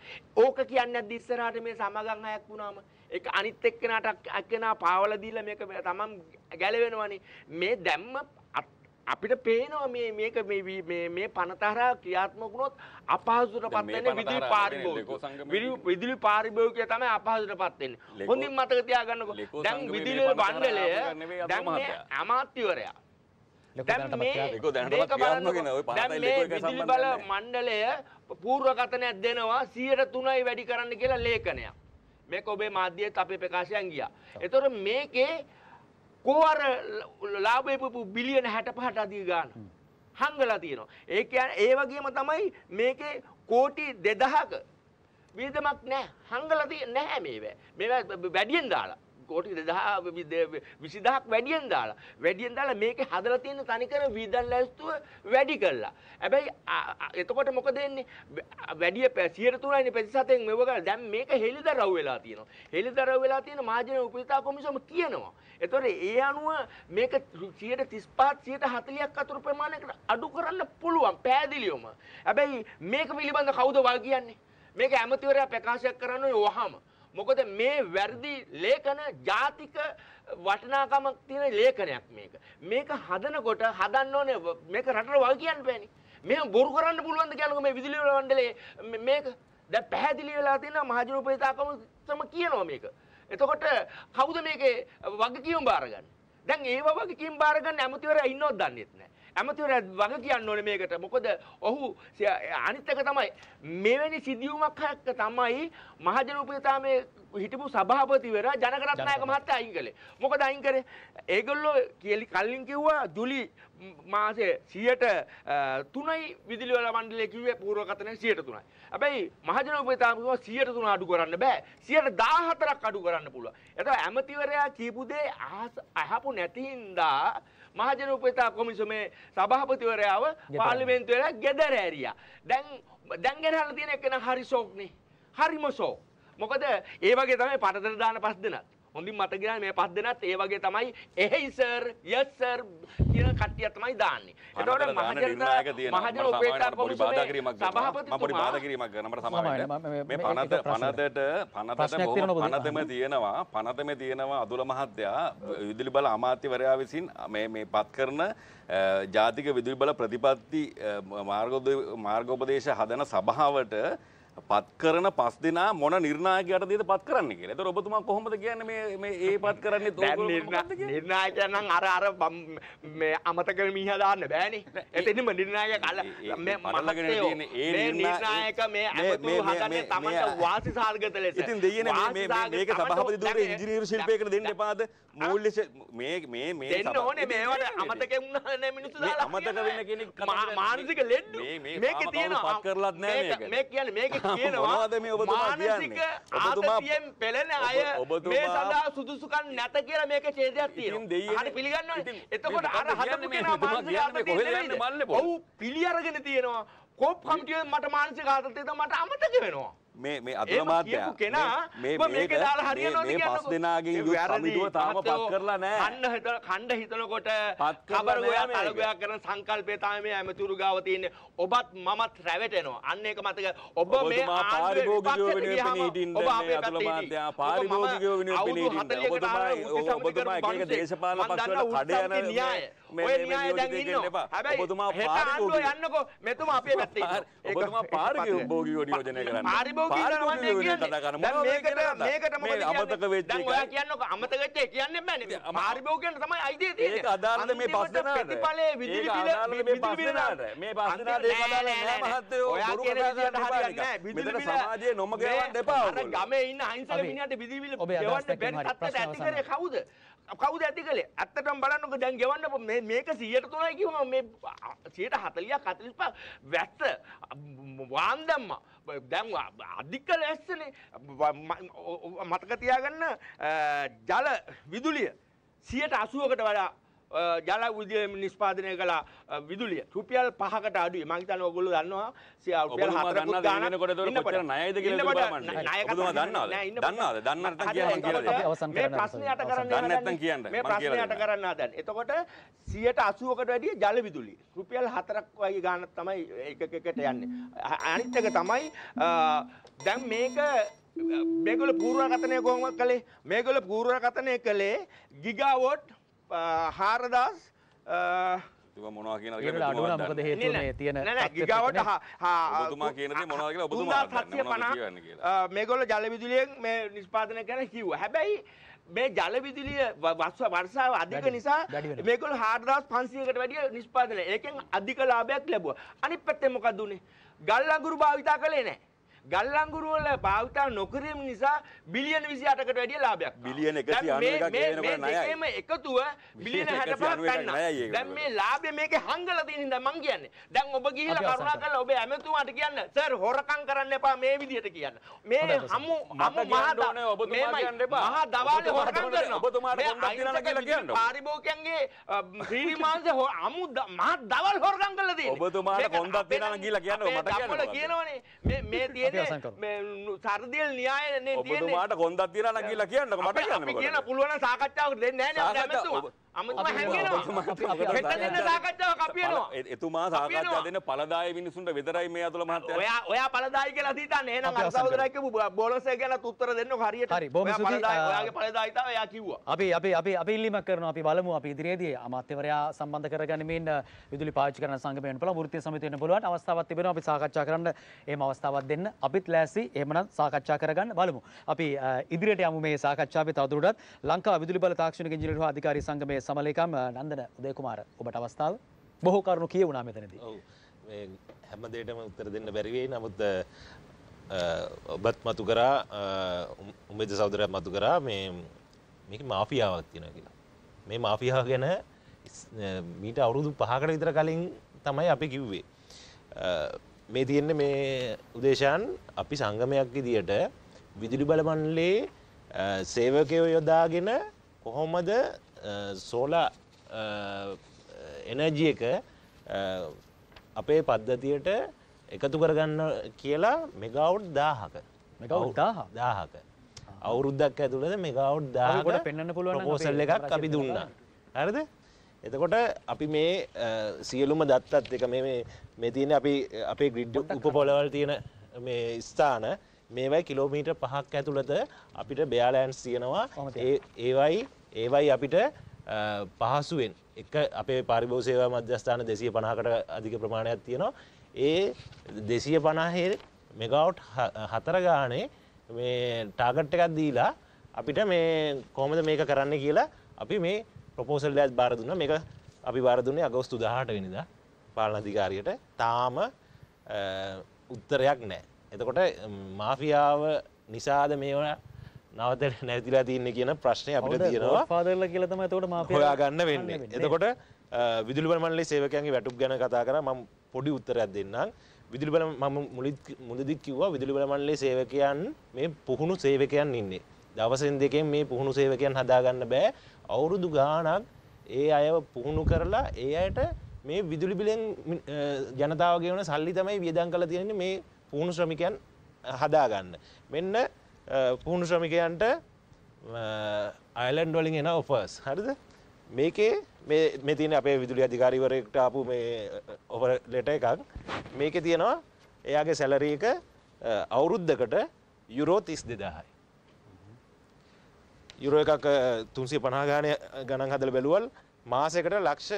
ඕක කියන්නේ අද ඉස්සරහට මේ සමගම් අයක් වුණාම ඒක අනිත් එක්කෙනාට එක්කෙනා පාවල දීලා මේක තමන් ගැලවෙනවනේ. මේ දැම්ම අපිට පේනවා මේ මේක මේ මේ මේ පනතරා ක්‍රියාත්මක වුණොත් අපහසුටපත් වෙන්නේ විදුලි පාරිභෝගික විදුලි පාරිභෝගිකය තමයි අපහසුටපත් වෙන්නේ. හොඳින් මතක තියාගන්නකෝ. දැන් විදුලි බණ්ඩලය දැන් මේ අමාත්‍යවරයා බල මණ්ඩලය පූර්වකතනයක් දෙනවා සියයට තුනයි වැඩි කරන්න කියලා ලේඛනයක් මේක ඔබේ මාධ්‍යයත් අපේ ප්‍රකාශයන් ගියා. එතකොට මේකේ කෝවර ලාභයපු බිලියන 65ට අධික ගාන හංගලා තියෙනවා. ඒ කියන්නේ ඒ වගේම තමයි මේකේ කෝටි 2000ක වියදමක් නැහැ. හංගලා තියෙන්නේ නැහැ මේවා. මේවා වැඩියෙන් දාලා. කෝටි 2000 20000ක් වැඩියෙන් දාලා වැඩියෙන් දාලා මේකේ හදලා තියෙන තනිකර වීදන් ලැයිස්තුව වැඩි කළා. හැබැයි එතකොට මොකද වෙන්නේ? වැඩි 103යි ප්‍රතිශතයෙන් මෙව ගාලා දැන් මේක හෙලිදරව් වෙලා තියෙනවා. හෙලිදරව් වෙලා තියෙන මාජන උපරිතා කොමිසම කියනවා. ඒතොර ඒ අනුව මේක 135 140ක් අතර ප්‍රමාණයකට අඩු කරන්න පුළුවන් පෑදිලියොම. හැබැයි මේක පිළිබඳ කවුද වල් කියන්නේ? මේක ඇමතිවරයා ප්‍රකාශයක් කරන්නේ වහම. මොකද මේ වැරදි ලේඛන ජාතික වටිනාකමක් තියෙන ලේඛනයක් මේක. මේක හදනකොට හදන්න ඕනේ මේක රටට වල් කියන්න බෑනේ. මේක බොරු කරන්න පුළුවන්ද කියනකො මේ විදුලි මණ්ඩලයේ මේක දැන් පැහැදිලි වෙලා තියෙනවා මහජන උපදේශකම තම කියනවා මේක. එතකොට කවුද මේකේ වගකීම් බාරගන්නේ? දැන් ඒව වගකීම් බාරගන්න ඇමතිවරයා ඉන්නවද දන්නේ නැහැ. ඇමතිවරයා වග කියන්න ඕනේ මේකට. මොකද ඔහු අනිත් එක තමයි මෙවැනි සිදුවීමක් එක්ක තමයි මහජන උපදේශාමේ හිටපු සභාපතිවරයා ජනකරත්නායක මහත්තයා අයින් කළේ. මොකද අයින් කරේ? ඒගොල්ලෝ කියලි කල්ලින් කිව්වා ජුලි මාසේ සියයට තුනයි විදුලිවල මණ්ඩලය කිව්වේ පූර්වකතනය සියයට තුනයි. ඇබැයි මහජන උපේතාමකව සියයට තුන අඩු කරන්න බෑ සියයට දාහතරක් අඩු කරන්න පුළුව. එත ඇමතිවරයා කීපුදේ අහපු නැතිහින්දා මහජන උපදේශක කොමිසමේ සභාපතිවරයාව පාර්ලිමේන්තුවේ ගෙදර ඇරියා. දැන් දැන් ගෙනහලා තියෙන එක නම් හරි ෂෝක්නේ. හරිම ෂෝක්. මොකද ඒ වගේ තමයි පටතර දාන පස් දෙනත්. හොඳින් මතක ගන්න මේ පස් දෙනාත් ඒ වගේ තමයි එහෙයි සර් යස් සර් කියන කට්ටිය තමයි දාන්නේ. එතකොට මහජන මහජන උපේක්ෂා පොලිසියේ සභාපතිතුමා පොඩි බාධා කිරීමක් කරනවා මට සමාවෙන්න. මේ පනත පනතට පනතට බොහොම පනතෙම තියෙනවා පනතෙම තියෙනවා අදුල මහත්තයා විදුලි බල අමාත්‍යවරයා විසින් මේ මේ පත් කරන ජාතික විදුලි බල ප්‍රතිපත්ති මාර්ගෝපදේශ හදන සභාවට පත් කරන පස් දෙනා මොන නිර්ණායකයට දීද පත් කරන්න කියලා. ඒතර ඔබතුමා කොහොමද කියන්නේ මේ මේ ඒ පත් කරන්නේ ඕගොල්ලෝ නිර්ණායකයන් නම් අර අර මේ අමතක මිනිහා දාන්න බෑනේ. එතනින්ම නිර්ණායක කල මේ නිර්ණායක මේ අමතු හදන්නේ තමන්ට වාසි සාර්ගත ලෙස. ඉතින් දෙයියනේ මේ මේක සභාපති දුරේ ඉංජිනේරු ශිල්පයකට දෙන්න එපාද? මූල්‍ය මේ මේ මේ දෙන්න ඕනේ මේවට අමතක වුණා නෑ මිනිස්සු දාලා. අමතක වෙන්න කෙනෙක් මානසික ලෙඩ මේකේ තියෙනවා. පත් කරලත් නෑ මේක. මේ කියන්නේ මේකේ කියනවා මානසික ආතතියෙන් පෙළෙන අය මේ සඳහා සුදුසුකම් නැත කියලා මේක ඡේදයක් තියෙනවා. හරි පිළිගන්නවනේ. එතකොට අර හදපු කෙනා මානසික ආතතිය නෙවෙයි. ඔව් පිළි අරගෙන තියෙනවා. කෝප් කමිටිය මට මානසික ආතතියද මට අමතක වෙනවා. මේ මේ අතරමාත්‍යයා කෙනා මේක දාලා හරියනවද කියන්නේ පස් දෙනාගෙන් යුත් සමිදුව තාම පත් කරලා නැහැ කන්න හිතන කණ්ඩ හිතනකොට කබර ගෝයා තල ගෝයා කරන සංකල්පය තමයි මේ ඇමතුරු ගාව තියෙන්නේ ඔබත් මමත් රැවටෙනවා අන්න ඒක මතක ඔබ මේ පාරිභෝගිකයෝ වෙනුවෙන් හිටින්න ඔබ අපේ අතරමාත්‍යයා පාරිභෝගිකයෝ වෙනුවෙන් හිටින්න ඔබ තමයි ඔබ තමයි එක එක දේශපාලන පක්ෂවල කඩ යන න්‍යාය ඔය න්‍යාය දැන් ඉන්නවා. හැබැයි ඔබතුමා පාරිභෝගික යන්නකෝ මෙතුමා අපේ පැත්තේ ඉන්නවා. ඔබතුමා පාරිභෝගික යෝජනා කරන්නේ. පාරිභෝගික යෝජනා කියන්නේ කතා කරන මොකද මේකට මේකට මොකද කියන්නේ? අමතක වෙච්ච එක. දැන් ඔයා කියන්නකෝ අමතක වෙච්ච එක කියන්නේ බෑනේ. පාරිභෝගිකයන්ට තමයි අයිතිය තියෙන්නේ. ඒක අදාළද මේ පස් දෙනාට? ප්‍රතිඵලයේ විදුලි බිල විදුලි බිල මේ පස් දෙනාට ඒක අදාළ නැහැ මහත්තයෝ. ඔයා කියන විදිහට හරියන්නේ නැහැ. විදුලි බිල සමාජයේ නොම ගෙවන්න එපා ඔයගොල්ලෝ. අර ගමේ ඉන්න අහිංසක මිනිහට විදුලි බිල ගෙවන්න බැරි තත්ත්වයට ඇති කරේ කවුද? කවුද ඇති කළේ ඇත්තටම බලන්නක දැන් ගෙවන්න මේක සියයට තුනයි කිවම මේ සයට හතලිය කතලිප වැත්ත වාන්දම්ම දැන් අධික ලැස්සනේ මතකතියාගන්න ජල විදුලිය සියට අසුවකට වඩා ජල උදය නිස්පාදනය කලා විදුලිය රුපියල් පහකට අඩුයි මංහිතන ඔගොල දන්නවා ප්‍රශ්නයට කරන්න දැන් එතකොට සියට අසුවකට වැඩිය ජල විදුලි රුපියල් හතරක් වගේ ගානත් තමයි එකකට යන්නේ අනිත්තක තමයි දැන් මේක මේගොල පූර්වකතනය කොහොම කළේ මේගොල පූර්වකතනය කළේ ගිගාවෝට් හාරදස් uh, uh, මොනවා කියන අඩුවන මොකද හේතුනේ තියෙන ගිගාවට හතුමා කියන මොනාගල ඔබතුමා සත්‍යය පනා මේගොල්ල ජලවිදුලියෙන් මේ නිෂ්පාදනය කරන කිව් හැබැයි මේ ජලවිදුලිය වස්ව වර්ෂාව අධික නිසා මේකොල් හාරදස් පන්සියකට වැඩිය නිෂ්පාදනය ඒකෙන් අධික ලාභයක් ලැබුව අනිත් පැත්තේ මොකක් දුන්නේ ගල් අඟුරු භාවිතා කළේ නෑ ගල්ලංගුරු වල භාවිතා නොකිරීම නිසා බිලියන 28කට වැඩිය ලාභයක් බිලියන 191ක් ගේනකොට ණයයි. දැන් මේ එකතුව බිලියන 65ක් ගන්නවා. දැන් මේ ලාභය මේකේ හංගලා තියෙන ඉඳන් මං කියන්නේ. දැන් ඔබ ගිහිල්ලා කරුණා කරලා ඔබ ඇමතුමාට කියන්න සර් හොරකම් කරන්න එපා මේ විදිහට කියන්න. මේ හමු හමු මහා ඔබතුමා කියන්න එපා. මහා දවාලේ හොරකම් කරනවා. ඔබතුමාට කොණ්ඩක් දිනන කියලා කියන්න. පාරිභෝගිකයන්ගේ ශ්‍රීමාංශ අමු මහා දවල් හොරකම් කරලා තියෙන්නේ. ඔබතුමාට කොණ්ඩක් දිනන කියලා කියන්න මට කියන්න. අපල කියනවනේ මේ මේ තියෙන සර්දියල් න්‍යායනේ තියෙන්නේ. ඔබතුමාට කොන්දක් තියලා නැගිලා කියන්නකෝ මට කියන්න මොකද. අපි කියන පුළුවන් සාකච්ඡාවකට දෙන්නේ නැහැ නේ අපි අමුතුම හැගෙනවා හෙට දෙන්න සාකච්ඡාවක් අපි වෙනවා එතුමා සාකච්ඡා දෙන්න පළදායි මිනිසුන්ට විතරයි මේ අතුල මහත්තයා ඔයා ඔයා පළදායි කියලා හිතන්නේ එහෙනම් අර සහෝදරයෙක් කියපු බෝලොස්සේ කියලා උත්තර දෙන්න හරියට හරි බොහොම ස්තුතියි ඔයාගේ පළදායිතාව එයා කිව්වා අපි අපි අපි අපි ඉල්ලීමක් කරනවා අපි බලමු අපි ඉදිරියේදී අමාත්‍යවරයා සම්බන්ධ කරගනිමින් විදුලි පාවිච්චි කරන සංගමය වෙන පුළුවන් වෘත්තීය සමිතිය වෙන පුළුවන් අවස්ථාවක් තිබෙනවා අපි සාකච්ඡා කරන්න එහෙම අවස්ථාවක් දෙන්න අපිත් ලෑස්ති එහෙමනම් සාකච්ඡා කරගන්න බලමු අපි ඉදිරියට යමු මේ සාකච්ඡාවේ තවදුරටත් ලංකා විදුලි බල තාක්ෂණික ඉංජිනේරු අධිකාරී සංගමයේ සමලිකම් නන්දන උදයකුමාර ඔබට අවස්ථාව බොහෝ කරුණු කියවුණා මෙතනදී. හැම දෙයටම උත්තර දෙන්න බැරි වෙයි. නමුත් ඔබත් මතු කරා උමේද සහෝදරයා මතු කරා මේ මේක මාෆියාවක් තියෙනවා කියලා. මේ මාෆියාව ගැන මීට අවුරුදු 5කට විතර කලින් තමයි අපි කිව්වේ. මේ තියෙන්නේ මේ උදේශාන් අපි සංගමයක් විදියට විදුලි බල මණ්ඩලයේ සේවකයෝ යොදාගෙන කොහොමද සෝලා එනර්ජි එක අපේ පද්ධතියට එකතු කරගන්න කියලා මෙගවුට් දාහක දාහක අවුරුද්දක් ඇතුළද මෙගවුට් දාකට පෙන්න්න පුළුවන් පෝසල් එකක් අපි දුන්නා හරිද එතකොට අපි මේ සියලුම දත්තත් එක මේ තියෙන අපි අපේ ග්‍රිඩ් උපපොලවල් තියෙන මේ ස්ථාන මේවයි කිලෝමීට පහක් ඇතුළත අපිට බයාලෑන්ස් තියෙනවා ඒවයි ඒවයි අපිට පහසුවෙන් එක අපේ පරිබෝ සේවා මධ්‍යස්ථාන දෙසිය පණහකට අධික ප්‍රමාණයක් තියෙනවා ඒ දෙසිය පණහේ මෙගවට් හතරගානේ මේ ටාගට් එකක් දීලා අපිට මේ කොමද මේක කරන්න කියලා අපි මේ ප්‍රපෝසල් ඇත් බාරදුන්න මේක අපි බාරදුන්නේ අගෝස්තු දහට වෙනිද පාලනධිකාරයට තාම උත්තරයක් නෑ එතකොට මාෆියාව නිසාද මේවන නවතට නැතිලා තියන්න කියන ප්‍රශ්නය අපිට තියෙනවා පාදරල කියලතම ඇතකට ම හොයා ගන්න වෙන්නේ එතකොට විදුලිබල මන්ලේ සේවකයන්ගේ වැටුක් ගැන කතා කර ම පොඩි උත්තරයක් දෙන්නම් විදුලිබල මම මුලදිත් කිව්වා විදුලිබල මන්ලේ සේවකයන් මේ පුහුණු සේවකයන් ඉන්නේ දවසෙන් දෙකෙන් මේ පුහුණු සේවකයන් හදාගන්න බෑ අවුරුදු ගානක් ඒ අයව පුහුණු කරලා ඒ අයට මේ විදුලිබිලෙන් ජනතාවගේ වන සල්ලි තමයි වියදන් කළ තියෙන මේ පුහුණු ශ්‍රමිකයන් හදාගන්න මෙන්න පුහුණු ශ්‍රමිකයන්ට අයිලන්් වලින් එන ඔෆර්ස් හරිද මේකේ මේ තියන අපේ විදුලි අධිකාරිවරෙක්ට ආපු මේ ඔපර ලෙට එකක් මේක තියෙනවා එයාගේ සැලරීක අවුරුද්ධකට යුරෝ තිස් දෙදාහයි යුරෝ එකක් තුන්සේ පනාගානය ගණන් හදල බැලුවල් මාසකට ලක්ෂ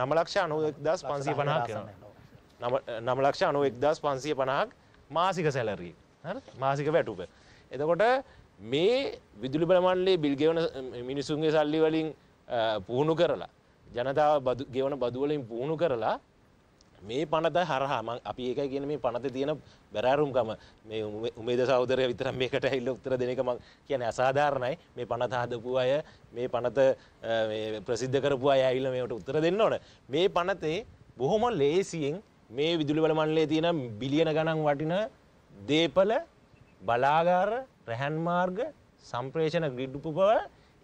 නමලක්ෂ අනුවක්දස් පන්සී පනා නමලක්ෂ අනුව එක්දස් පන්සිය පනාක් මාසික සැලරී මාසික වැටුප. එතකොට මේ විදුලි බලමන්ලේ බිල් ගෙවන මිනිසුන්ගේ සල්ලි වලින් පුහුණු කරලා ජනතාව ගෙවන බදුවලින් පුහුණු කරලා මේ පනත හරහාම අපි ඒක කියන මේ පනත තියෙන බැරෑරුම්කම මේ උමේද සෞදරය විතර මේකට ඉල්ල උත්තර දෙනක මං කියන අසාධාරණයි මේ පනත හදපු අය මේ පනත ප්‍රසිද්ධ කරපු අය ඇවිල්ල මේට උත්තර දෙන්න ඕන මේ පනතේ බොහොම ලේසියෙන් මේ විදුලි බලමන්ලේ තියෙන බිලියන ගණන් වටින දේපල බලාගාර ප්‍රහැන් මාර්ග සම්ප්‍රේෂණ ග්‍රිඩ් උපබව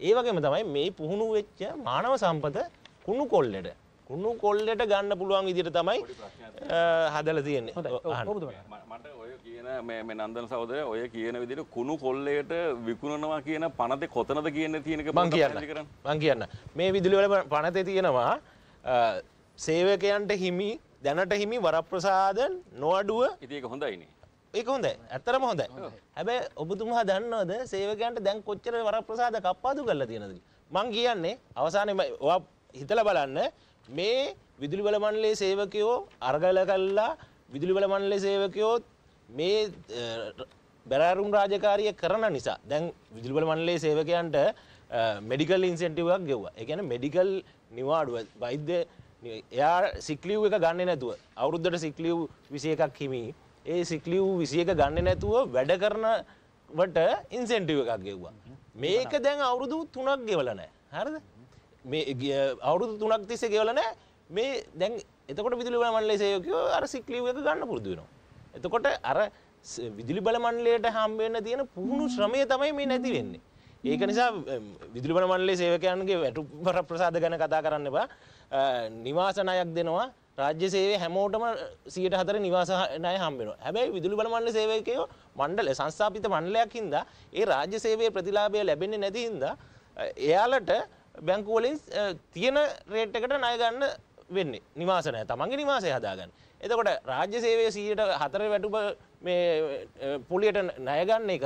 ඒ වගේම තමයි මේ පුහුණු වෙච්ච මානව සම්පත කුණු කොල්ලෙට කුණු කොල්ලට ගන්න පුළුවන් විදිට තමයි හදල තියෙන්නේ මට ඔය කියන මේ නන්දන සහෝදරය ඔය කියන විදිට කුණු කොල්ලයට විකුණනවා කියන පනතේ කොතනද කියන තියෙනක මං කියන්න මං කියන්න මේ විදුලිවල පනතේ තියෙනවා සේවකයන්ට හිමි දැනට හිමි වරප්‍රසාද නොඅඩුව ඉතික හොඳයිනේ ඒක හොඳයි. ඇත්තරම හොඳයි. හැබැයි ඔබතුමා දන්නවද සේවකයන්ට දැන් කොච්චර වරප්‍රසාද කප්පාදු කරලා තියෙනවද මං කියන්නේ අවසානයේ ඔයා හිතලා බලන්න මේ විදුලි බල මණ්ඩලයේ සේවකයෝ අරගල කළා විදුලි බල මණ්ඩලයේ සේවකයෝ මේ බැරාරුම් රාජකාරිය කරන නිසා දැන් විදුලි බල මණ්ඩලයේ සේවකයන්ට මෙඩිකල් ඉන්සෙන්ටිව් එකක් ගෙව්වා. ඒ කියන්නේ මෙඩිකල් නිවාඩුව වෛද්‍ය එයා සික්ලිව් එක ගන්නේ නැතුව අවුරුද්දට සික්ලිව් 21ක් හිමි ඒ සික්ලිව් විසියක ගන්න නැතුව වැඩ කරනවට ඉන්සෙන්ටිව එකක් ගෙව්වා. මේක දැන් අවුරුදු තුනක් ගෙවල නෑ හරද මේ අවුරුදු තුනක් තිස්සේ ගෙවල නෑ මේ දැන් එතකොට විදුලි බල මණ්ඩලයේ සේවකයෝ අර සික්ලිව් එක ගන්න පුරුදු වෙනවා. එතකොට අර විදුලි බල මණ්ඩලයට හම්බ වෙන්න තියෙන පුහුණු ශ්‍රමය තමයි මේ නැති වෙන්නේ. ඒක නිසා විදුලි බල මණ්ඩලයේ සේවකයන්ගේ වැටුප ප්‍රසාද ගැන කතා කරන්න එපා. නිවාස ණයක් දෙනවා රාජ්‍ය සේවය හැමෝටම සියට හතර නිවාසනය හම්බෙනවා හැබැයි විදුලි බලමන්න සේවකයෝ මණ්ඩල සංස්ථාපිත මණ්ඩලයක් හින්දා ඒ රාජ්‍ය සේවය ප්‍රතිලාභය ලැබෙන්නේ නැති හින්දා එයාලට බැංකුවලින් තියෙන රේට් එකට ණය ගන්න වෙන්නේ නිවාසනය තමන්ගේ නිවාසය හදාගන්න. එතකොට රාජ්‍ය සේවය සීයට හතර වැටුප මේ පොලියට ණයගන්න එක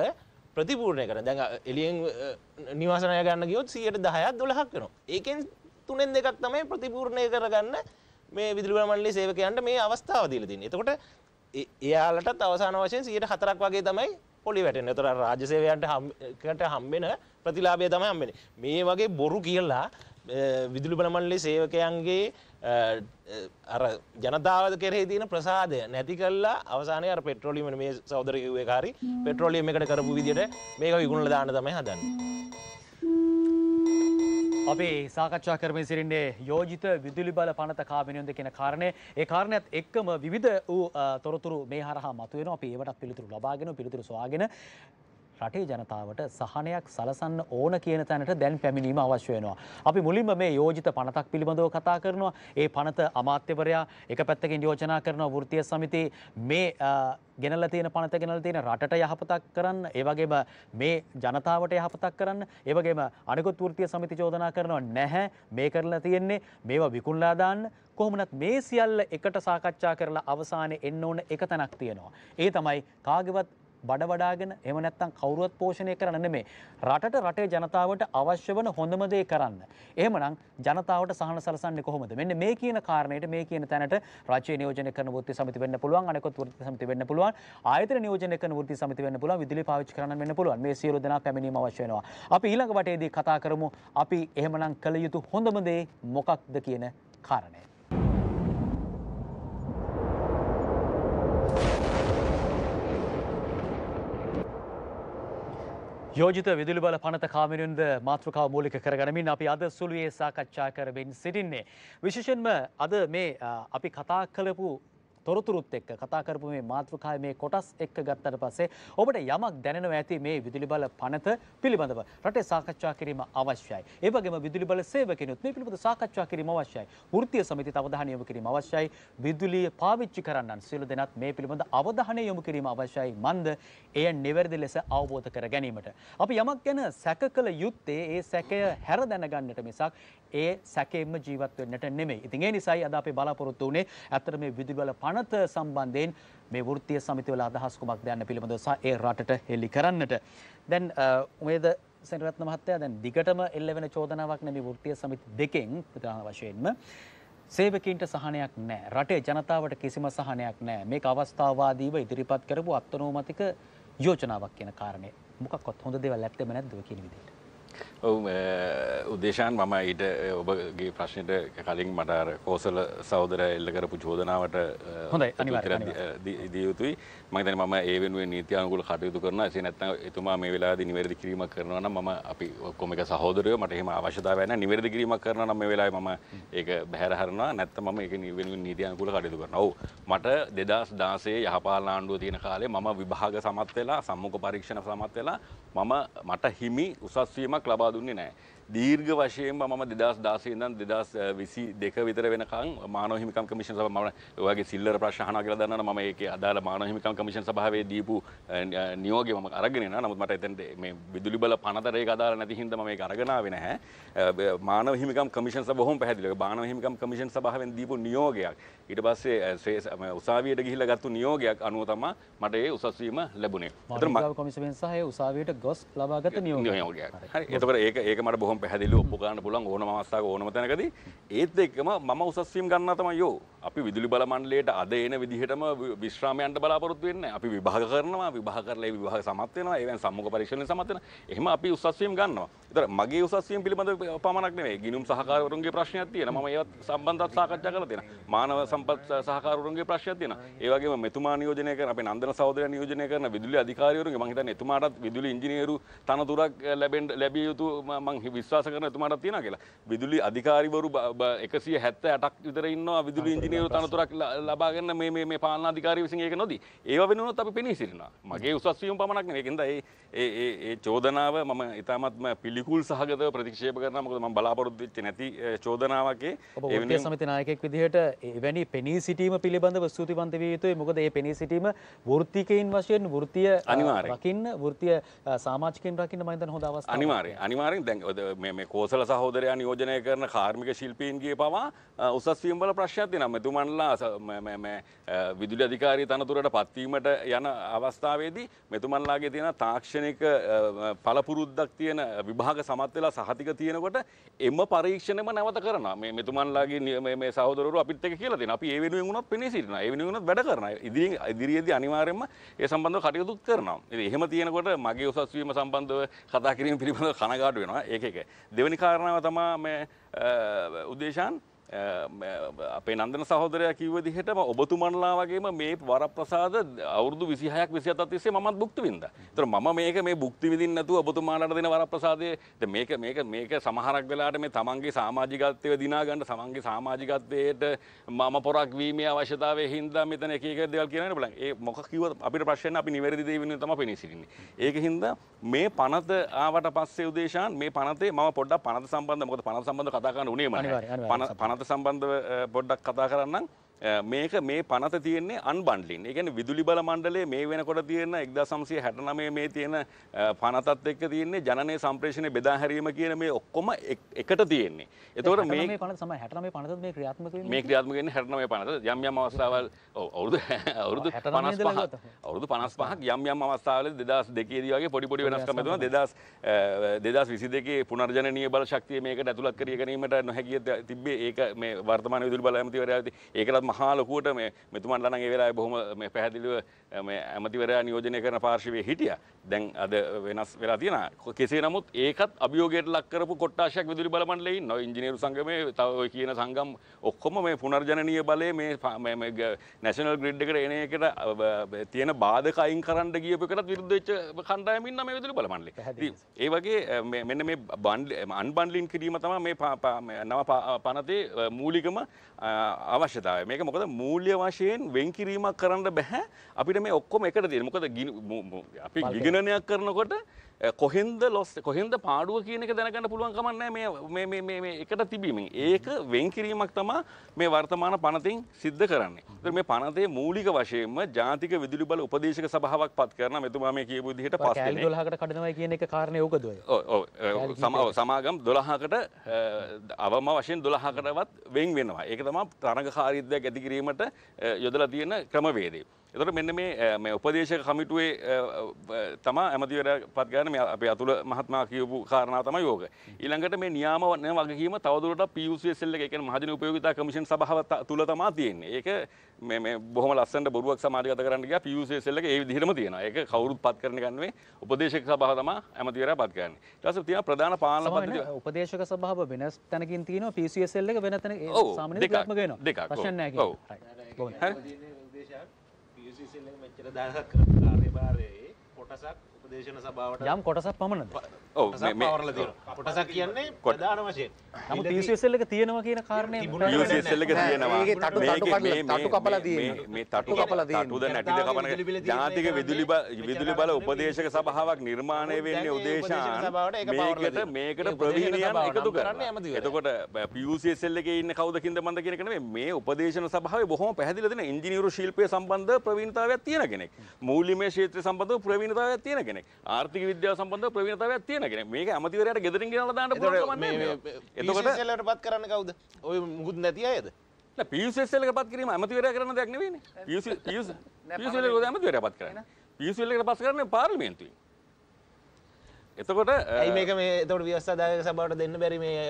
ප්‍රතිපූර්ණය කර දැන් එලියෙන් නිවාසනය ගන්න ගියොත් සීයට දහයත් දොළහක් වෙනවා. ඒකෙන් තුනෙන් දෙකක් තමයි ප්‍රතිපූර්ණය කරගන්න මේ විදුලි මණ්ඩලයේ සේවකයන්ට මේ අවස්ථාව දීලා තින්නේ. එතකොට එයාලටත් අවසාන වශයෙන් 104ක් වගේ තමයි පොලි වැටෙන්නේ. එතකොට රාජ්‍ය සේවයන්ට හම්බෙන ප්‍රතිලාභය තමයි හම්බෙන්නේ. මේ වගේ බොරු කියලා විදුලි බල මණ්ඩලයේ සේවකයන්ගේ අර ජනතාවද කෙරෙහි තියෙන ප්‍රසාදය නැති කළා අවසානයේ අර පෙට්‍රෝලියම් මේ සහෝදර කිව්වේ කාරි පෙට්‍රෝලියම් එකට කරපු විදියට මේක විකුණලා දාන්න තමයි හදන්නේ අපි සාකච්ඡා කරමින් සිරින්නේ යෝජිත විදුලි බල පනත කාබිනියොන්ද කියන කාරණය ඒ කාරණයත් එක්කම විවිධ වූ තොරතුරු මේ හරහා මතුවෙන අපි ඒවටත් පිළිතුරු ලබාගෙන පිළිතුරු සොයාගෙන රටේ ජනතාවට සහනයක් සලසන්න ඕන කියන තැනට දැන් පැමිණීම අවශ්‍ය වෙනවා. අපි මුලින්ම මේ යෝජිත පනතක් පිළිබඳව කතා කරනවා. ඒ පනත අමාත්‍යවරයා එක පැත්තකින් යෝජනා කරනවා වෘත්තීය සමිති මේ ගෙනල්ලා තියෙන පනත ගෙනල්ලා තියෙන රටට යහපතක් කරන්න, ඒ වගේම මේ ජනතාවට යහපතක් කරන්න, ඒ වගේම අනිකුත් වෘත්තීය සමිති චෝදනා කරනවා නැහැ. මේ කරලා තියෙන්නේ මේවා විකුණලා දාන්න. කොහොමනත් මේ සියල්ල එකට සාකච්ඡා කරලා අවසානයේ එන්න ඕන එක තැනක් තියෙනවා. ඒ තමයි කාගේවත් බඩ වඩාගෙන එහෙම නැත්නම් කවුරුවත් පෝෂණය කරන්න නෙමෙයි. රටට රටේ ජනතාවට අවශ්‍ය වන හොඳම දේ කරන්න. එහෙමනම් ජනතාවට සහන සලසන්නේ කොහොමද? මෙන්න මේ කියන කාරණේට මේ කියන තැනට රාජ්‍ය නියෝජනය කරන වෘත්ති සමිති වෙන්න පුළුවන්, අනෙකුත් වෘත්ති සමිති වෙන්න පුළුවන්, ආයතන නියෝජනය කරන වෘත්ති සමිති වෙන්න පුළුවන්, විදුලි පාවිච්චි කරන්න වෙන්න පුළුවන්. මේ සියලු දෙනා පැමිණීම අවශ්‍ය වෙනවා. අපි ඊළඟ වටේදී කතා කරමු අපි එහෙමනම් කළ යුතු හොඳම දේ මොකක්ද කියන කාරණය. යෝජිත විදුලි බල පනත කාමිරුන්ද මාතෘකාව මූලික කරගනමින් අපි අද සුළුවේ සාකච්ඡා කරමින් සිටින්නේ. විශෂෙන්ම අද මේ අපි කතා කළපු තොරතුරුත් එක්ක කතා කරපු මේ මාතෘකාවේ මේ කොටස් එක්ක ගත්තට පස්සේ ඔබට යමක් දැනෙනවා ඇති මේ විදුලි බල පනත පිළිබඳව රටේ සාකච්ඡා කිරීම අවශ්‍යයි. ඒ වගේම විදුලි බල සේවකෙනුත් මේ පිළිබඳව සාකච්ඡා කිරීම අවශ්‍යයි. වෘත්තීය සමිතියට අවධානය යොමු කිරීම අවශ්‍යයි. විදුලිය පාවිච්චි කරන්නන් සියලු දෙනාත් මේ පිළිබඳ අවධානය යොමු කිරීම අවශ්‍යයි. මන්ද එය නිවැරදි ලෙස අවබෝධ කර ගැනීමට. අපි යමක් ගැන සැක කළ යුත්තේ ඒ සැකය හැර දැනගන්නට මිසක් ඒ සැකයෙන්ම ජීවත් වෙන්නට නෙමෙයි. ඉතින් ඒ නිසායි අද අපි බලාපොරොත්තු වුණේ ඇත්තට මේ විදුලි පනත සම්බන්ධයෙන් මේ වෘත්තීය සමිතිය වල අදහස් කුමක්ද යන්න පිළිබඳව සහ ඒ රටට හෙළි කරන්නට. දැන් ඔයද සෙනරත්න මහත්තයා දැන් දිගටම එල්ල වෙන චෝදනාවක් නෙමෙයි වෘත්තීය සමිති දෙකෙන් ප්‍රධාන වශයෙන්ම සේවකීන්ට සහනයක් නෑ රටේ ජනතාවට කිසිම සහනයක් නෑ මේක අවස්ථාවාදීව ඉදිරිපත් කරපු අත්නෝමතික යෝජනාවක් කියන කාරණය මොකක්වත් හොඳ දේවල් ඇත්තෙම නැද්ද කියන විදිහට ඔවු උදේශාන් මම ඊට ඔබගේ ප්‍රශ්නයට කලින් මටර කෝසල සෞදර එල්ල කරපු චෝදනාවට දියයුතුයි මතන ම ඒවෙනුව නීතියනකුල කටයුතු කරන සේ නැත්න එතුමා මේ වෙලාද නිවැරදි කිරීම කරනවන ම අපි කොමික සහෝදරය මට එහම අවශ්‍යතාවයන නිවැරදි කිරීම කරන නම් වෙලා ම ඒක බැහරහරන නැත්ත ම එක නිවෙනුව නීතියනකුල කටයුතු කරන ඔව මට දෙදස් දාසේ යහපාල ආණ්ඩුව තියෙන කාලේ මම විභාග සමත් වෙලා සම්මුක පරීක්ෂණ සමත් වෙලා මම මට හිමි උසස්වීමක් ලබා පවත්වා දුන්නේ නැහැ. දීර්ඝ වශයෙන්ම මම 2016 ඉඳන් 2022 විතර වෙනකන් මානව හිමිකම් කමිෂන් සභාව මම ඔයගේ සිල්ලර ප්‍රශ්න අහනවා කියලා දන්නවනේ මම ඒකේ අදාළ මානව හිමිකම් කමිෂන් සභාවේ දීපු නියෝගය මම අරගෙන එනවා. නමුත් මට එතනට මේ විදුලි බල පනතර ඒක අදාළ නැති හින්දා මම ඒක අරගෙන ආවේ නැහැ. මානව හිමිකම් කමිෂන් සභාව බොහොම පැහැදිලිව. මානව හිමිකම් කමිෂන් සභාවෙන් දීපු නියෝගයක්. ඊට පස්සේ ශ්‍රේ උසාවියට ගිහිල්ලා ගත්තු නියෝගයක් අනුව තමයි මට ඒ උසස් වීම ලැබුණේ. ඒතර මම කොමිසමෙන් සහ ඒ උසාවියට ගොස් ලබාගත් නියෝගයක්. හරි. ඒතකොට ඒක ඒක මට බොහොම පැහැදිලිව ඔප්පු කරන්න පුළුවන් ඕනම අවස්ථාවක ඕනම තැනකදී. ඒත් එක්කම මම උසස් වීම ගන්නවා තමයි යෝ. අපි විදුලි බල මණ්ඩලයට අද එන විදිහටම විශ්‍රාමයන්ට බලාපොරොත්තු වෙන්නේ අපි විභාග කරනවා විභාග කරලා ඒ විභාග සමත් වෙනවා ඒවෙන් සම්මුඛ පරීක්ෂණය සමත් වෙනවා එහෙම අපි උසස් වීම ගන්නවා. ඒතර මගේ උසස් වීම පිළිබඳ පමණක් නෙවෙයි ගිනුම් සහකාරවරුන්ගේ ප්‍රශ්නයක් තියෙනවා. මම ඒවත් සම්බන්ධව සාකච්ඡා කරලා තියෙනවා. මානව සම්පත් සහකාරුන්ගේ ප්‍රශ්නයක් තියෙනවා. ඒ වගේම මෙතුමා නියෝජනය කරන අපේ නන්දන සහෝදරයා නියෝජනය කරන විදුලි අධිකාරිවරුන්ගේ මම හිතන්නේ එතුමාටත් විදුලි ඉංජිනේරු තනතුරක් eh, ලැබෙන්න ලැබිය යුතු මම විශ්වාස කරන එතුමාටත් තියෙනවා කියලා. විදුලි අධිකාරිවරු 178ක් විතර ඉන්නවා විදුලි ඉංජිනේරු තනතුරක් ලබාගෙන මේ මේ මේ පාලන අධිකාරිය විසින් ඒක නොදී. ඒව වෙනුනොත් අපි පෙනී සිටිනවා. මගේ උසස් වීම පමණක් නෙවෙයි. ඒකෙන්ද ඒ ඒ ඒ චෝදනාව මම ඉතාමත්ම පිළිකුල් සහගතව ප්‍රතික්ෂේප කරනවා. මොකද මම බලාපොරොත්තු වෙච්ච නැති eh, චෝදනාවක් ඒ වෙනුවෙන් සමිති නායකයෙක් විදිහට එවැනි පෙනී සිටීම පිළිබඳව ස්තුතිවන්ත විය යුතුයි. මොකද මේ පෙනී සිටීම වෘත්තිකයින් වශයෙන් වෘත්තිය රකින්න වෘත්තිය සමාජිකයින් රකින්න මම හිතන හොඳ අවස්ථාවක්. අනිවාර්යයෙන් අනිවාර්යෙන් දැන් මේ මේ කෝසල සහෝදරයා නියෝජනය කරන කාර්මික ශිල්පීන්ගේ පවා උසස් වීම වල ප්‍රශ්නයක් දෙනවා. මෙතුමන්ලා මේ මේ විදුලි අධිකාරී තනතුරට පත්වීමට යන අවස්ථාවේදී මෙතුමන්ලාගේ තියෙන තාක්ෂණික පළපුරුද්දක් තියෙන විභාග සමත් වෙලා සහතික තියෙනකොට එම පරීක්ෂණයම නැවත කරනවා. මේ මෙතුමන්ලාගේ මේ සහෝදරවරු අපිත් එක කියලා දෙනවා. අපි ඒ වෙනුවෙන් වුණත් පෙනී සිටිනවා. ඒ වෙනුවෙන් වුණත් වැඩ කරනවා. ඉදිරියෙන් ඉදිරියේදී අනිවාර්යයෙන්ම ඒ සම්බන්ධව කටයුතු කරනවා. ඉතින් එහෙම තියෙනකොට මගේ උසස් වීම සම්බන්ධව කතා කිරීම පිළිබඳව කනගාටු වෙනවා. ඒක එක. දෙවෙනි කාරණාව තමයි මේ උදේශාන් අපේ නන්දන සහෝදරය කිව දිහටම ඔබතුමන්ලා වගේම මේ වර ප්‍රසාද අවුරදු විසිහයක් විසි අතතිස්සේ මත් බුක්තිවින්ද තර ම මේක මේ බුක්තිවිදින් නැතු ඔබතුමාට දෙන වර ප්‍රසාදය මේක මේක මේක සමහරක් වෙලාට මේ තමන්ගේ සාමාජිකත්වය දිනාගන්න සමන්ගේ සාමාජිකත්වයට මම පොරක් වීමේ අවශ්‍යතාව හින්දා මෙතන එකක දෙවල් කියන බල ඒ මොක කිව අපිට ප්‍රශ්න අපි නිවැරදි දේවන්න තම පිනිසිරන්නේ ඒක හින්දා මේ පනත ආවට පස්සේ උදේශාන් මේ පනතේ ම පොඩ්ඩ පනත සම්බන්ධ මොකද පනත සම්බඳ කතාකන්න උනේ පනත සම්බන්ධව පොඩ්ඩක් කතා කරන්නම් මේක මේ පනත තියන්නේ අන්බන්ඩලින් එකන විදුලි බල මණ්ඩලේ මේ වෙනකොට තියෙන එක්ද සම්සය හැටනමේ මේ තියෙන පනතත් එක්ක තියන්නේ ජනය සම්ප්‍රේෂණය බෙදා හැරීම කියන මේ ඔක්කොම එකට තියෙන්නේ එතවට මේ පන සම හැටම පනත මේ ක්‍රියාත්මක මේ ක්‍රියාත්මකෙන් හැටනම පනත යම් යම් අවස්ථාවල් අවුරුදු අවුරුදු පනස් පහ අවුරුදු පනස් පහක් යම් යම් අවස්ථාවල දෙදස් දෙකේදී වගේ පොඩි පොඩි වෙනස්කම් තුන දෙදස් දෙදස් විසි දෙකේ පුනර්ජනනීය බල ශක්තිය මේකට ඇතුළත් කර ගැනීමට නොහැකිය තිබ්බේ ඒක මේ වර්තමාන විදුලි බල ඇමතිවරයා ඒකලත් මහා ලොකුවට මේ මෙතුමන් ළඟ ඒ වෙලාවේ බොහොම මේ පැහැදිලිව මේ ඇමතිවරයා නියෝජනය කරන පාර්ශවයේ හිටියා. දැන් අද වෙනස් වෙලා තියෙනවා. කෙසේ නමුත් ඒකත් අභියෝගයට ලක් කරපු කොට්ටාශයක් විදුලි බල මණ්ඩලයේ ඉන්නවා. ඉංජිනේරු සංගමේ තව ඔය කියන සංගම් ඔක්කොම මේ පුනර්ජනනීය බලය මේ නැෂනල් ග්‍රිඩ් එකට එන එකට තියෙන බාධක අයින් කරන්න ගියපු එකටත් විරුද්ධ වෙච්ච කණ්ඩායම ඉන්නවා මේ විදුලි බල මණ්ඩලේ. ඒ වගේ මෙන්න මේ අන්බන්ඩ්ලින් කිරීම තමයි මේ නව පනතේ මූලිකම අවශ්‍යතාවය. මේ ඒක මොකද මූල්‍ය වශයෙන් වෙන් කිරීමක් කරන්න බැහැ අපිට මේ ඔක්කොම එකට තියෙන මොකද අපි ගිගණනයක් කරනකොට කොහෙන්ද ලොස් කොහෙන්ද පාඩුව කියන එක දැනගන්න පුළුවන් කමක් නැහැ මේ එකට තිබීමෙන් ඒක වෙන් කිරීමක් තමයි මේ වර්තමාන පනතින් සිද්ධ කරන්නේ. ඒතර මේ පනතේ මූලික වශයෙන්ම ජාතික විදුලි බල උපදේශක සභාවක් පත් කරන මෙතුමා මේ කියපු විදිහට පස් දෙනෙක් 12කට කඩනවා කියන එක කාරණේ ඕකද ඔය? ඔව් සමාගම් 12කට අවම වශයෙන් 12කටවත් වෙන් වෙනවා. ඒක තමයි තරඟකාරීත්වය ඇති කිරීමට යොදලා තියෙන ක්‍රමවේදේ. එතට මෙන්න මේ උපදේශක කමිටුවේ තමා ඇමතිවර පත්ගන මේ අප අතුළ මහත්මා කියපු කාරණා තම යෝග. ඊළඟට මේ නියාමවන වගේම තවදුරට පියුසෙල්ල එක මහජන උපයෝගතා කමිෂන් සභාවත් තුළ තමා තියෙන්නේ ඒක මේ බොහම ලස්සට බොරුවක් සමාජගත කරන්නගේ පියුසෙල්ල ඒ දිරම තියෙන එක කවරුත් පත් කරන ගන්නේ උපදේශක සභහ තම ඇමතිවර පත්ගන්න ටස තිය ප්‍රධාන පාල උපදේශක සභාව වෙනස් තැනකින් තියෙන පිසෙල්ල වෙනතන සාමන දෙකක්ම ගෙන දෙක්. වහන්සේලා මෙච්චර දහසක් කරපු කාර්යභාරයේ කොටසක් දේශන සභාවට යම් කොටසක් පමණද ඔවරල කොටසක් කියන්නේ කොටදාන වශයෙන් නමුත් යුසෙල්ලක තියෙනවා කියන කාරණය යුසෙල්ලක තියෙනවා තටු කපලා මේ තටු කපලා තටුද නැටිද කපන ජාතික විදුලි විදුලි බල උපදේශක සභාවක් නිර්මාණය වෙන්නේ උදේශාන් මේකට මේකට ප්‍රවීණයන් එකතු කරන්න එතකොට PUCSL එකේ ඉන්න කවුද කින්ද මන්ද කියන එක නෙමෙයි මේ උපදේශන සභාවේ බොහොම පැහැදිලිව දෙන ඉංජිනේරු ශිල්පයේ සම්බන්ධ ප්‍රවීණතාවයක් තියෙන කෙනෙක් මූල්‍යමය ක්ෂේත්‍රය සම්බන්ධව ප්‍රවීණතාවයක් තියෙන කෙනෙක් කෙනෙක් ආර්ථික විද්‍යාව සම්බන්ධ ප්‍රවීණතාවයක් තියෙන කෙනෙක් මේක ඇමතිවරයාට ගෙදරින් ගෙනල්ලා දාන්න පුළුවන් කමක් නැහැ එතකොට PCSL එකට පත් කරන්න කවුද ඔය මුකුත් නැති අයද නෑ PCSL එකට පත් කිරීම ඇමතිවරයා කරන දෙයක් නෙවෙයිනේ PCSL PCSL එකට ඇමතිවරයා පත් කරන්නේ PCSL එකට පත් කරන්නේ පාර්ලිමේන්තුවේ එතකොට ඇයි මේක මේ තොට ව්‍යවස්ථාදායක සබවට දෙන්න බැරි මේ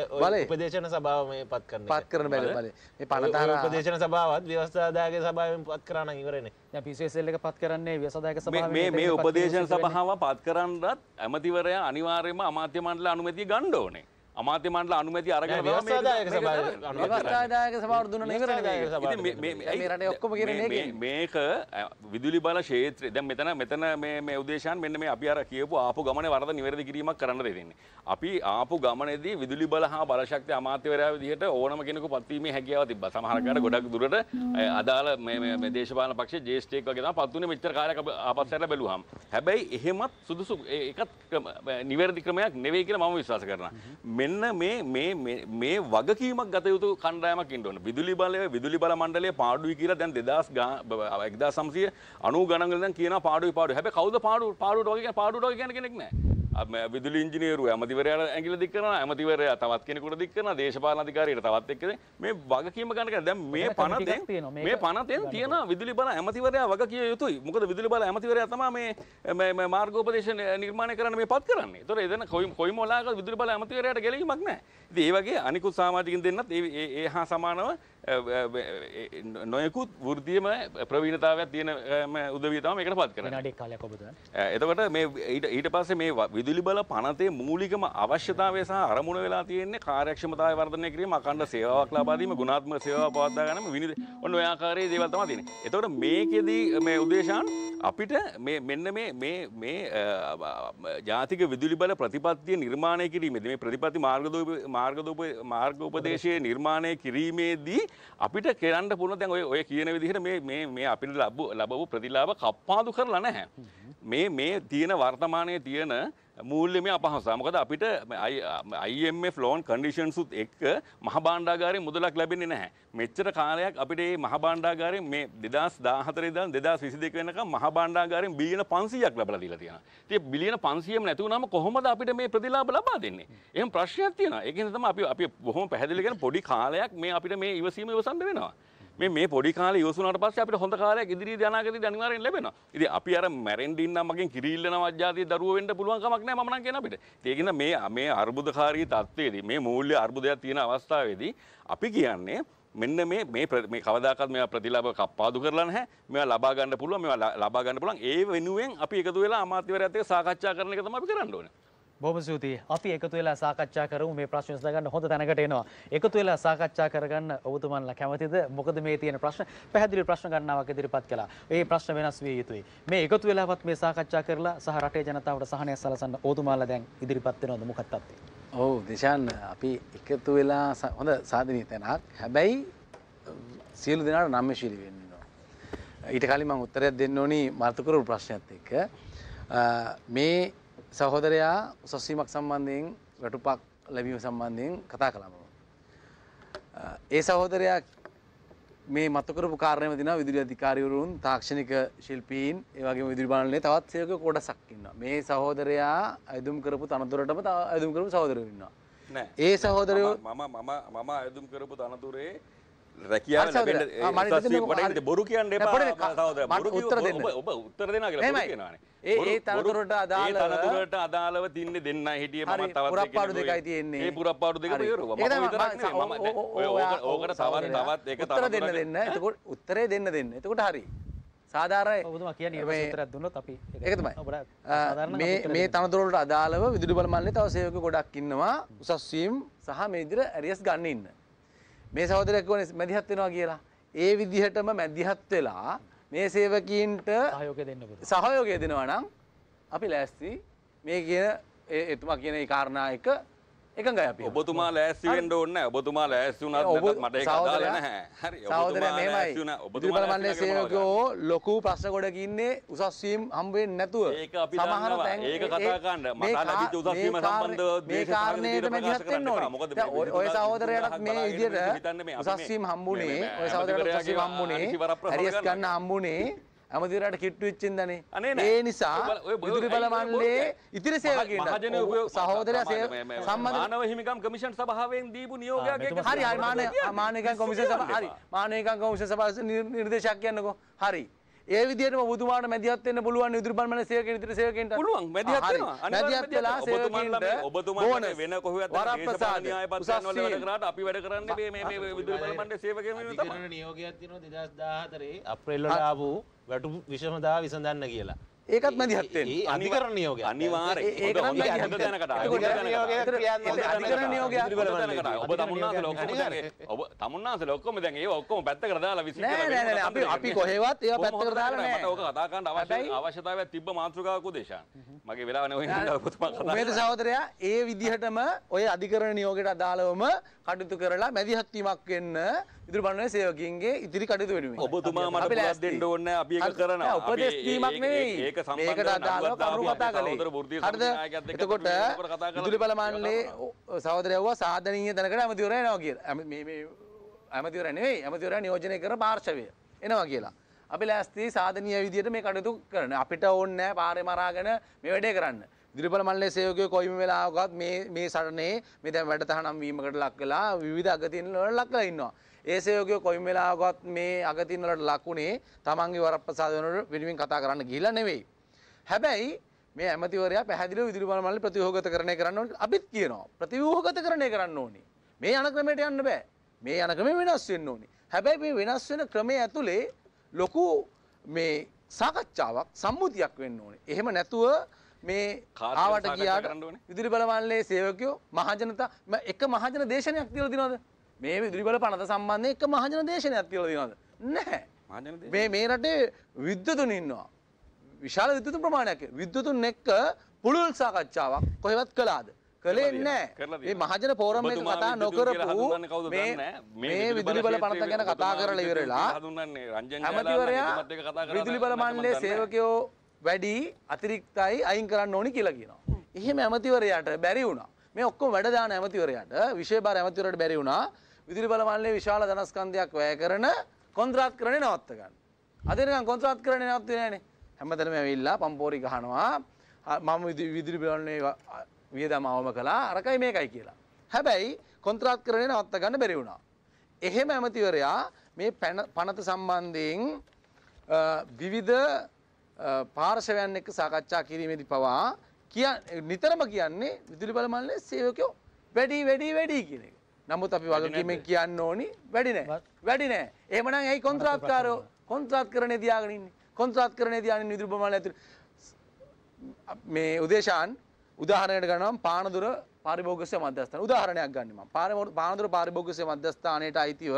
උපදේශන සභාව මේ පත් කරන පත් කරන බැරි බල මේ පනතර උපදේශන සභාවත් ව්‍යවස්ථාදායක සභාවෙන් පත් කරන්න ඉවරනේ දැන් PCSL එක පත් කරන්නේ ව්‍යවස්ථාදායක සභාව මේ මේ උපදේශන සභාව පත් කරන්නත් ඇමතිවරයා අනිවාර්යයෙන්ම අමාත්‍ය මණ්ඩල අනුමැතිය ගන්න ඕනේ අමාත්‍ය මණ්ඩල අනුමැති අරගෙන දායක සභාවට දුන්න නේද රටේ ඔක්කොම කියන්නේ මේක විදුලි බල ක්ෂේත්‍රය දැන් මෙතන මෙතන මේ මේ උදේශාන් මෙන්න මේ අපි අර කියපු ආපු ගමනේ වරද නිවැරදි කිරීමක් කරන්න දෙන්නේ අපි ආපු ගමනේදී විදුලි බල හා බල ශක්තිය අමාත්‍යවරයා විදිහට ඕනම කෙනෙකු පත්වීමේ හැකියාව තිබ්බා සමහර කාට ගොඩක් දුරට අදාළ මේ මේ දේශපාලන පක්ෂයේ ජ්‍යෙෂ්ඨයෙක් වගේ තමයි පත් උනේ මෙච්චර කාලයක් ආපස්සට බැලුවාම හැබැයි එහෙමත් සුදුසු ඒකත් නිවැරදි ක්‍රමයක් නෙවෙයි කියලා මම විශ්වාස කරනවා මෙන්න මේ වගකීමක් ගතයුතු කණ්ඩායමක් ඉන්නවන විදුලි බලය විදුලි බල මණ්ඩලය පාඩුවයි කියලා දැන් දෙදස් එක්දා සම්සිය අනු ගණගලන් කියන පාඩු පාඩු හැබ කවද පාඩු පාඩුට වගේ පාඩුට ගැන කෙනෙක් නෑ විදුලි ඉංජිනේරුව ඇමතිවරයා ඇඟිල දික් කරනවා ඇමතිවරයා තවත් කෙනෙකුට දික් කරනවා දේශපාලන අධිකාරියට තවත් එක්කද මේ වගකීම ගන්න කියලා දැන් මේ පනතෙන් මේ පනතෙන් තියෙන විදුලි බල ඇමතිවරයා වග කිය යුතුයි මොකද විදුලි බල ඇමතිවරයා තමයි මේ මේ මාර්ගෝපදේශ නිර්මාණය කරන්න මේ පත් කරන්නේ ඒතොර එදෙන කොයි කොයි මොලාක විදුලි බල ඇමතිවරයාට ගැලවීමක් නැහැ ඉතින් ඒ වගේ අනිකුත් සමාජිකින් දෙන්නත් ඒ ඒ හා සමානව නොයකුත් වෘද්ධියම ප්‍රවීණතාවයක් තියෙන උදවියතාව එකට පත් කරන එතකට මේ ඊට පස්සේ මේ විදුලි බල පනතේ මූලිකම අවශ්‍යතාවය සහ අරමුණ වෙලා තියෙන්නේ කාර්යක්ෂමතාවය වර්ධනය කිරීම අකණ්ඩ සේවාවක් ලබා දීම ගුණාත්මක සේවාව පවත්වා ගැනීම විනිද ඔන්න ඔය ආකාරයේ දේවල් තමයි තියෙන්නේ. එතකොට මේකෙදී මේ උදේශාන් අපිට මේ මෙන්න මේ මේ මේ ජාතික විදුලි බල ප්‍රතිපත්තිය නිර්මාණය කිරීමේදී මේ ප්‍රතිපත්ති මාර්ගදෝප මාර්ගදෝප මාර්ගෝපදේශයේ නිර්මාණය කිරීමේදී අපිට කරන්න පුළුවන් දැන් ඔය ඔය කියන විදිහට මේ මේ මේ අපිට ලැබු ලැබපු ප්‍රතිලාභ කප්පාදු කරලා නැහැ. මේ මේ තියෙන වර්තමානයේ තියෙන මූල්‍යමය අපහසා මොකද අපිට IMF ලෝන් කන්ඩිෂන්සුත් එක්ක මහබාණ්ඩාගාරය මුදලක් ලැබෙන්නේ නැහැ. මෙච්චර කාලයක් අපිට මේ මහබාණ්ඩාගාරය මේ 2014 ඉඳන් 2022 වෙනකම් මහබාණ්ඩාගාරයෙන් බිලියන 500ක් ලැබලා දීලා තියෙනවා. ඉතින් බිලියන 500ම නැති වුණාම කොහොමද අපිට මේ ප්‍රතිලාභ ලබා දෙන්නේ? එහෙම ප්‍රශ්නයක් තියෙනවා. ඒක නිසා තමයි අපි අපි බොහොම පැහැදිලි කරන පොඩි කාලයක් මේ අපිට මේ ඉවසීම ඉවසන්න වෙනවා. මේ මේ පොඩි කාලේ ඉවසු වුණාට පස්සේ අපිට හොඳ කාලයක් ඉදිරියේදී අනාගතයේදී අනිවාර්යෙන් ලැබෙනවා. ඉතින් අපි අර මැරෙන්න ඉන්න මගෙන් කිරිල්ලන වජ්ජාතිය දරුවෝ වෙන්න පුළුවන් කමක් නැහැ මම නම් කියන අපිට. ඒකින මේ මේ අර්බුදකාරී තත්ත්වයේදී මේ මූල්‍ය අර්බුදයක් තියෙන අවස්ථාවේදී අපි කියන්නේ මෙන්න මේ මේ මේ කවදාකවත් මේවා ප්‍රතිලාභ කප්පාදු කරලා නැහැ. මේවා ලබා ගන්න පුළුවන්, මේවා ලබා ගන්න පුළුවන්. ඒ වෙනුවෙන් අපි එකතු වෙලා අමාත්‍යවරයත් එක්ක සාකච්ඡා කරන එක තමයි අපි කරන්න ඕනේ. බොහොම ස්තුතියි. අපි එකතු වෙලා සාකච්ඡා කරමු මේ ප්‍රශ්න විසඳගන්න හොඳ තැනකට එනවා. එකතු වෙලා සාකච්ඡා කරගන්න ඔබතුමන්ලා කැමතිද? මොකද මේ තියෙන ප්‍රශ්න පැහැදිලි ප්‍රශ්න ගණනාවක් ඉදිරිපත් කළා. ඒ ප්‍රශ්න වෙනස් විය යුතුයි. මේ එකතු වෙලාවත් මේ සාකච්ඡා කරලා සහ රටේ ජනතාවට සහනය සලසන්න ඔබතුමාලා දැන් ඉදිරිපත් වෙනවද මොකක්ද තත්ත්වය? ඔව් දිශාන් අපි එකතු වෙලා හොඳ සාධනීය තැනක්. හැබැයි සියලු දෙනාට නම්‍යශීලී වෙන්න ඊට කලින් මම උත්තරයක් දෙන්න ඕනි මාතකරු ප්‍රශ්නයත් එක්ක. මේ සහෝදරයා උසස්වීමක් සම්බන්ධයෙන් වැටුපක් ලැබීම සම්බන්ධයෙන් කතා කළා මම. ඒ සහෝදරයා මේ මතු කරපු කාරණේම දිනවා විදුලි අධිකාරිවරුන් තාක්ෂණික ශිල්පීන් ඒ වගේම විදුලි බලනලේ තවත් සේවක කොටසක් ඉන්නවා. මේ සහෝදරයා අයදුම් කරපු තනතුරටම තව අයදුම් කරපු සහෝදරයෝ ඉන්නවා. ඒ සහෝදරයෝ මම මම මම අයදුම් කරපු තනතුරේ රැකියාව ලැබෙන්න බොරු කියන්න එපා සහෝදර බොරු උත්තර දෙන්න ඔබ උත්තර දෙනවා කියලා බොරු කියනවානේ ඒ ඒ තනතුරට අදාළව ඒ තනතුරට අදාළව තින්නේ දෙන්නයි හිටියේ මම තවත් පුරප්පාඩු දෙකයි තියෙන්නේ ඒ පුරප්පාඩු දෙක ඉවරුවා මම විතරක් නෙමෙයි මම ඔය ඕකට තවත් තවත් එක තවත් දෙන්න දෙන්න එතකොට උත්තරේ දෙන්න දෙන්න එතකොට හරි සාධාරණ ඔබතුමා කියන්නේ ඒ උත්තරයක් දුන්නොත් අපි ඒක තමයි මේ මේ තනතුරට අදාළව විදුලි බල මණ්ඩලයේ තව සේවක ගොඩක් ඉන්නවා උසස් වීම් සහ මේ විදිහට ඇරියස් ගන්න ඉන්න මේ සහෝදරයෙක් කොහොනේ මැදිහත් වෙනවා කියලා. ඒ විදිහටම මැදිහත් වෙලා මේ සේවකීන්ට සහයෝගය දෙන්න පුළුවන්. සහයෝගය දෙනවා නම් අපි ලෑස්ති මේ කියන එතුමා කියන ඒ කාරණා එක එකඟයි අපි. ඔබතුමා ලෑස්ති වෙන්න ඕනේ නැහැ. ඔබතුමා ලෑස්ති වුණත් නැත්නම් මට ඒක අදාළ නැහැ. හරි. ඔබතුමා ලෑස්ති වුණා. ඔබතුමා මණ්ඩලයේ සේවකයෝ ලොකු ප්‍රශ්න ගොඩක ඉන්නේ උසස් වීම හම් වෙන්නේ නැතුව. ඒක අපි දන්නවා. ඒක කතා කරන්න. මට ලැබිච්ච උසස් වීම සම්බන්ධව මේ කාරණේට මැදිහත් වෙන්න ඕනේ. මොකද මේ ඔය සහෝදරයාට මේ විදිහට උසස් වීම හම්බුනේ. ඔය සහෝදරයාට උසස් වීම හම්බුනේ. හරියස් ගන්න හම්බුනේ. ඇමතිරට කිට්ටු වෙච්චින්දනේ. ඒ නිසා ඉදිරි බල මණ්ඩලයේ ඉතිරි සේවකයන්ට මහජන සහෝදරයා සේව සම්බන්ධ මානව හිමිකම් කමිෂන් සභාවෙන් දීපු නියෝගයක් එක හරි හරි මානව මානවිකම් කොමිෂන් සභාව හරි මානවිකම් කොමිෂන් සභාවේ නිර්දේශයක් කියන්නකෝ. හරි. ඒ විදිහටම ඔබතුමාට මැදිහත් වෙන්න පුළුවන් ඉදිරි බලමන සේවකයන් ඉදිරි සේවකයන්ට පුළුවන් මැදිහත් වෙනවා මැදිහත් වෙලා සේවකයන්ට ඔබතුමාට වෙන කොහොමද දේශපාලන න්‍යායපත්‍යන් වල වැඩ කරාට අපි වැඩ කරන්නේ මේ මේ මේ ඉදිරි බලමන සේවකයන් වෙනුවෙන් තමයි නියෝගයක් තියෙනවා 2014 අප්‍රේල් වල ආපු වැටු විෂමතාව විසඳන්න කියලා. ඒකත් මැදිහත් වෙන්නේ. අධිකරණ නියෝගය. අනිවාර්යයෙන්. ඒක නම් මැදිහත් දැනකට. අධිකරණ නියෝගය ක්‍රියාත්මක අධිකරණ නියෝගය පිළිබඳව ඔබ තමුන්නාසල ඔක්කොම දැන් ඔබ තමුන්නාසල ඔක්කොම දැන් ඒව ඔක්කොම පැත්තකට දාලා විසිකලා නෑ නෑ නෑ අපි අපි කොහෙවත් ඒව පැත්තකට දාලා නෑ. මට ඕක කතා කරන්න අවශ්‍ය අවශ්‍යතාවයක් තිබ්බ මාතෘකාවක් උදේශාන්. මගේ වෙලාව නේ ඔය හින්දා සහෝදරයා ඒ විදිහටම ඔය අධිකරණ නියෝගයට අදාළවම කටයුතු කරලා මැදිහත් වීමක් වෙන්න ඉදිරි බණ්ඩන සේවකයන්ගේ ඉදිරි කටයුතු වෙනුවෙන් ඔබතුමා මට පුලක් දෙන්න ඕනේ අපි ඒක කරනවා උපදෙස් දීමක් නෙවෙයි ඒක සම්බන්ධව කරුණු කතා කළේ හරිද එතකොට ඉදිරි බල මණ්ඩලයේ සහෝදරයව සාධනීය තැනකට ඇමතිවර එනවා කියලා මේ මේ ඇමතිවර නෙවෙයි ඇමතිවර නියෝජනය කර පාර්ශවය එනවා කියලා අපි ලෑස්ති සාධනීය විදියට මේ කටයුතු කරන අපිට ඕනේ නැහැ පාරේ මරාගෙන මේ වැඩේ කරන්න ඉදිරිපල මල්ලේ සයෝකය කොයිම වෙලාවකත් මේ සටනේ මෙ දැ වැඩ තහනම් වීමකට ලක් කලා විධ අගතියන් ලොට ලක්ලා ඉන්නවා ඒ සයෝගය කොයිම් වෙලාගත් මේ අගතින්වලට ලකුණේ තමන්ගේ වරප්‍රසාද වෙනට විනිමින් කතා කරන්න ගිහිලා නෙවෙයි. හැබැයි මේ ඇමතිවරයා පැහැදිලිව ඉදිරි බලමල්ල ප්‍රතිවෝගත කරණය කරන්න ඕනේ අපිත් කියනවා. ප්‍රතිවෝගත කරණය කරන්න ඕනේ. මේ යන ක්‍රමයට යන්න බෑ. මේ යන ක්‍රමය වෙනස් වෙන්න ඕනේ. හැබැයි මේ වෙනස් වෙන ක්‍රමයේ ඇතුලේ ලොකු මේ සාකච්ඡාවක් සම්මුතියක් වෙන්න ඕනේ. එහෙම නැතුව මේ ආවට ගියාට ඉදිරි බලවන්නේ සේවකයෝ මහජනතා එක මහජන දේශනයක් තියලා දිනවද? මේ විදුලිබල පනත සම්බන්ධය එක මහජන දේශනයක් තියලා තියෙනවද නැහැ මේ මේ රටේ විද්‍යුතුන් ඉන්නවා විශාල විද්‍යුතුන් ප්‍රමාණයක් විද්‍යුතුන් එක්ක පුළුල් සාකච්ඡාවක් කොහෙවත් කළාද කළේ නැහැ මේ මහජන ෆෝරම් එක කතා නොකරපු මේ මේ විදුලි බල පනත ගැන කතා කරලා ඉවරලා හඳුන්වන්නේ රංජන් ජයලලා විදුලි බල මණ්ඩලයේ සේවකයෝ වැඩි අතිරික්තයි අයින් කරන්න ඕනි කියලා කියනවා. එහෙම ඇමතිවරයාට බැරි වුණා. මේ ඔක්කොම වැඩ දාන ඇමතිවරයාට විශේෂ බාර ඇමතිවරයාට බැරි වුණා. විදුලි බලමණ්ඩලයේ විශාල ධනස්කන්ධයක් වැය කරන කොන්ත්‍රාත් ක්‍රමය නවත්ත ගන්න. අද නිකන් කොන්ත්‍රාත් ක්‍රමය නවත්ුවේ නැහනේ. හැමතැනම ඇවිල්ලා පම්පෝරි ගහනවා. මම විදුලි බලමණ්ඩලයේ වියදම අවම කළා. අරකයි මේකයි කියලා. හැබැයි කොන්ත්‍රාත් ක්‍රමය නවත්ත ගන්න බැරි වුණා. එහෙම ඇමතිවරයා මේ පනත සම්බන්ධයෙන් විවිධ පාර්ශවයන් එක්ක සාකච්ඡා කිරීමේදී පවා කිය නිතරම කියන්නේ විදුලි බලමණ්ඩලයේ සේවකයෝ වැඩි වැඩි වැඩි කියන එක. නමුත් අපි වගකීමෙන් කියන්න ඕනි වැඩි නෑ වැඩි නෑ එහෙමනම් ඇයි කොන්ත්‍රාත්කාරෝ කොන්ත්‍රාත් කරණේ තියාගෙන ඉන්නේ කොන්ත්‍රාත් කරණේ තියාගෙන ඉඳි රූපමාල ඇතුළේ මේ උදේශාන් උදාහරණයකට ගන්නවා පානදුර පාරිභෝගික මධ්‍යස්ථාන උදාහරණයක් ගන්න මම පානදුර පාරිභෝගික මධ්‍යස්ථානයට අයිතිව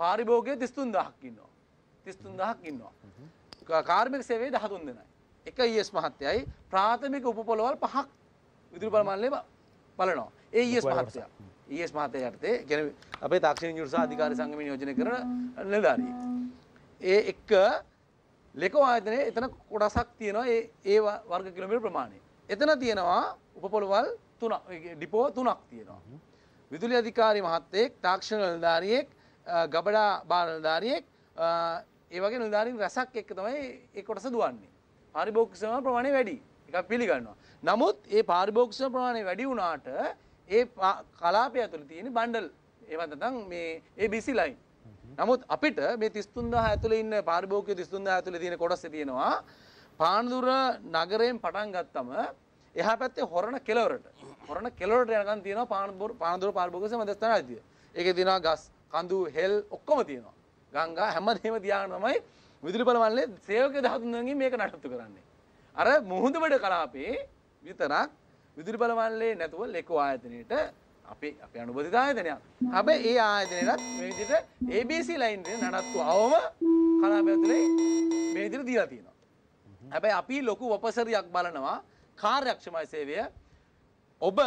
පාරිභෝගිකයෝ 33000ක් ඉන්නවා 33000ක් ඉන්නවා කාර්මික සේවයේ 13 දෙනයි එක ES මහත්තයයි ප්‍රාථමික උපපොළවල් පහක් විදුලි බලමන්ලේ බලනවා ඒ ES මහත්තයා ඊස් මහත්තය යටතේ ගැන අපේ තාක්ෂණ නිර්සා අධිකාර සංගමය යෝජනය කරන නිලධාරී. ඒ එක්ක ලෙකෝ ආයතනය එතන කොඩසක් තියෙනවා ඒ ඒ වර්ග කිලමිට ප්‍රමාණය. එතන තියෙනවා උපපොළවල් ඩිපෝ තුනක් තියෙනවා. විදුලි අධිකාරි මහත්තයෙක් තාක්ෂණ නිලධාරියෙක් ගබඩා බාලධාරියෙක් ඒවගේ නිලධාරින් රැසක් එක්ක තමයි ඒ කොටස දුවන්නේ. පාරිභෝගික ශ්‍රම ප්‍රමාණය වැඩි. එකක් පිළිගන්නවා. නමුත් ඒ පාරිභෝගික ශ්‍රම ප්‍රමාණය වැඩි වුණාට ඒ කලාපය ඇතුළ තියෙන බණ්ඩල් ඒවතතන් මේ ඒ බිසි ලයින් නමුත් අපිට මේ තිස්තුන්දා ඇතුළ ඉන්න පාර්භෝකය තිස්තුන්දා ඇතුළ තියෙන කොටස තියෙනවා පානදුර නගරයෙන් පටන් ගත්තම එහා පැත්තේ හොරණ කෙලවරට හොරණ කෙලවරට යනකන් තියෙනවා පානදුර පානදුර පාර්භෝකස මධ්‍යස්ථාන අධිය. ඒකේ තියෙනවා ගස් කඳු හෙල් ඔක්කොම තියෙනවා. ගංගා හැමදේම තියාගෙන තමයි විදුලි බලවන්නේ සේවක ධාතුන්ගෙන් මේක නඩත්තු කරන්නේ. අර මුහුදුබඩ කලාපේ විතරක් විදුලි බල මණ්ඩලයේ නැතුව ලෙකෝ ආයතනයේට අපි අපේ අනුබද්ධිත ආයතනයක්. හැබැයි ඒ ආයතනයටත් මේ විදිහට ABC ලයින් දෙන නඩත්තුවවම කලාපයතුලේ මේ විදිහට දීලා තියෙනවා. හැබැයි අපි ලොකු වපසරියක් බලනවා කාර්යක්ෂමයි සේවය ඔබ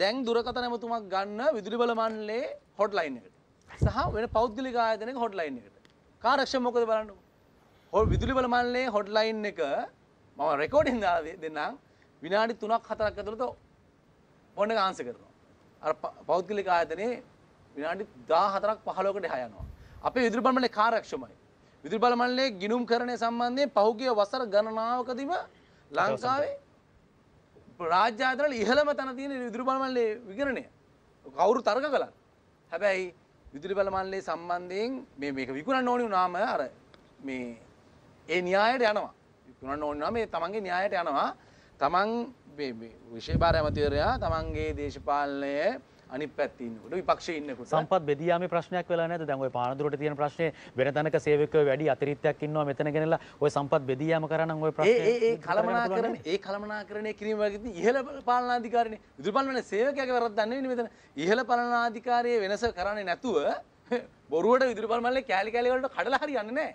දැන් දුරකථන ඇමතුමක් ගන්න විදුලි බල මණ්ඩලයේ හොට්ලයින් එකට. සහ වෙන පෞද්ගලික ආයතනයක හොට්ලයින් එකට. කාර්යක්ෂම මොකද බලන්න ඕන? ඔය විදුලි බල මණ්ඩලයේ හොට්ලයින් එක මම රෙකෝඩින් දාලා දෙන්නම්. විනාඩි 3ක් 4ක් ඇතුළත ඔන්න එක ආන්සර් කරනවා. අර පෞද්ගලික ආයතනයේ විනාඩි 14ක් 15කට එහා යනවා. අපේ විදුලි බල මණ්ඩලය කාර්යක්ෂමයි. විදුලි බල මණ්ඩලයේ ගිණුම් කරණය සම්බන්ධයෙන් පහුගිය වසර ගණනාවකදීම ලංකාවේ රාජ්‍ය ආයතනවල ඉහළම තැන තියෙන විදුලි බල මණ්ඩලයේ විගණනය. කවුරු තර්ක කළත්. හැබැයි විදුලි බල මණ්ඩලයේ සම්බන්ධයෙන් මේ මේක විකුණන්න ඕනි වුණාම අර මේ ඒ න්‍යායයට යනවා. විකුණන්න ඕනි නම් මේ තමන්ගේ න්‍යායයට යනවා. තමන් විශේභාර ඇමතිවරයා තමන්ගේ දේශපාලනය අනි පැත්තින්නට විපක්ෂයන්නකට සම්පත් බෙදයාම ප්‍රශ්නයක් වෙලා නෑ දැන්ව පානදුරට තියෙන ප්‍රශ්නය වෙන තැනක සේවක වැඩි අතිරිත්තයක් ඉන්නවා මෙතන ගෙනලා ඔය සම්පත් බෙදයාම කරන්න ඔය ඒ කළමනා කරන ඒ කළමනා කරණය කිරීම වගේ ඉහළ පාලනාධිකාරණය විදුරපන් වන සේවකයක් වැරත් දන්නේ මෙතන ඉහළ පලනාධිකාරය වෙනස කරන්නේ නැතුව බොරුවට විදුරපන් මල්ල කෑලි කෑලිවලට කඩලා හරි යන්න නෑ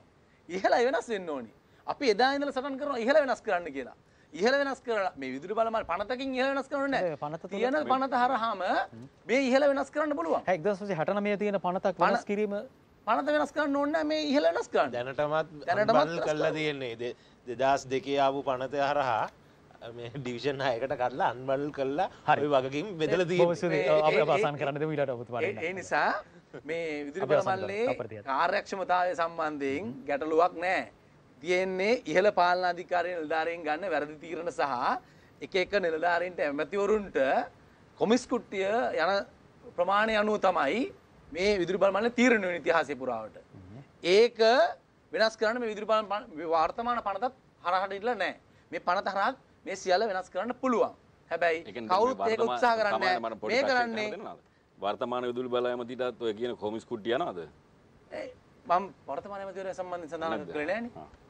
ඉහලා වෙනස් වෙන්න ඕනි අපි එදා ඉඳලා සටන් කරනවා ඉහළ වෙනස් කරන්න කියලා ඉහළ වෙනස් කරලා මේ විදුලි බලමල් පනතකින් ඉහළ වෙනස් කරන්න පනත තියෙන පනත හරහාම මේ ඉහළ වෙනස් කරන්න පුළුවන් 1969 තියෙන පනතක් වෙනස් කිරීම පනත වෙනස් කරන්න ඕන්න මේ ඉහළ වෙනස් කරන්න දැනටමත් දැනටමත් කරලා තියෙන්නේ 2002 ආපු පනත හරහා මේ ඩිවිෂන් හයකට කඩලා අන්බල් කළා හරි වගකීම් බෙදලා තියෙනවා අපි අවසන් කරන්න දෙමු ඊළඟට ඔබතුමාට ඒ නිසා මේ විදුලි බලමල්ලේ කාර්යක්ෂමතාවය සම්බන්ධයෙන් ගැටලුවක් නැහැ තියෙන්නේ ඉහළ පාලන අධිකාරී නිලධාරීන් ගන්න වැරදි තීරණ සහ එක එක නිලධාරීන්ට ඇමතිවරුන්ට කොමිස් කුට්ටිය යන ප්‍රමාණය අනුව තමයි මේ විදුලි බලමන්න තීරණ වෙන ඉතිහාසය පුරාවට. ඒක වෙනස් කරන්න මේ විදුලි බලන වර්තමාන පනතත් හරහට ඉන්න නැහැ. මේ පනත හරහා මේ සියල්ල වෙනස් කරන්න පුළුවන්. හැබැයි කවුරුත් ඒක උත්සාහ කරන්නේ නැහැ. මේ කරන්නේ වර්තමාන විදුලි බල ඇමතිටත් ඔය කියන කොමිස් කුට්ටිය යනවද? මම වර්තමාන ඇමතිවරයා සම්බන්ධයෙන් සඳහන් කරලා නැහැ නේ.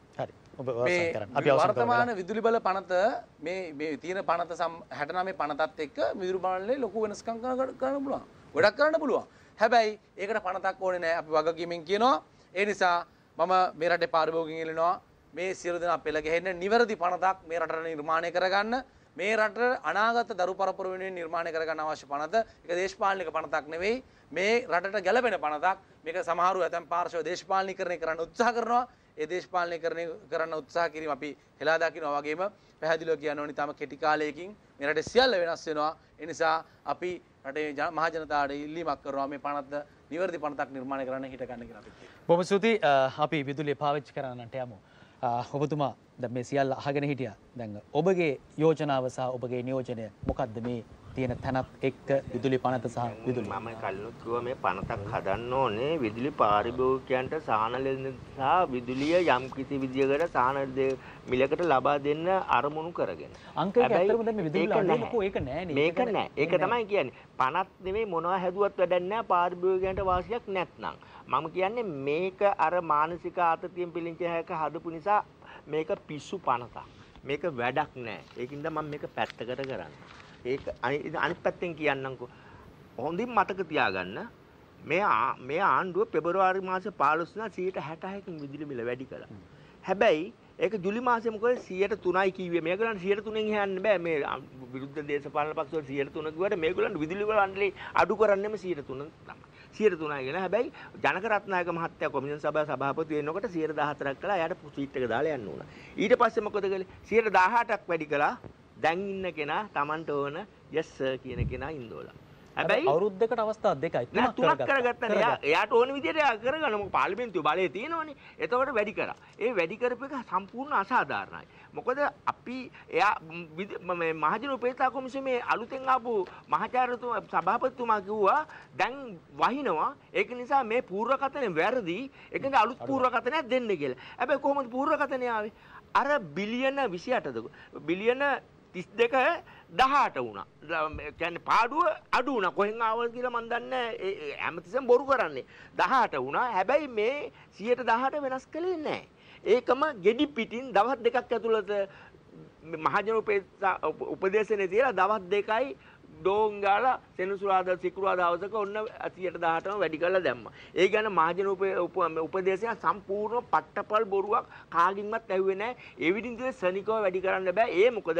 වර්තමාන විදුලි බල පනත මේ තියෙන පනත සම් හැටනමේ පනතත් එක්ක විදුරබාලේ ලොකු වෙනස්කම් කරන්න පුළුවන් ගොඩක් කරන්න පුළුවන් හැබැයි ඒකට පනතක් ඕනේ නෑ අපි වගකීමෙන් කියනවා ඒ නිසා මම මේ රටේ පාරිභෝගිකයන් ඉල්ලනවා මේ සියලු දෙනා පෙළ ගැහෙන්න නිවැරදි පනතක් මේ රටට නිර්මාණය කරගන්න මේ රට අනාගත දරු පරපුර වෙනුවෙන් නිර්මාණය කරගන්න අවශ්‍ය පනත ඒක දේශපාලනික පනතක් නෙවෙයි මේ රටට ගැළපෙන පනතක් මේක සමහරව ඇතම් පාර්ශව දේශපාලනීකරණය කරන්න උත්සාහ කරනවා ඒ දේශපාලනය කරන කරන්න උත්සාහ කිරීම අපි හෙලා දකිනවා වගේම පැහැදිලිව කියන්න ඕනි තම කෙටි කාලයකින් මේ රටේ සියල්ල වෙනස් වෙනවා. ඒ නිසා අපි රටේ මහ ජනතාවට ඉල්ලීමක් කරනවා මේ 50 නිවැරදි පනතක් නිර්මාණය කරන්න හිට ගන්න කියලා අපි. බොහොම ස්තුතියි අපි විදුලිය පාවිච්චි කරන්නට යමු. ඔබතුමා දැන් මේ සියල්ල අහගෙන හිටියා. දැන් ඔබගේ යෝජනාව සහ ඔබගේ නියෝජනය මොකක්ද මේ තියෙන තැනත් එක්ක විදුලි පනත සහ විදුලි මම කල්ලොත් කිව්වා මේ පනතක් හදන්න ඕනේ විදුලි පාරිභෝගිකයන්ට සාහන සහ විදුලිය යම් කිසි විදියකට සාහන මිලකට ලබා දෙන්න අරමුණු කරගෙන. අංක ඒක ඇත්තටම දැන් මේ විදුලි ලාභකෝ ඒක නෑනේ. මේක නෑ. ඒක තමයි කියන්නේ. පනත් නෙමෙයි මොනවා හැදුවත් වැඩක් නෑ පාරිභෝගිකයන්ට වාසියක් නැත්නම්. මම කියන්නේ මේක අර මානසික ආතතියෙන් පිළිච්ච හැක හදපු නිසා මේක පිස්සු පනතක්. මේක වැඩක් නෑ. ඒකින්ද මම මේක පැත්තකට කරන්නේ. ඒක අනිත් පැත්තෙන් කියන්නම්කෝ. හොඳින් මතක තියාගන්න මේ මේ ආණ්ඩුව පෙබරවාරි මාසේ 15 වෙනිදා 160කින් විදුලි බිල වැඩි කළා. හැබැයි ඒක ජුලි මාසේ මොකද 103යි කිව්වේ. මේගොල්ලන් 103න් යන්න බෑ. මේ විරුද්ධ දේශපාලන පක්ෂවල 103 කිව්වට මේගොල්ලන් විදුලි බල මණ්ඩලේ අඩු කරන්නෙම 103 තමයි. 103යි කියලා. හැබැයි ජනක රත්නායක මහත්තයා කොමිෂන් සභාව සභාපති වෙනකොට 114ක් කළා. එයාට සීට් එක දාලා යන්න ඕන. ඊට පස්සේ මොකද කළේ? 118ක් වැඩි කළා. දැන් ඉන්න කෙනා Tamanට ඕන yes sir කියන කෙනා ඉන්දෝලා. හැබැයි අවුරුද්දකට අවස්ථා දෙකයි තුනක් තුනක් කරගත්තා නේ. එයාට ඕන විදිහට එයා කරගන්න. මොකද පාර්ලිමේන්තුවේ බලය තියෙනවනේ. එතකොට වැඩි කරා. ඒ වැඩි කරපු එක සම්පූර්ණ අසාධාරණයි. මොකද අපි එයා මේ මහජන උපේක්ෂා කොමිසමේ අලුතෙන් ආපු මහාචාර්යතුමා සභාපතිතුමා කිව්වා දැන් වහිනවා. ඒක නිසා මේ පූර්වකතනේ වැරදි. ඒකෙන් අලුත් පූර්වකතනයක් දෙන්න කියලා. හැබැයි කොහොමද පූර්වකතනේ ආවේ? අර බිලියන 28ද බිලියන තිස් දෙක දහට වුණා කැන පාඩුව අඩු වුණ කොහෙන් ආවල් කියලා මන් දන්න ඇමතිසම් බොරු කරන්නේ දහට වුණා හැබැයි මේ සියට දහට වෙනස් කළේ නෑ ඒකම ගෙඩි පිටින් දවස් දෙකක් ඇතුළත මහජන උපදේශනය තියලා දවස් දෙකයි ඩෝන් ගාලා සෙනසුරාදා සිකුරාදා දවසක ඔන්න 118ම වැඩි කරලා දැම්මා. ඒ ගැන මහජන උපදේශය සම්පූර්ණ පට්ටපල් බොරුවක් කාගින්වත් ඇහුවේ නැහැ. ඒ විදිහින් සනිකව වැඩි කරන්න බෑ. ඒ මොකද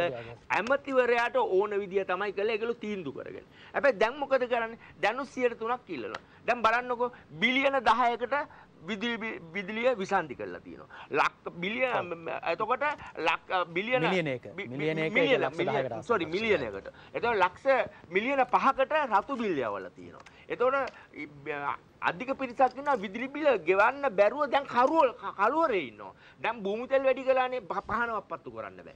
ඇමතිවරයාට ඕන විදිය තමයි කළේ ඒගොල්ලෝ තීන්දුව කරගෙන. හැබැයි දැන් මොකද කරන්නේ? දැනුත් 103ක් ඉල්ලනවා. දැන් බලන්නකෝ බිලියන 10කට විදිලිය විසන්ධි කරලා තියෙනවා. ලක් බිලියන එතකොට ලක් බිලියන මිලියන එක මිලියන එක මිලියන සෝරි මිලියනයකට. එතකොට ලක්ෂ මිලියන 5කට රතු බිල් යවලා තියෙනවා. එතකොට අධික පිරිසක් ඉන්නවා විදුලි බිල ගෙවන්න බැරුව දැන් කරුවල් කලුවරේ ඉන්නවා. දැන් භූමි තෙල් වැඩි කළානේ පහනවත් පත්තු කරන්න බෑ.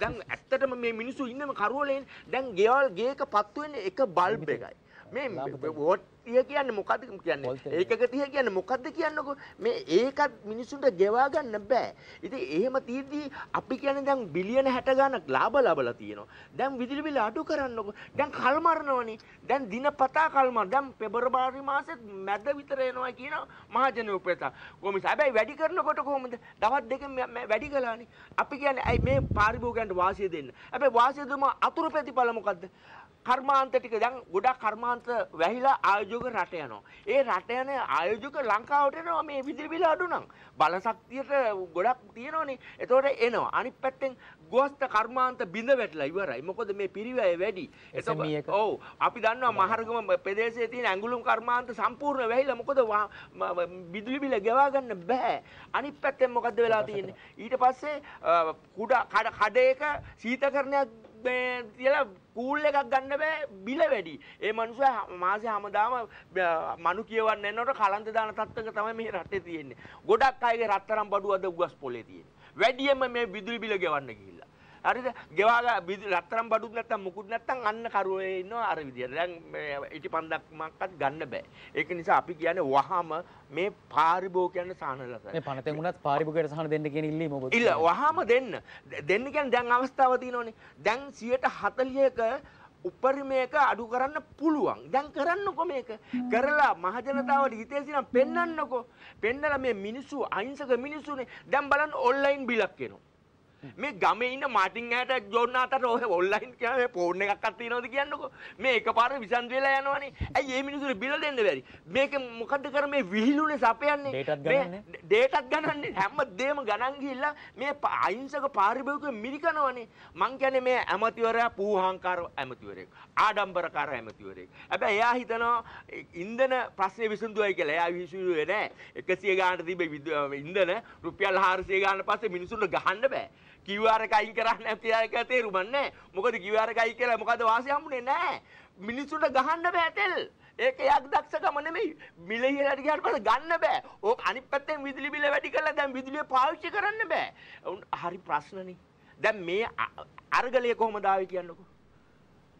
දැන් ඇත්තටම මේ මිනිස්සු ඉන්නම කරුවලේ දැන් ගෙවල් ගේක පත්තු වෙන්නේ එක බල්බ් එකයි. මේ වෝට්ටිය කියන්න මොකද කියන්නේ ඒකගතිය කියන්න මොකක්ද කියන්නකො මේ ඒකත් මිනිස්සුන්ට ගෙවාගන්න බෑ. ඉති එහෙම තීදී අපි කියන දැන් බිලියන හැට ගන්නක් ලාබ ලබල තියනවා දැන් විදිලිබිල අඩු කරන්නකො දැන් කල්මරණවනි දැන් දින පතා කල්ම දැම් පෙබරබාරි මාසෙත් මැද විතරයනවා කියන මහජන උපේතා කොමි සැබයි වැඩි කරනකොට කොහොමද දවත් දෙක වැඩි කලානි අපි කියන්නේ ඇයි මේ පාරිභෝගන්ට වාසය දෙන්න ඇැ වාසයදම අතුරු පැති පලමොකක්ද කර්මාන්ත ටික දැන් ගොඩක් කර්මාන්ත වැහිලා ආයෝජක රට යනවා. ඒ රට යන ආයෝජක ලංකාවට එනවා මේ විදුලි බිල අඩු නම්. බලශක්තියට ගොඩක් තියෙනවනේ. ඒතකොට එනවා. අනිත් පැත්තෙන් ගොස්ත කර්මාන්ත බිඳ වැටලා ඉවරයි. මොකද මේ පිරිවැය වැඩි. එතකොට e ඔව් අපි දන්නවා මහරගම ප්‍රදේශයේ තියෙන ඇඟලුම් කර්මාන්ත සම්පූර්ණ වැහිලා මොකද විදුලි බිල ගෙවා ගන්න බෑ. අනිත් පැත්තෙන් මොකද්ද වෙලා තියෙන්නේ? ඊට පස්සේ කුඩා කඩේක සීතකරණයක් කියලා කූල් එකක් ගන්න බෑ බිල වැඩි. ඒ මනුස්සය මාසේ හැමදාම මනු කියවන්න යනකොට කලන්ත දාන තත්ත්වක තමයි මේ රටේ තියෙන්නේ. ගොඩක් අයගේ රත්තරන් බඩු අද උගස් පොලේ තියෙන්නේ. වැඩියෙන්ම මේ විදුලි බිල ගෙවන්න ගිහිල්ලා. හරිද ගෙවාල රත්තරම් බඩුත් නැත්තම් මුකුත් නැත්තම් අන්න කරුවේ ඉන්නවා අර විදියට දැන් ඉටි පන්දක්මක්වත් ගන්න බෑ ඒක නිසා අපි කියන්නේ වහම මේ පාරිභෝගිකයන්ට සාහන ලසන මේ පනතෙන් උනත් පාරිභෝගිකයට සාහන දෙන්න කියන ඉල්ලීම ඔබ ඉල්ල වහම දෙන්න දෙන්න කියන්නේ දැන් අවස්ථාව තියෙනෝනේ දැන් 140ක උපරිමයක අඩු කරන්න පුළුවන්. දැන් කරන්නකො මේක. කරලා මහජනතාවට හිතේසිනම් පෙන්වන්නකො. පෙන්නලා මේ මිනිස්සු අහිංසක මිනිස්සුනේ. දැන් බලන්න ඔන්ලයින් බිලක් එනවා. මේ ගමේ ඉන්න මාටින් ඇයට ජෝන් අතර ඔය ඔන්ලයින් කියන ෆෝන් එකක්වත් තියනවද කියන්නකෝ මේ එකපාර විසන්දු වෙලා යනවනේ ඇයි මේ මිනිස්සුන්ට බිල දෙන්න බැරි මේක මොකද්ද කර මේ විහිළුනේ සපයන්නේ ඩේටත් ගණන්නේ හැම දෙම ගණන් ගිහිල්ලා මේ අහිංසක පාරිභෝගික මිරිකනවනේ මං කියන්නේ මේ ඇමතිවරයා පූහාංකාර ඇමතිවරයෙක් ආඩම්බරකාර ඇමතිවරයෙක් හැබැයි එයා හිතනවා ඉන්ධන ප්‍රශ්නේ විසඳුවයි කියලා එයා විසඳුවේ නැහැ 100 ගානට තිබේ ඉන්ධන රුපියල් 400 ගාන පස්සේ මිනිසුන්ට ගහන්න බෑ QR එක අයින් කරන්නේ නැති අයක තේරුම නැහැ. මොකද QR එක අයින් කරලා මොකද වාසිය හම්බුනේ නැහැ. මිනිස්සුන්ට ගහන්න බෑ තෙල්. ඒක එයාගේ දක්ෂකම නෙමෙයි. මිල ඉහළට ගියාට පස්සේ ගන්න බෑ. ඕක අනිත් පැත්තෙන් විදුලි බිල වැඩි කරලා දැන් විදුලිය පාවිච්චි කරන්න බෑ. හරි ප්‍රශ්නනේ. දැන් මේ අර්ගලය කොහොමද ආවේ කියන්නකෝ.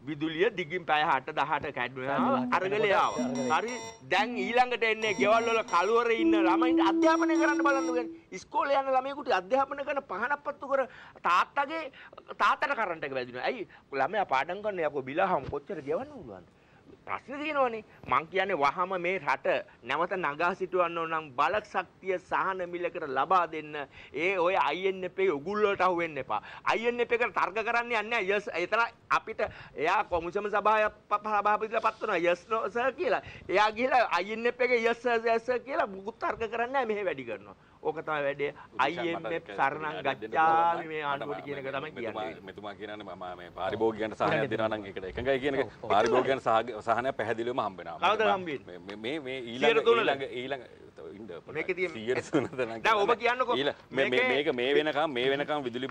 විදුලිය දිගින් පැය 8 18 කැඩුනා අරගලේ ආවා. හරි දැන් ඊළඟට එන්නේ ගෙවල් වල කලවරේ ඉන්න ළමයින්ට අධ්‍යාපනය කරන්න බලන්න උගන්. ඉස්කෝලේ යන ළමයෙකුට අධ්‍යාපනය කරන පහනක් පත්තු කර තාත්තගේ තාත්තට කරන්ට් එක වැදිනවා. ඇයි ළමයා පාඩම් කරන්නේ යකෝ බිලහම කොච්චර ගෙවන්න උළුවන්ද? ප්‍රශ්න තියෙනවනේ මං කියන්නේ වහම මේ රට නැවත නගා සිටවන්න ඕන නම් බල ශක්තිය සහන මිලකට ලබා දෙන්න ඒ ඔය IMF එකේ උගුල් වලට අහු වෙන්න එපා IMF එකට තර්ක කරන්න යන්නේ නැහැ යස් ඒතර අපිට එයා කොමිෂම සභාව සභාපතිලා පත් වෙනවා යස් සර් කියලා එයා ගිහලා IMF එකේ යස් සර් කියලා මුකුත් තර්ක කරන්නේ නැහැ මෙහෙ වැඩි කරනවා ඕක තමයි වැඩේ IMF සරණං ගච්ඡාමි මේ ආණ්ඩුවට කියන එක තමයි කියන්නේ මෙතුමා කියන්නේ මම මේ පාරිභෝගිකයන්ට සහනයක් දෙනවා නම් ඒකට එකඟයි කියන එක පාරිභෝගිකයන් සහනයක් පැහැදිලිවම හම්බ වෙනවා කවුද හම්බෙන්නේ මේ මේ ඊළඟ ඊළඟ මේක මේ වෙනකම් මේ වෙනකම් විදුලි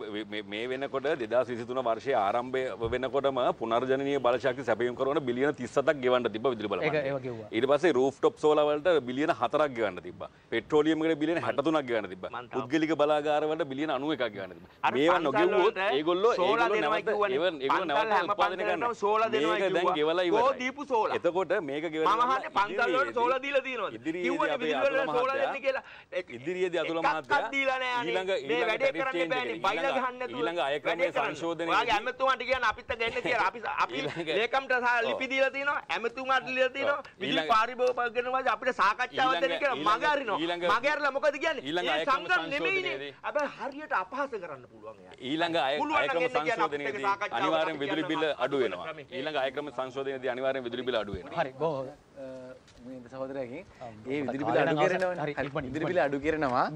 මේ වෙනකොට දෙදා සිතුන වර්ෂය ආරම්භය වෙනකොටම පුනර්ජනය බලශක්ති සැපයම් කරන බිලියන තිස්සතක් ගවන්න තිබ විදුලි බල ඊට පස්සේ රූෆ් ටොප් සෝලවලට බිලියන හතරක් ගවන්න තිබ පෙට්‍රෝලියමකට බිලියන හැටතුන තුනක් ගන්න තිබ පුද්ගලික බලාගාරවට බිලියන අනුව එකක් ගන්න තිබ මේවා නොගෙව්වොත් ඒගොල්ලෝ ඒගොල්ලෝ නැවත ඒවන් ඒගොල්ලෝ නැවත උත්පාදනය කරනවා සෝලා දෙනවා මේක දැන් ගෙවලා ඉවරයි ඕ දීපු සෝලා එතකොට මේක ගෙවලා මම අහන්නේ පන්සල් වල සෝලා දීලා තියෙනවද කිව්වනේ විදුලි වල සෝලා දෙන්න කියලා ඉදිරියේදී අතුල මහත්තයා එකක් දීලා නැහැ ඊළඟ මේ වැඩේ කරන්න බෑනේ බයිලා ගහන්න නැතුව ඊළඟ අයක්‍රමයේ සංශෝධනය ඔයාගේ ඇමතුමාට කියන්න අපිත් ගන්න කියලා අපි අපි ලේකම්ට ලිපි දීලා තියෙනවා ඇමතුමාට දීලා තියෙනවා විදුලි පාරිභෝගිකයන්ට අපිට සාකච්ඡාවක් දෙන්න කියලා මග අරිනවා මග අරලා මොකද කියන්නේ ඊළඟ අයකම සංශෝධනයේදී හැබැයි හරියට අපහාස කරන්න පුළුවන් එයා. ඊළඟ අයකම සංශෝධනයේදී අනිවාර්යෙන් විදුලි බිල අඩු වෙනවා. ඊළඟ අයකම සංශෝධනයේදී අනිවාර්යෙන් විදුලි බිල අඩු වෙනවා. හරි බොහොම මේ සහෝදරයගෙන් ඒ විදුලි බිල අඩු කරනවා. හරි විදුලි බිල අඩු කරනවා.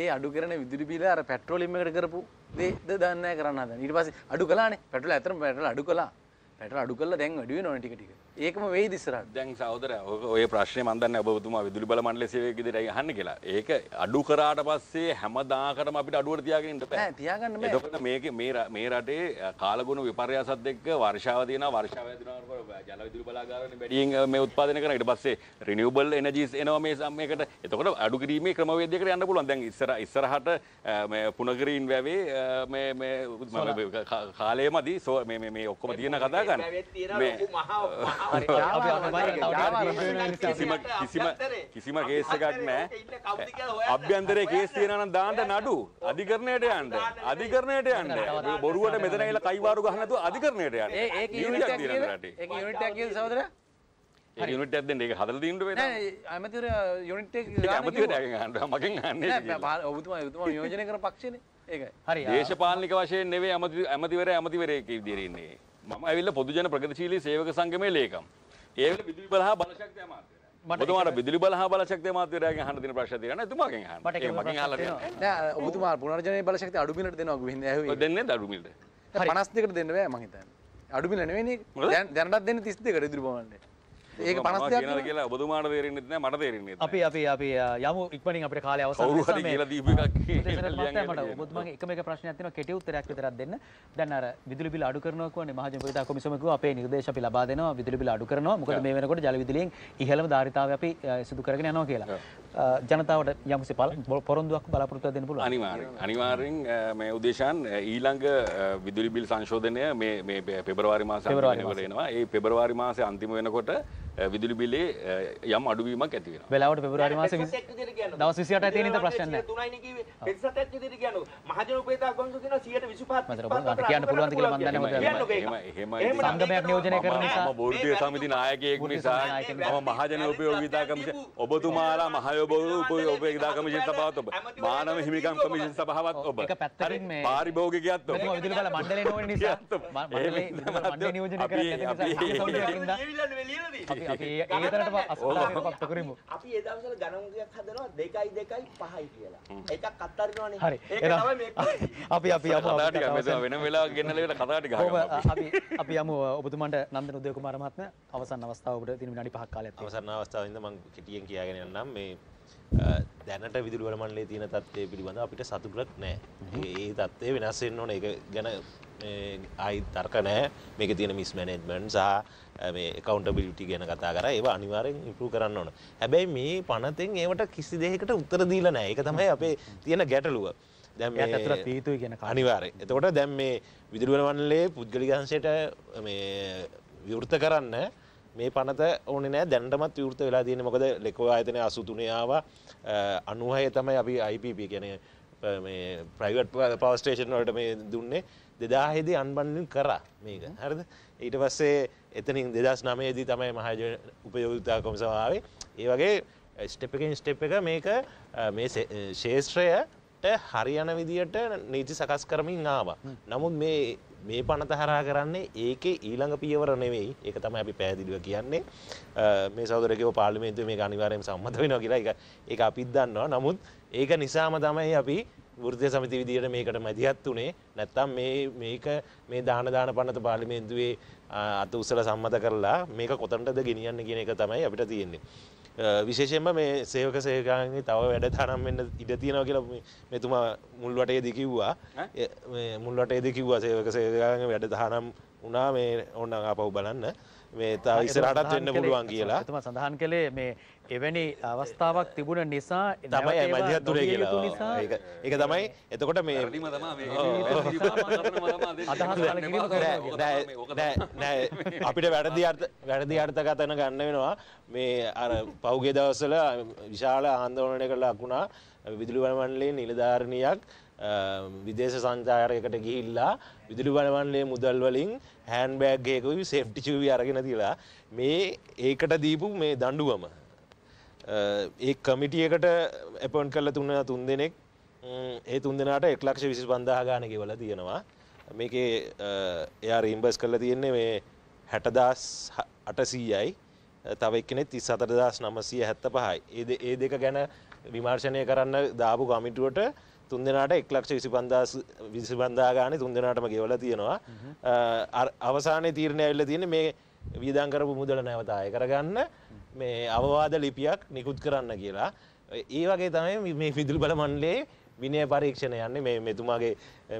ඒ අඩු කරන විදුලි බිල අර පෙට්‍රෝලියම් එකට කරපු දේද දන්නේ කරන්න හදන. ඊට පස්සේ අඩු කළානේ. පෙට්‍රෝල ඇත්තටම පෙට්‍රෝල අඩු කළා. පැටල අඩු කල්ල දැන් අඩුව නොන ටිකටික ඒකම වේ දිසර දැන් සහෝදර ඔය ප්‍රශ්නය මන්දන්න ඔබතුමා විදුලි බල මණ්ඩල සේවයකදිට හන්න කියලා ඒක අඩු කරාට පස්සේ හැමදාකටම අපිට අඩුවට තියාගෙනට පෑ තියාගන්න එතකොට මේක මේ රටේ කාලගුණ විපර්යාසත් එක්ක වර්ෂාව තියෙන වර්ෂාව ජල විදුලි බලාගාරන වැඩියෙන් මේ උත්පාදනය කරන ඊට පස්සේ රිනියුබල් එනර්ජීස් එනවා මේ සම්මයකට එතකොට අඩු කිරීමේ ක්‍රමවේදයකට යන්න පුළුවන් දැන් ඉස්සර ඉස්සරහට මේ පුනගරීන් වැවේ මේ මේ කාලය මදි සෝ මේ මේ ඔක්කොම තියෙන කතා ගන්න කිසිම කිසිම කිසිම කේස් එකක් නෑ අභ්‍යන්තරයේ කේස් තියෙනවා නම් දාන්න නඩු අධිකරණයට යන්න අධිකරණයට යන්න බොරුවට මෙතන ඇවිල්ලා කයිවාරු ගහන්න නැතුව අධිකරණයට යන්න ඒක යුනිට් එකක් කියලා ඒක යුනිට් එකක් කියලා සහෝදරයා යුනිට ඇද ඒක හදල දීට වෙන ඇමතිර යුනිට මකින් ඔබතුම යෝජන කර පක්ෂණ ඒ හරි දේශපාලික වශයෙන් නෙවේ ඇමති ඇමතිවර ඇමතිවරයක දිරන්නේ මම ඇවිල්ල පොදුජන ප්‍රගතිශීලී සේවක සංගමේ ලේකම්. ඒවල විදුලි බලහා බලශක්තිය මාත්‍යය. මට විදුලි බලහා බලශක්තිය මාත්‍යරයගෙන් අහන්න දෙන ප්‍රශ්න තියෙනවා. එතුමාගෙන් අහන්න. මට ඒක මගෙන් අහලා තියෙනවා. නෑ ඔබතුමා පුනර්ජනනයේ බලශක්තිය අඩු මිලට දෙනවා ගුහින්ද ඇහුවේ. දෙන්නේ අඩු මිලට. 52කට දෙන්න බෑ මං හිතන්නේ. අඩු මිල නෙවෙයි නේ. දැනටත් දෙන්නේ 32කට ඉදිරි ප්‍රමාණයට. ඒක පනස්යක් කියලා ඔබතුමාට තේරෙන්නේ නැහැ මට තේරෙන්නේ නැහැ. අපි අපි අපි යමු ඉක්මනින් අපිට කාලය අවසන් වෙනවා මේ. කවුරු හරි කියලා දීපු එකක් කියන්නේ. මට ඔබතුමාගේ එකම එක ප්‍රශ්නයක් තියෙනවා කෙටි උත්තරයක් විතරක් දෙන්න. දැන් අර විදුලි බිල අඩු කරනවා කියන්නේ මහජන ප්‍රතිපදා කොමිසම කිව්වා අපේ නිර්දේශ අපි ලබා දෙනවා විදුලි බිල අඩු කරනවා. මොකද මේ වෙනකොට ජල විදුලියෙන් ඉහළම ධාරිතාවය අපි සිදු කරගෙන යනවා කියලා. ජනතාවට යම්සි පොරොන්දුවක් බලාපොරොත්තු දෙන්න පුළුවන්. අනිවාර්යෙන් අනිවාර්යෙන් මේ උදේශාන් ඊළඟ විදුලි බිල් සංශෝධනය මේ මේ පෙබරවාරි මාසේ අන්තිමට එනවා. ඒ පෙබරවාරි මාසේ අන්තිම වෙනකොට විදුලි බිලේ යම් අඩුවීමක් ඇති වෙනවා. වෙලාවට පෙබරවාරි මාසේ 28 දවස් 28 තියෙන ඉඳ ප්‍රශ්න නැහැ. 3යි කිව්වේ 37ක් විදිහට කියනවා. මහජන උපේතා ගොන්දු කියනවා 125 මතර ඔබට කියන්න පුළුවන් ද කියලා මම දන්නේ මොකද. එහෙම එහෙම සංගමයක් නියෝජනය කරන නිසා මම බෝධිය සමිති නායකයෙක් නිසා මම මහජන උපයෝගිතා කමිෂන් ඔබතුමාලා මහයෝබෝධ උපයෝගිතා කමිෂන් සභාවත් ඔබ මානව හිමිකම් කමිෂන් සභාවත් ඔබ එක පැත්තකින් මේ පාරිභෝගිකයත් ඔබ මම විදුලි බල මණ්ඩලේ නෝන නිසා මණ්ඩලේ නියෝජනය කරන්නේ නිසා අපි හරි අපි ඒතරට අස්කලාට පත්ත කරමු. අපි ඒ දවස්වල ගණන්කයක් හදනවා 2යි 2යි 5යි කියලා. එකක් අත්හරිනවනේ. හරි. ඒක තමයි මේ අපි අපි යමු කතා ටිකක් මෙතන වෙන වෙලාවක් ගෙන්නලා ඉවර කතා ටික ගහගමු. අපි අපි යමු ඔබතුමන්ට නන්දන උදය කුමාර මහත්මයා අවසන් අවස්ථාව ඔබට 3 විනාඩි 5ක් කාලයක් තියෙනවා. අවසන් අවස්ථාවෙන්ද මම කෙටියෙන් කියගෙන යන්නම් මේ දැනට විදුරුවල මණ්ඩලේ තියෙන තත්ත්වය පිළිබඳ අපිට සතුටක් නෑ. ඒ තත්ත්වය වෙනස් වෙන්න ඕනේ. ඒක ගැන අයිත් තර්ක නෑ මේක තියෙන මිස් මැනෙජ්මන්් සහ මේ කවන්ටබිලිටි ගැන කතා කර ඒ අනිවාරෙන් ඉපරු කරන්න ඕන හැබැයි මේ පනතෙන් ඒවට කිසි දෙයකට උත්තර දීල නෑ එක තමයි අපේ තියෙන ගැටලුව දැම් ඇතර පීතුයි ගැන අනිවාරය එතකොට දැම් මේ විදුරුවන වන්නලේ පුද්ගලිගන්සයට විවෘත කරන්න මේ පනත ඕන නෑ දැන්ටමත් විවෘත වෙලා තියෙන මොකද ලෙකෝ අයතන අසුතුනයාව අනුහය තමයි අපි අයිපප කියන ප්‍රයිවට් පවස්ටේෂන් වලට මේ දුන්නේ දෙදාහෙද අන්බන්ඩින් කරා මේක හරිද ඊට පස්සේ එතනින් දෙදස් නමයේදී තමයි මහජ උපයෝගතා කොමසවාවේ ඒ වගේ ස්ටප්කින් ස්ටප් එක මේක මේ ශේෂත්‍රයට හරියන විදියට නීති සකස් කරමින් ආවා නමුත් මේ මේ පනතහරා කරන්නේ ඒකේ ඊළඟ පියවර නෙවෙයි ඒක තමයි අපි පැහැදිලිව කියන්නේ මේ සෞදරකව පාර්ලිමේන්තුව මේ අනිවාර්යෙන් සම්මත වෙනවා කියලා එක අපිත් දන්නවා නමුත් ඒක නිසාම තමයි අපි වෘතිය සමති විදියට මේකට මැදිහත් වනේ නැත්තම් මේක මේ දානදාන පන්නත පාලිමේන්දුවේ අත උසල සම්මත කරලා මේක කොතන්ටද ගෙනියන්න කියන එක තමයි අපිට තියෙන්නේ. විශේෂෙන්ම මේ සේවක සේකාගේ තව වැඩ තරම් වෙන්න ඉඩ තියෙනවා කියලා මෙතුමා මුල්වටේ දෙකිව්වා මුල්වටේ දෙකිව්වා සේවක සේකාගේ වැඩ තහනම් වනා මේ ඔන්න අපව් බලන්න මේ ඉස්සරහටත් වෙන්න පුළුවන් කියලා. එතුමා සඳහන් කළේ මේ එවැනි අවස්ථාවක් තිබුණ නිසා තමයි මැදිහත් උනේ කියලා. ඒක ඒක තමයි. එතකොට මේ වැඩිම තමයි මේ අපිට වැරදි අර්ථ වැරදි අර්ථකථන ගන්න වෙනවා. මේ අර පහුගිය දවස්වල විශාල ආන්දෝලනයකට ලක් වුණා විදුලි වන මණ්ඩලයේ නිලධාරිනියක් විදේශ සංචාරයකට ගිහිල්ලා විදුලි බලවන්ලේ මුදල් වලින් හෑන් බෑග්ගයකුයි සෙෆ්ටි චවී අරගෙන තිලා මේ ඒකට දීපු මේ දණ්ඩුවම ඒ කමිටියකට එපොන් කල්ල තුන්න තුන් දෙනෙක් ඒ තුන් දෙනාට එක්ලක්ෂ විසි බන්ධාගාන ගෙවල තියෙනවා මේක එයා රීම්බස් කරලා තියෙන්නේ මේ හැටදස් අටසීයයි තව එක්කෙනෙ තිස් අතරදස් නමසය හැත්ත පහයි ඒ ඒ දෙක ගැන විමර්ශනය කරන්න දාපු කමිටුවට තුන් දෙනාට එක් ලක්ෂ විසි පන්දා විසි බන්ධාගාන තුන් දෙනාටම ගෙවල තියෙනවා අවසානය තීරණය ඇල්ල තියෙන මේ විධන් කරපු මුදල නැවතාය කරගන්න මේ අවවාද ලිපියක් නිකුත් කරන්න කියලා ඒ වගේ තමයි මේ විදුල් බල මන්ලේ විනය පරීක්ෂණ යන්නේ මේ මෙතුමාගේ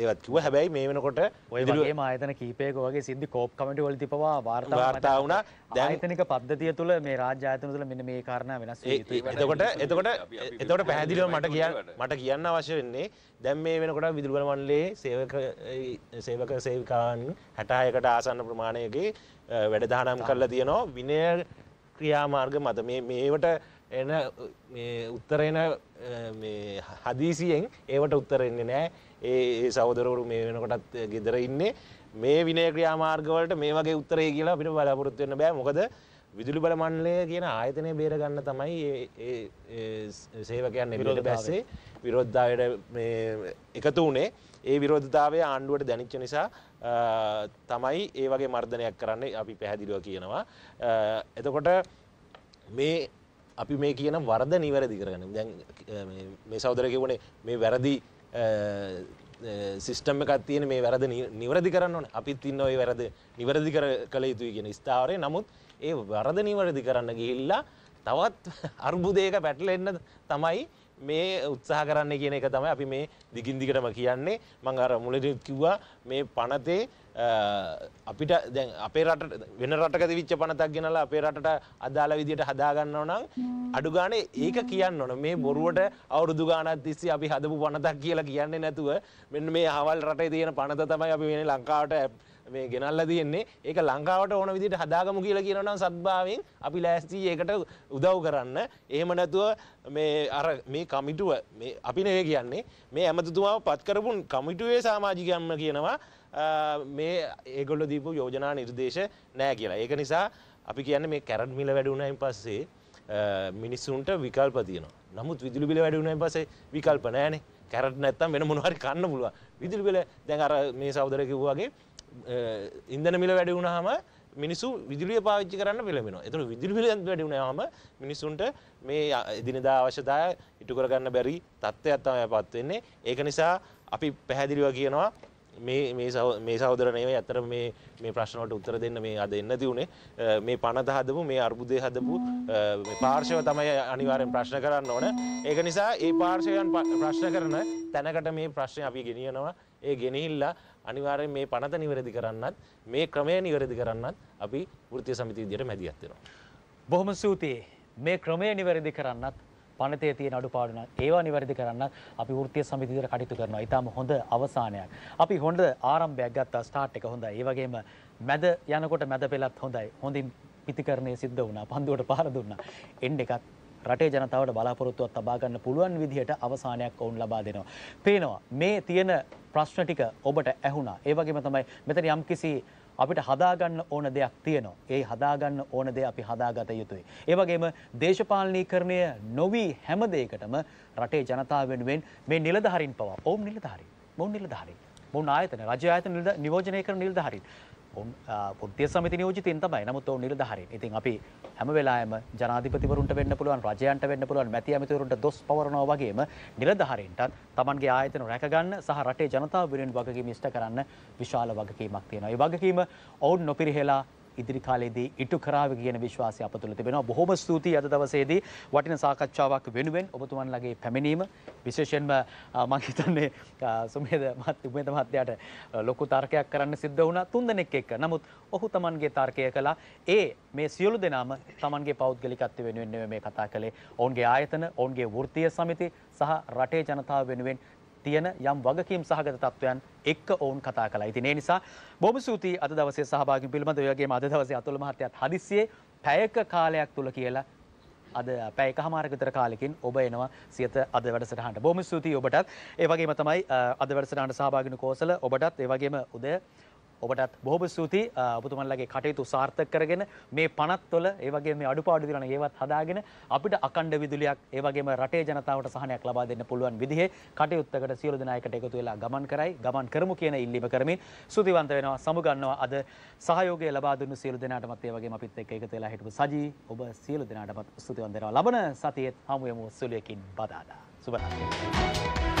ඒවත් කිව හැබැයි මේ වෙනකොට ඔයගේ ආයතන කීපයක වගේ සිද්ධි කෝප් කමටි වල තිපවා වාර්තා වාර්තා වුණා ආයතනික පද්ධතිය තුළ මේ රාජ්‍ය ආයතන තුළ මෙන්න මේ කාරණා වෙනස් එතකොට එතකොට එතකොට පැහැදිලිව මට කියන්න මට කියන්න අවශ්‍ය වෙන්නේ දැන් මේ වෙනකොට විදුලි මණ්ඩලයේ සේවක සේවක සේවිකාන් 66කට ආසන්න ප්‍රමාණයකේ වැඩ දහනම් කරලා තියෙනවා විනය ක්‍රියාමාර්ග මත මේ මේවට එන උත්තරෙන හදීසියෙන් ඒවට උත්තරෙන්නේ නෑ ඒ සෞදරවරු මේ වෙනකොටත් ගෙදර ඉන්නේ මේ විනය ක්‍රියාමාර්ගවලට මේ වගේ උත්තරේ කියලා අපිට බලාපොරොත්තු වෙන්න බෑ මොකද විදුලි බල මණ්ඩලය කියන ආයතනය බේරගන්න තමයි සේවකයන් විරෝධ බැස්සේ විරෝද්ධාවයට එකතු වනේ ඒ විරෝධතාවය ආණ්ඩුවට දැනිච්ච නිසා තමයි ඒ වගේ මර්ධනයක් කරන්න අපි පැහැදිලිව කියනවා. එතකොට මේ අපි මේ කියන වරද නිවැරදි කරගන්න දැන් මේ සෞදරකිවුණේ මේ වැරදි සිිස්ටම එකත් තියෙන මේ වැරද නිවරදි කරන්න ඕන අපිත් ඉන්න ඔය වැරද නිවැරදි කර කළ යුතුයි කියෙන ස්ථාවරය නමුත් ඒ වරද නිවැරදි කරන්න ගිහිල්ලා තවත් අර්බුදයක පැටලෙන්න තමයි මේ උත්සාහ කරන්න කියන එක තමයි අපි මේ දිගින්දිකටම කියන්නේ මං අර මුලට කිව්වා මේ පනතේ අපිට දැන් අපේ රට වෙන රටක දිවිච්ච පනතක් ගෙනලා අපේ රටට අදාළ විදියට හදාගන්නව නම් අඩු ගානේ ඒක කියන්න ඕන මේ බොරුවට අවුරුදු ගානක් තිස්සේ අපි හදපු පනතක් කියලා කියන්නේ නැතුව මෙන්න මේ අහවල් රටේ තියෙන පනත තමයි අපි වෙන ලංකාවට මේ ගෙනල්ලා තියෙන්නේ ඒක ලංකාවට ඕන විදිහට හදාගමු කියලා කියනවා නම් සත්භාවයෙන් අපි ලෑස්ති ඒකට උදව් කරන්න. එහෙම නැතුව මේ අර මේ කමිටුව මේ අපි නෙවෙයි කියන්නේ මේ ඇමතුතුමාව පත් කරපු කමිටුවේ සමාජිකයන්ම කියනවා මේ ඒගොල්ල දීපු යෝජනා නිර්දේශ නෑ කියලා ඒක නිසා අපි කියන්න මේ කැරට් මිල වැඩුණයින් පස්සේ මිනිස්සුන්ට විකල්ප තියෙනවා. නමුත් විදුලි බිල වැඩි වුණායින් පස්සේ විකල්ප නැහැනේ. කැරට් නැත්තම් වෙන මොනවා හරි කන්න පුළුවන්. විදුලි බිල දැන් අර මේ සහෝදරය කිව්වා වගේ ඉන්ධන මිල වැඩි වුණාම මිනිස්සු විදුලිය පාවිච්චි කරන්න පෙළඹෙනවා. ඒතර විදුලි බිල වැඩි වුණාම මිනිස්සුන්ට මේ එදිනදා අවශ්‍යතාවය ඉටු කරගන්න බැරි තත්ත්වයක් තමයි පත් වෙන්නේ. ඒක නිසා අපි පැහැදිලිව කියනවා මේ සෞදර නෙවේ ඇතර මේ ප්‍රශ්නවට උත්තර දෙන්න මේ අද එන්න තිවුණේ මේ පනත හදපු මේ අර්බුදය හදපු පාර්ශව තමයි අනිවාරෙන් ප්‍රශ්න කරන්න ඕන ඒක නිසා ඒ පාර්ශවයන් ප්‍රශ්න කරන තැනකට මේ ප්‍රශ්නය අපි ගෙනියනවා ඒ ගෙනහිල්ලා අනිවාරෙන් මේ පනත නිවැරදි කරන්නත් මේ ක්‍රමය නිවැරදි කරන්නත් අපි ෘතිය සමිති විදියට මැදිහත්වෙනවා. බොහොම සූතියි මේ ක්‍රමය නිවැරදි කරන්නත් පනතේ තියෙන අඩුපාඩු නම් ඒවා නිවැරදි කරන්න අපි වෘත්තීය සමිති විදිහට කටයුතු කරනවා. ඊටාම හොඳ අවසානයක්. අපි හොඳ ආරම්භයක් ගත්තා ස්ටාර්ට් එක හොඳයි. ඒ වගේම මැද යනකොට මැද පෙළත් හොඳයි. හොඳින් පිතිකරණය සිද්ධ වුණා. පන්දුවට පාර දුන්නා. එන්ඩ් එකත් රටේ ජනතාවට බලාපොරොත්තුවක් තබා ගන්න පුළුවන් විදිහට අවසානයක් ඔවුන් ලබා දෙනවා. පේනවා මේ තියෙන ප්‍රශ්න ටික ඔබට ඇහුණා. ඒ වගේම තමයි මෙතන යම්කිසි අපිට හදාගන්න ඕන දෙයක් තියෙනවා. ඒ හදාගන්න ඕන දේ අපි හදාගත යුතුයි. ඒ වගේම දේශපාලනීකරණය නොවි හැම දෙයකටම රටේ ජනතාව වෙනුවෙන් මේ නිලධාරීන් පවා. ඔවුන් නිලධාරීන්. මොවුන් නිලධාරීන්. මොවුන් ආයතන, රජ ආයතන නිලධාරීන් නියෝජනය කරන නිලධාරීන්. ඔවන් පුද්ධිය සමති නියෝජිතන් තමයි නමුත් ඔවුන් නිලධාරීන්. ඉතින් අපි හැම වෙලාවෙම ජනාධිපතිවරුන්ට වෙන්න පුළුවන්, රජයන්ට වෙන්න පුළුවන්, මැති ඇමතිවරුන්ට දොස් පවරනවා වගේම නිලධාරීන්ටත් Tamanගේ ආයතන රැකගන්න සහ රටේ ජනතාව වෙනුවෙන් වගකීම ඉෂ්ට කරන්න විශාල වගකීමක් තියෙනවා. ඒ වගකීම ඔවුන් නොපිරිහෙලා ඉදිරි කාලයේදී ඉටු කරාවි කියන විශ්වාසය අප තුළ තිබෙනවා. බොහොම ස්තුතියි අද දවසේදී වටින සාකච්ඡාවක් වෙනුවෙන් ඔබතුමන්ලගේ පැමිණීම විශේෂයෙන්ම මම හිතන්නේ සුමේද මහත්මයා මහත්මයාට ලොකු තර්කයක් කරන්න සිද්ධ වුණා තුන්දෙනෙක් එක්ක. නමුත් ඔහු තමන්ගේ තර්කය කළා. ඒ මේ සියලු දෙනාම තමන්ගේ පෞද්ගලිකත්වය වෙනුවෙන් නෙමෙයි මේ කතා කළේ. ඔවුන්ගේ ආයතන, ඔවුන්ගේ වෘත්තීය සමිති සහ රටේ ජනතාව වෙනුවෙන් තියෙන යම් වගකීම් සහගත තත්වයන් එක්ක ඔවුන් කතා කළා. ඉතින් ඒ නිසා බොහොම ස්තුතියි අද දවසේ සහභාගී පිළිබඳව ඒ වගේම අද දවසේ අතුල මහත්තයත් හදිස්සියේ පැයක කාලයක් තුල කියලා අද පැයක හමාරක විතර කාලෙකින් ඔබ එනවා සියත අද වැඩසටහනට. බොහොම ස්තුතියි ඔබටත්. ඒ වගේම තමයි අද වැඩසටහනට සහභාගී වුණු කෝසල ඔබටත් ඒ වගේම උදේ ඔබටත් බොහොම ස්තුතියි ඔබතුමන්ලගේ කටයුතු සාර්ථක කරගෙන මේ පනත්වල ඒ වගේම මේ අඩුපාඩු දිනන ඒවත් හදාගෙන අපිට අකණ්ඩ විදුලියක් ඒ වගේම රටේ ජනතාවට සහනයක් ලබා දෙන්න පුළුවන් විදිහේ කටයුත්තකට සියලු දෙනායකට එකතු වෙලා ගමන් කරයි ගමන් කරමු කියන ඉල්ලීම කරමින් ස්තුතිවන්ත වෙනවා සමුගන්නවා අද සහයෝගය ලබා දුන්නු සියලු දෙනාටමත් ඒ වගේම අපිත් එක්ක එකතු වෙලා හිටපු සජී ඔබ සියලු දෙනාටමත් ස්තුතිවන්ත වෙනවා ලබන සතියේත් හමු යමු සුළුවකින් බදාදා සුබ රාත්‍රියක්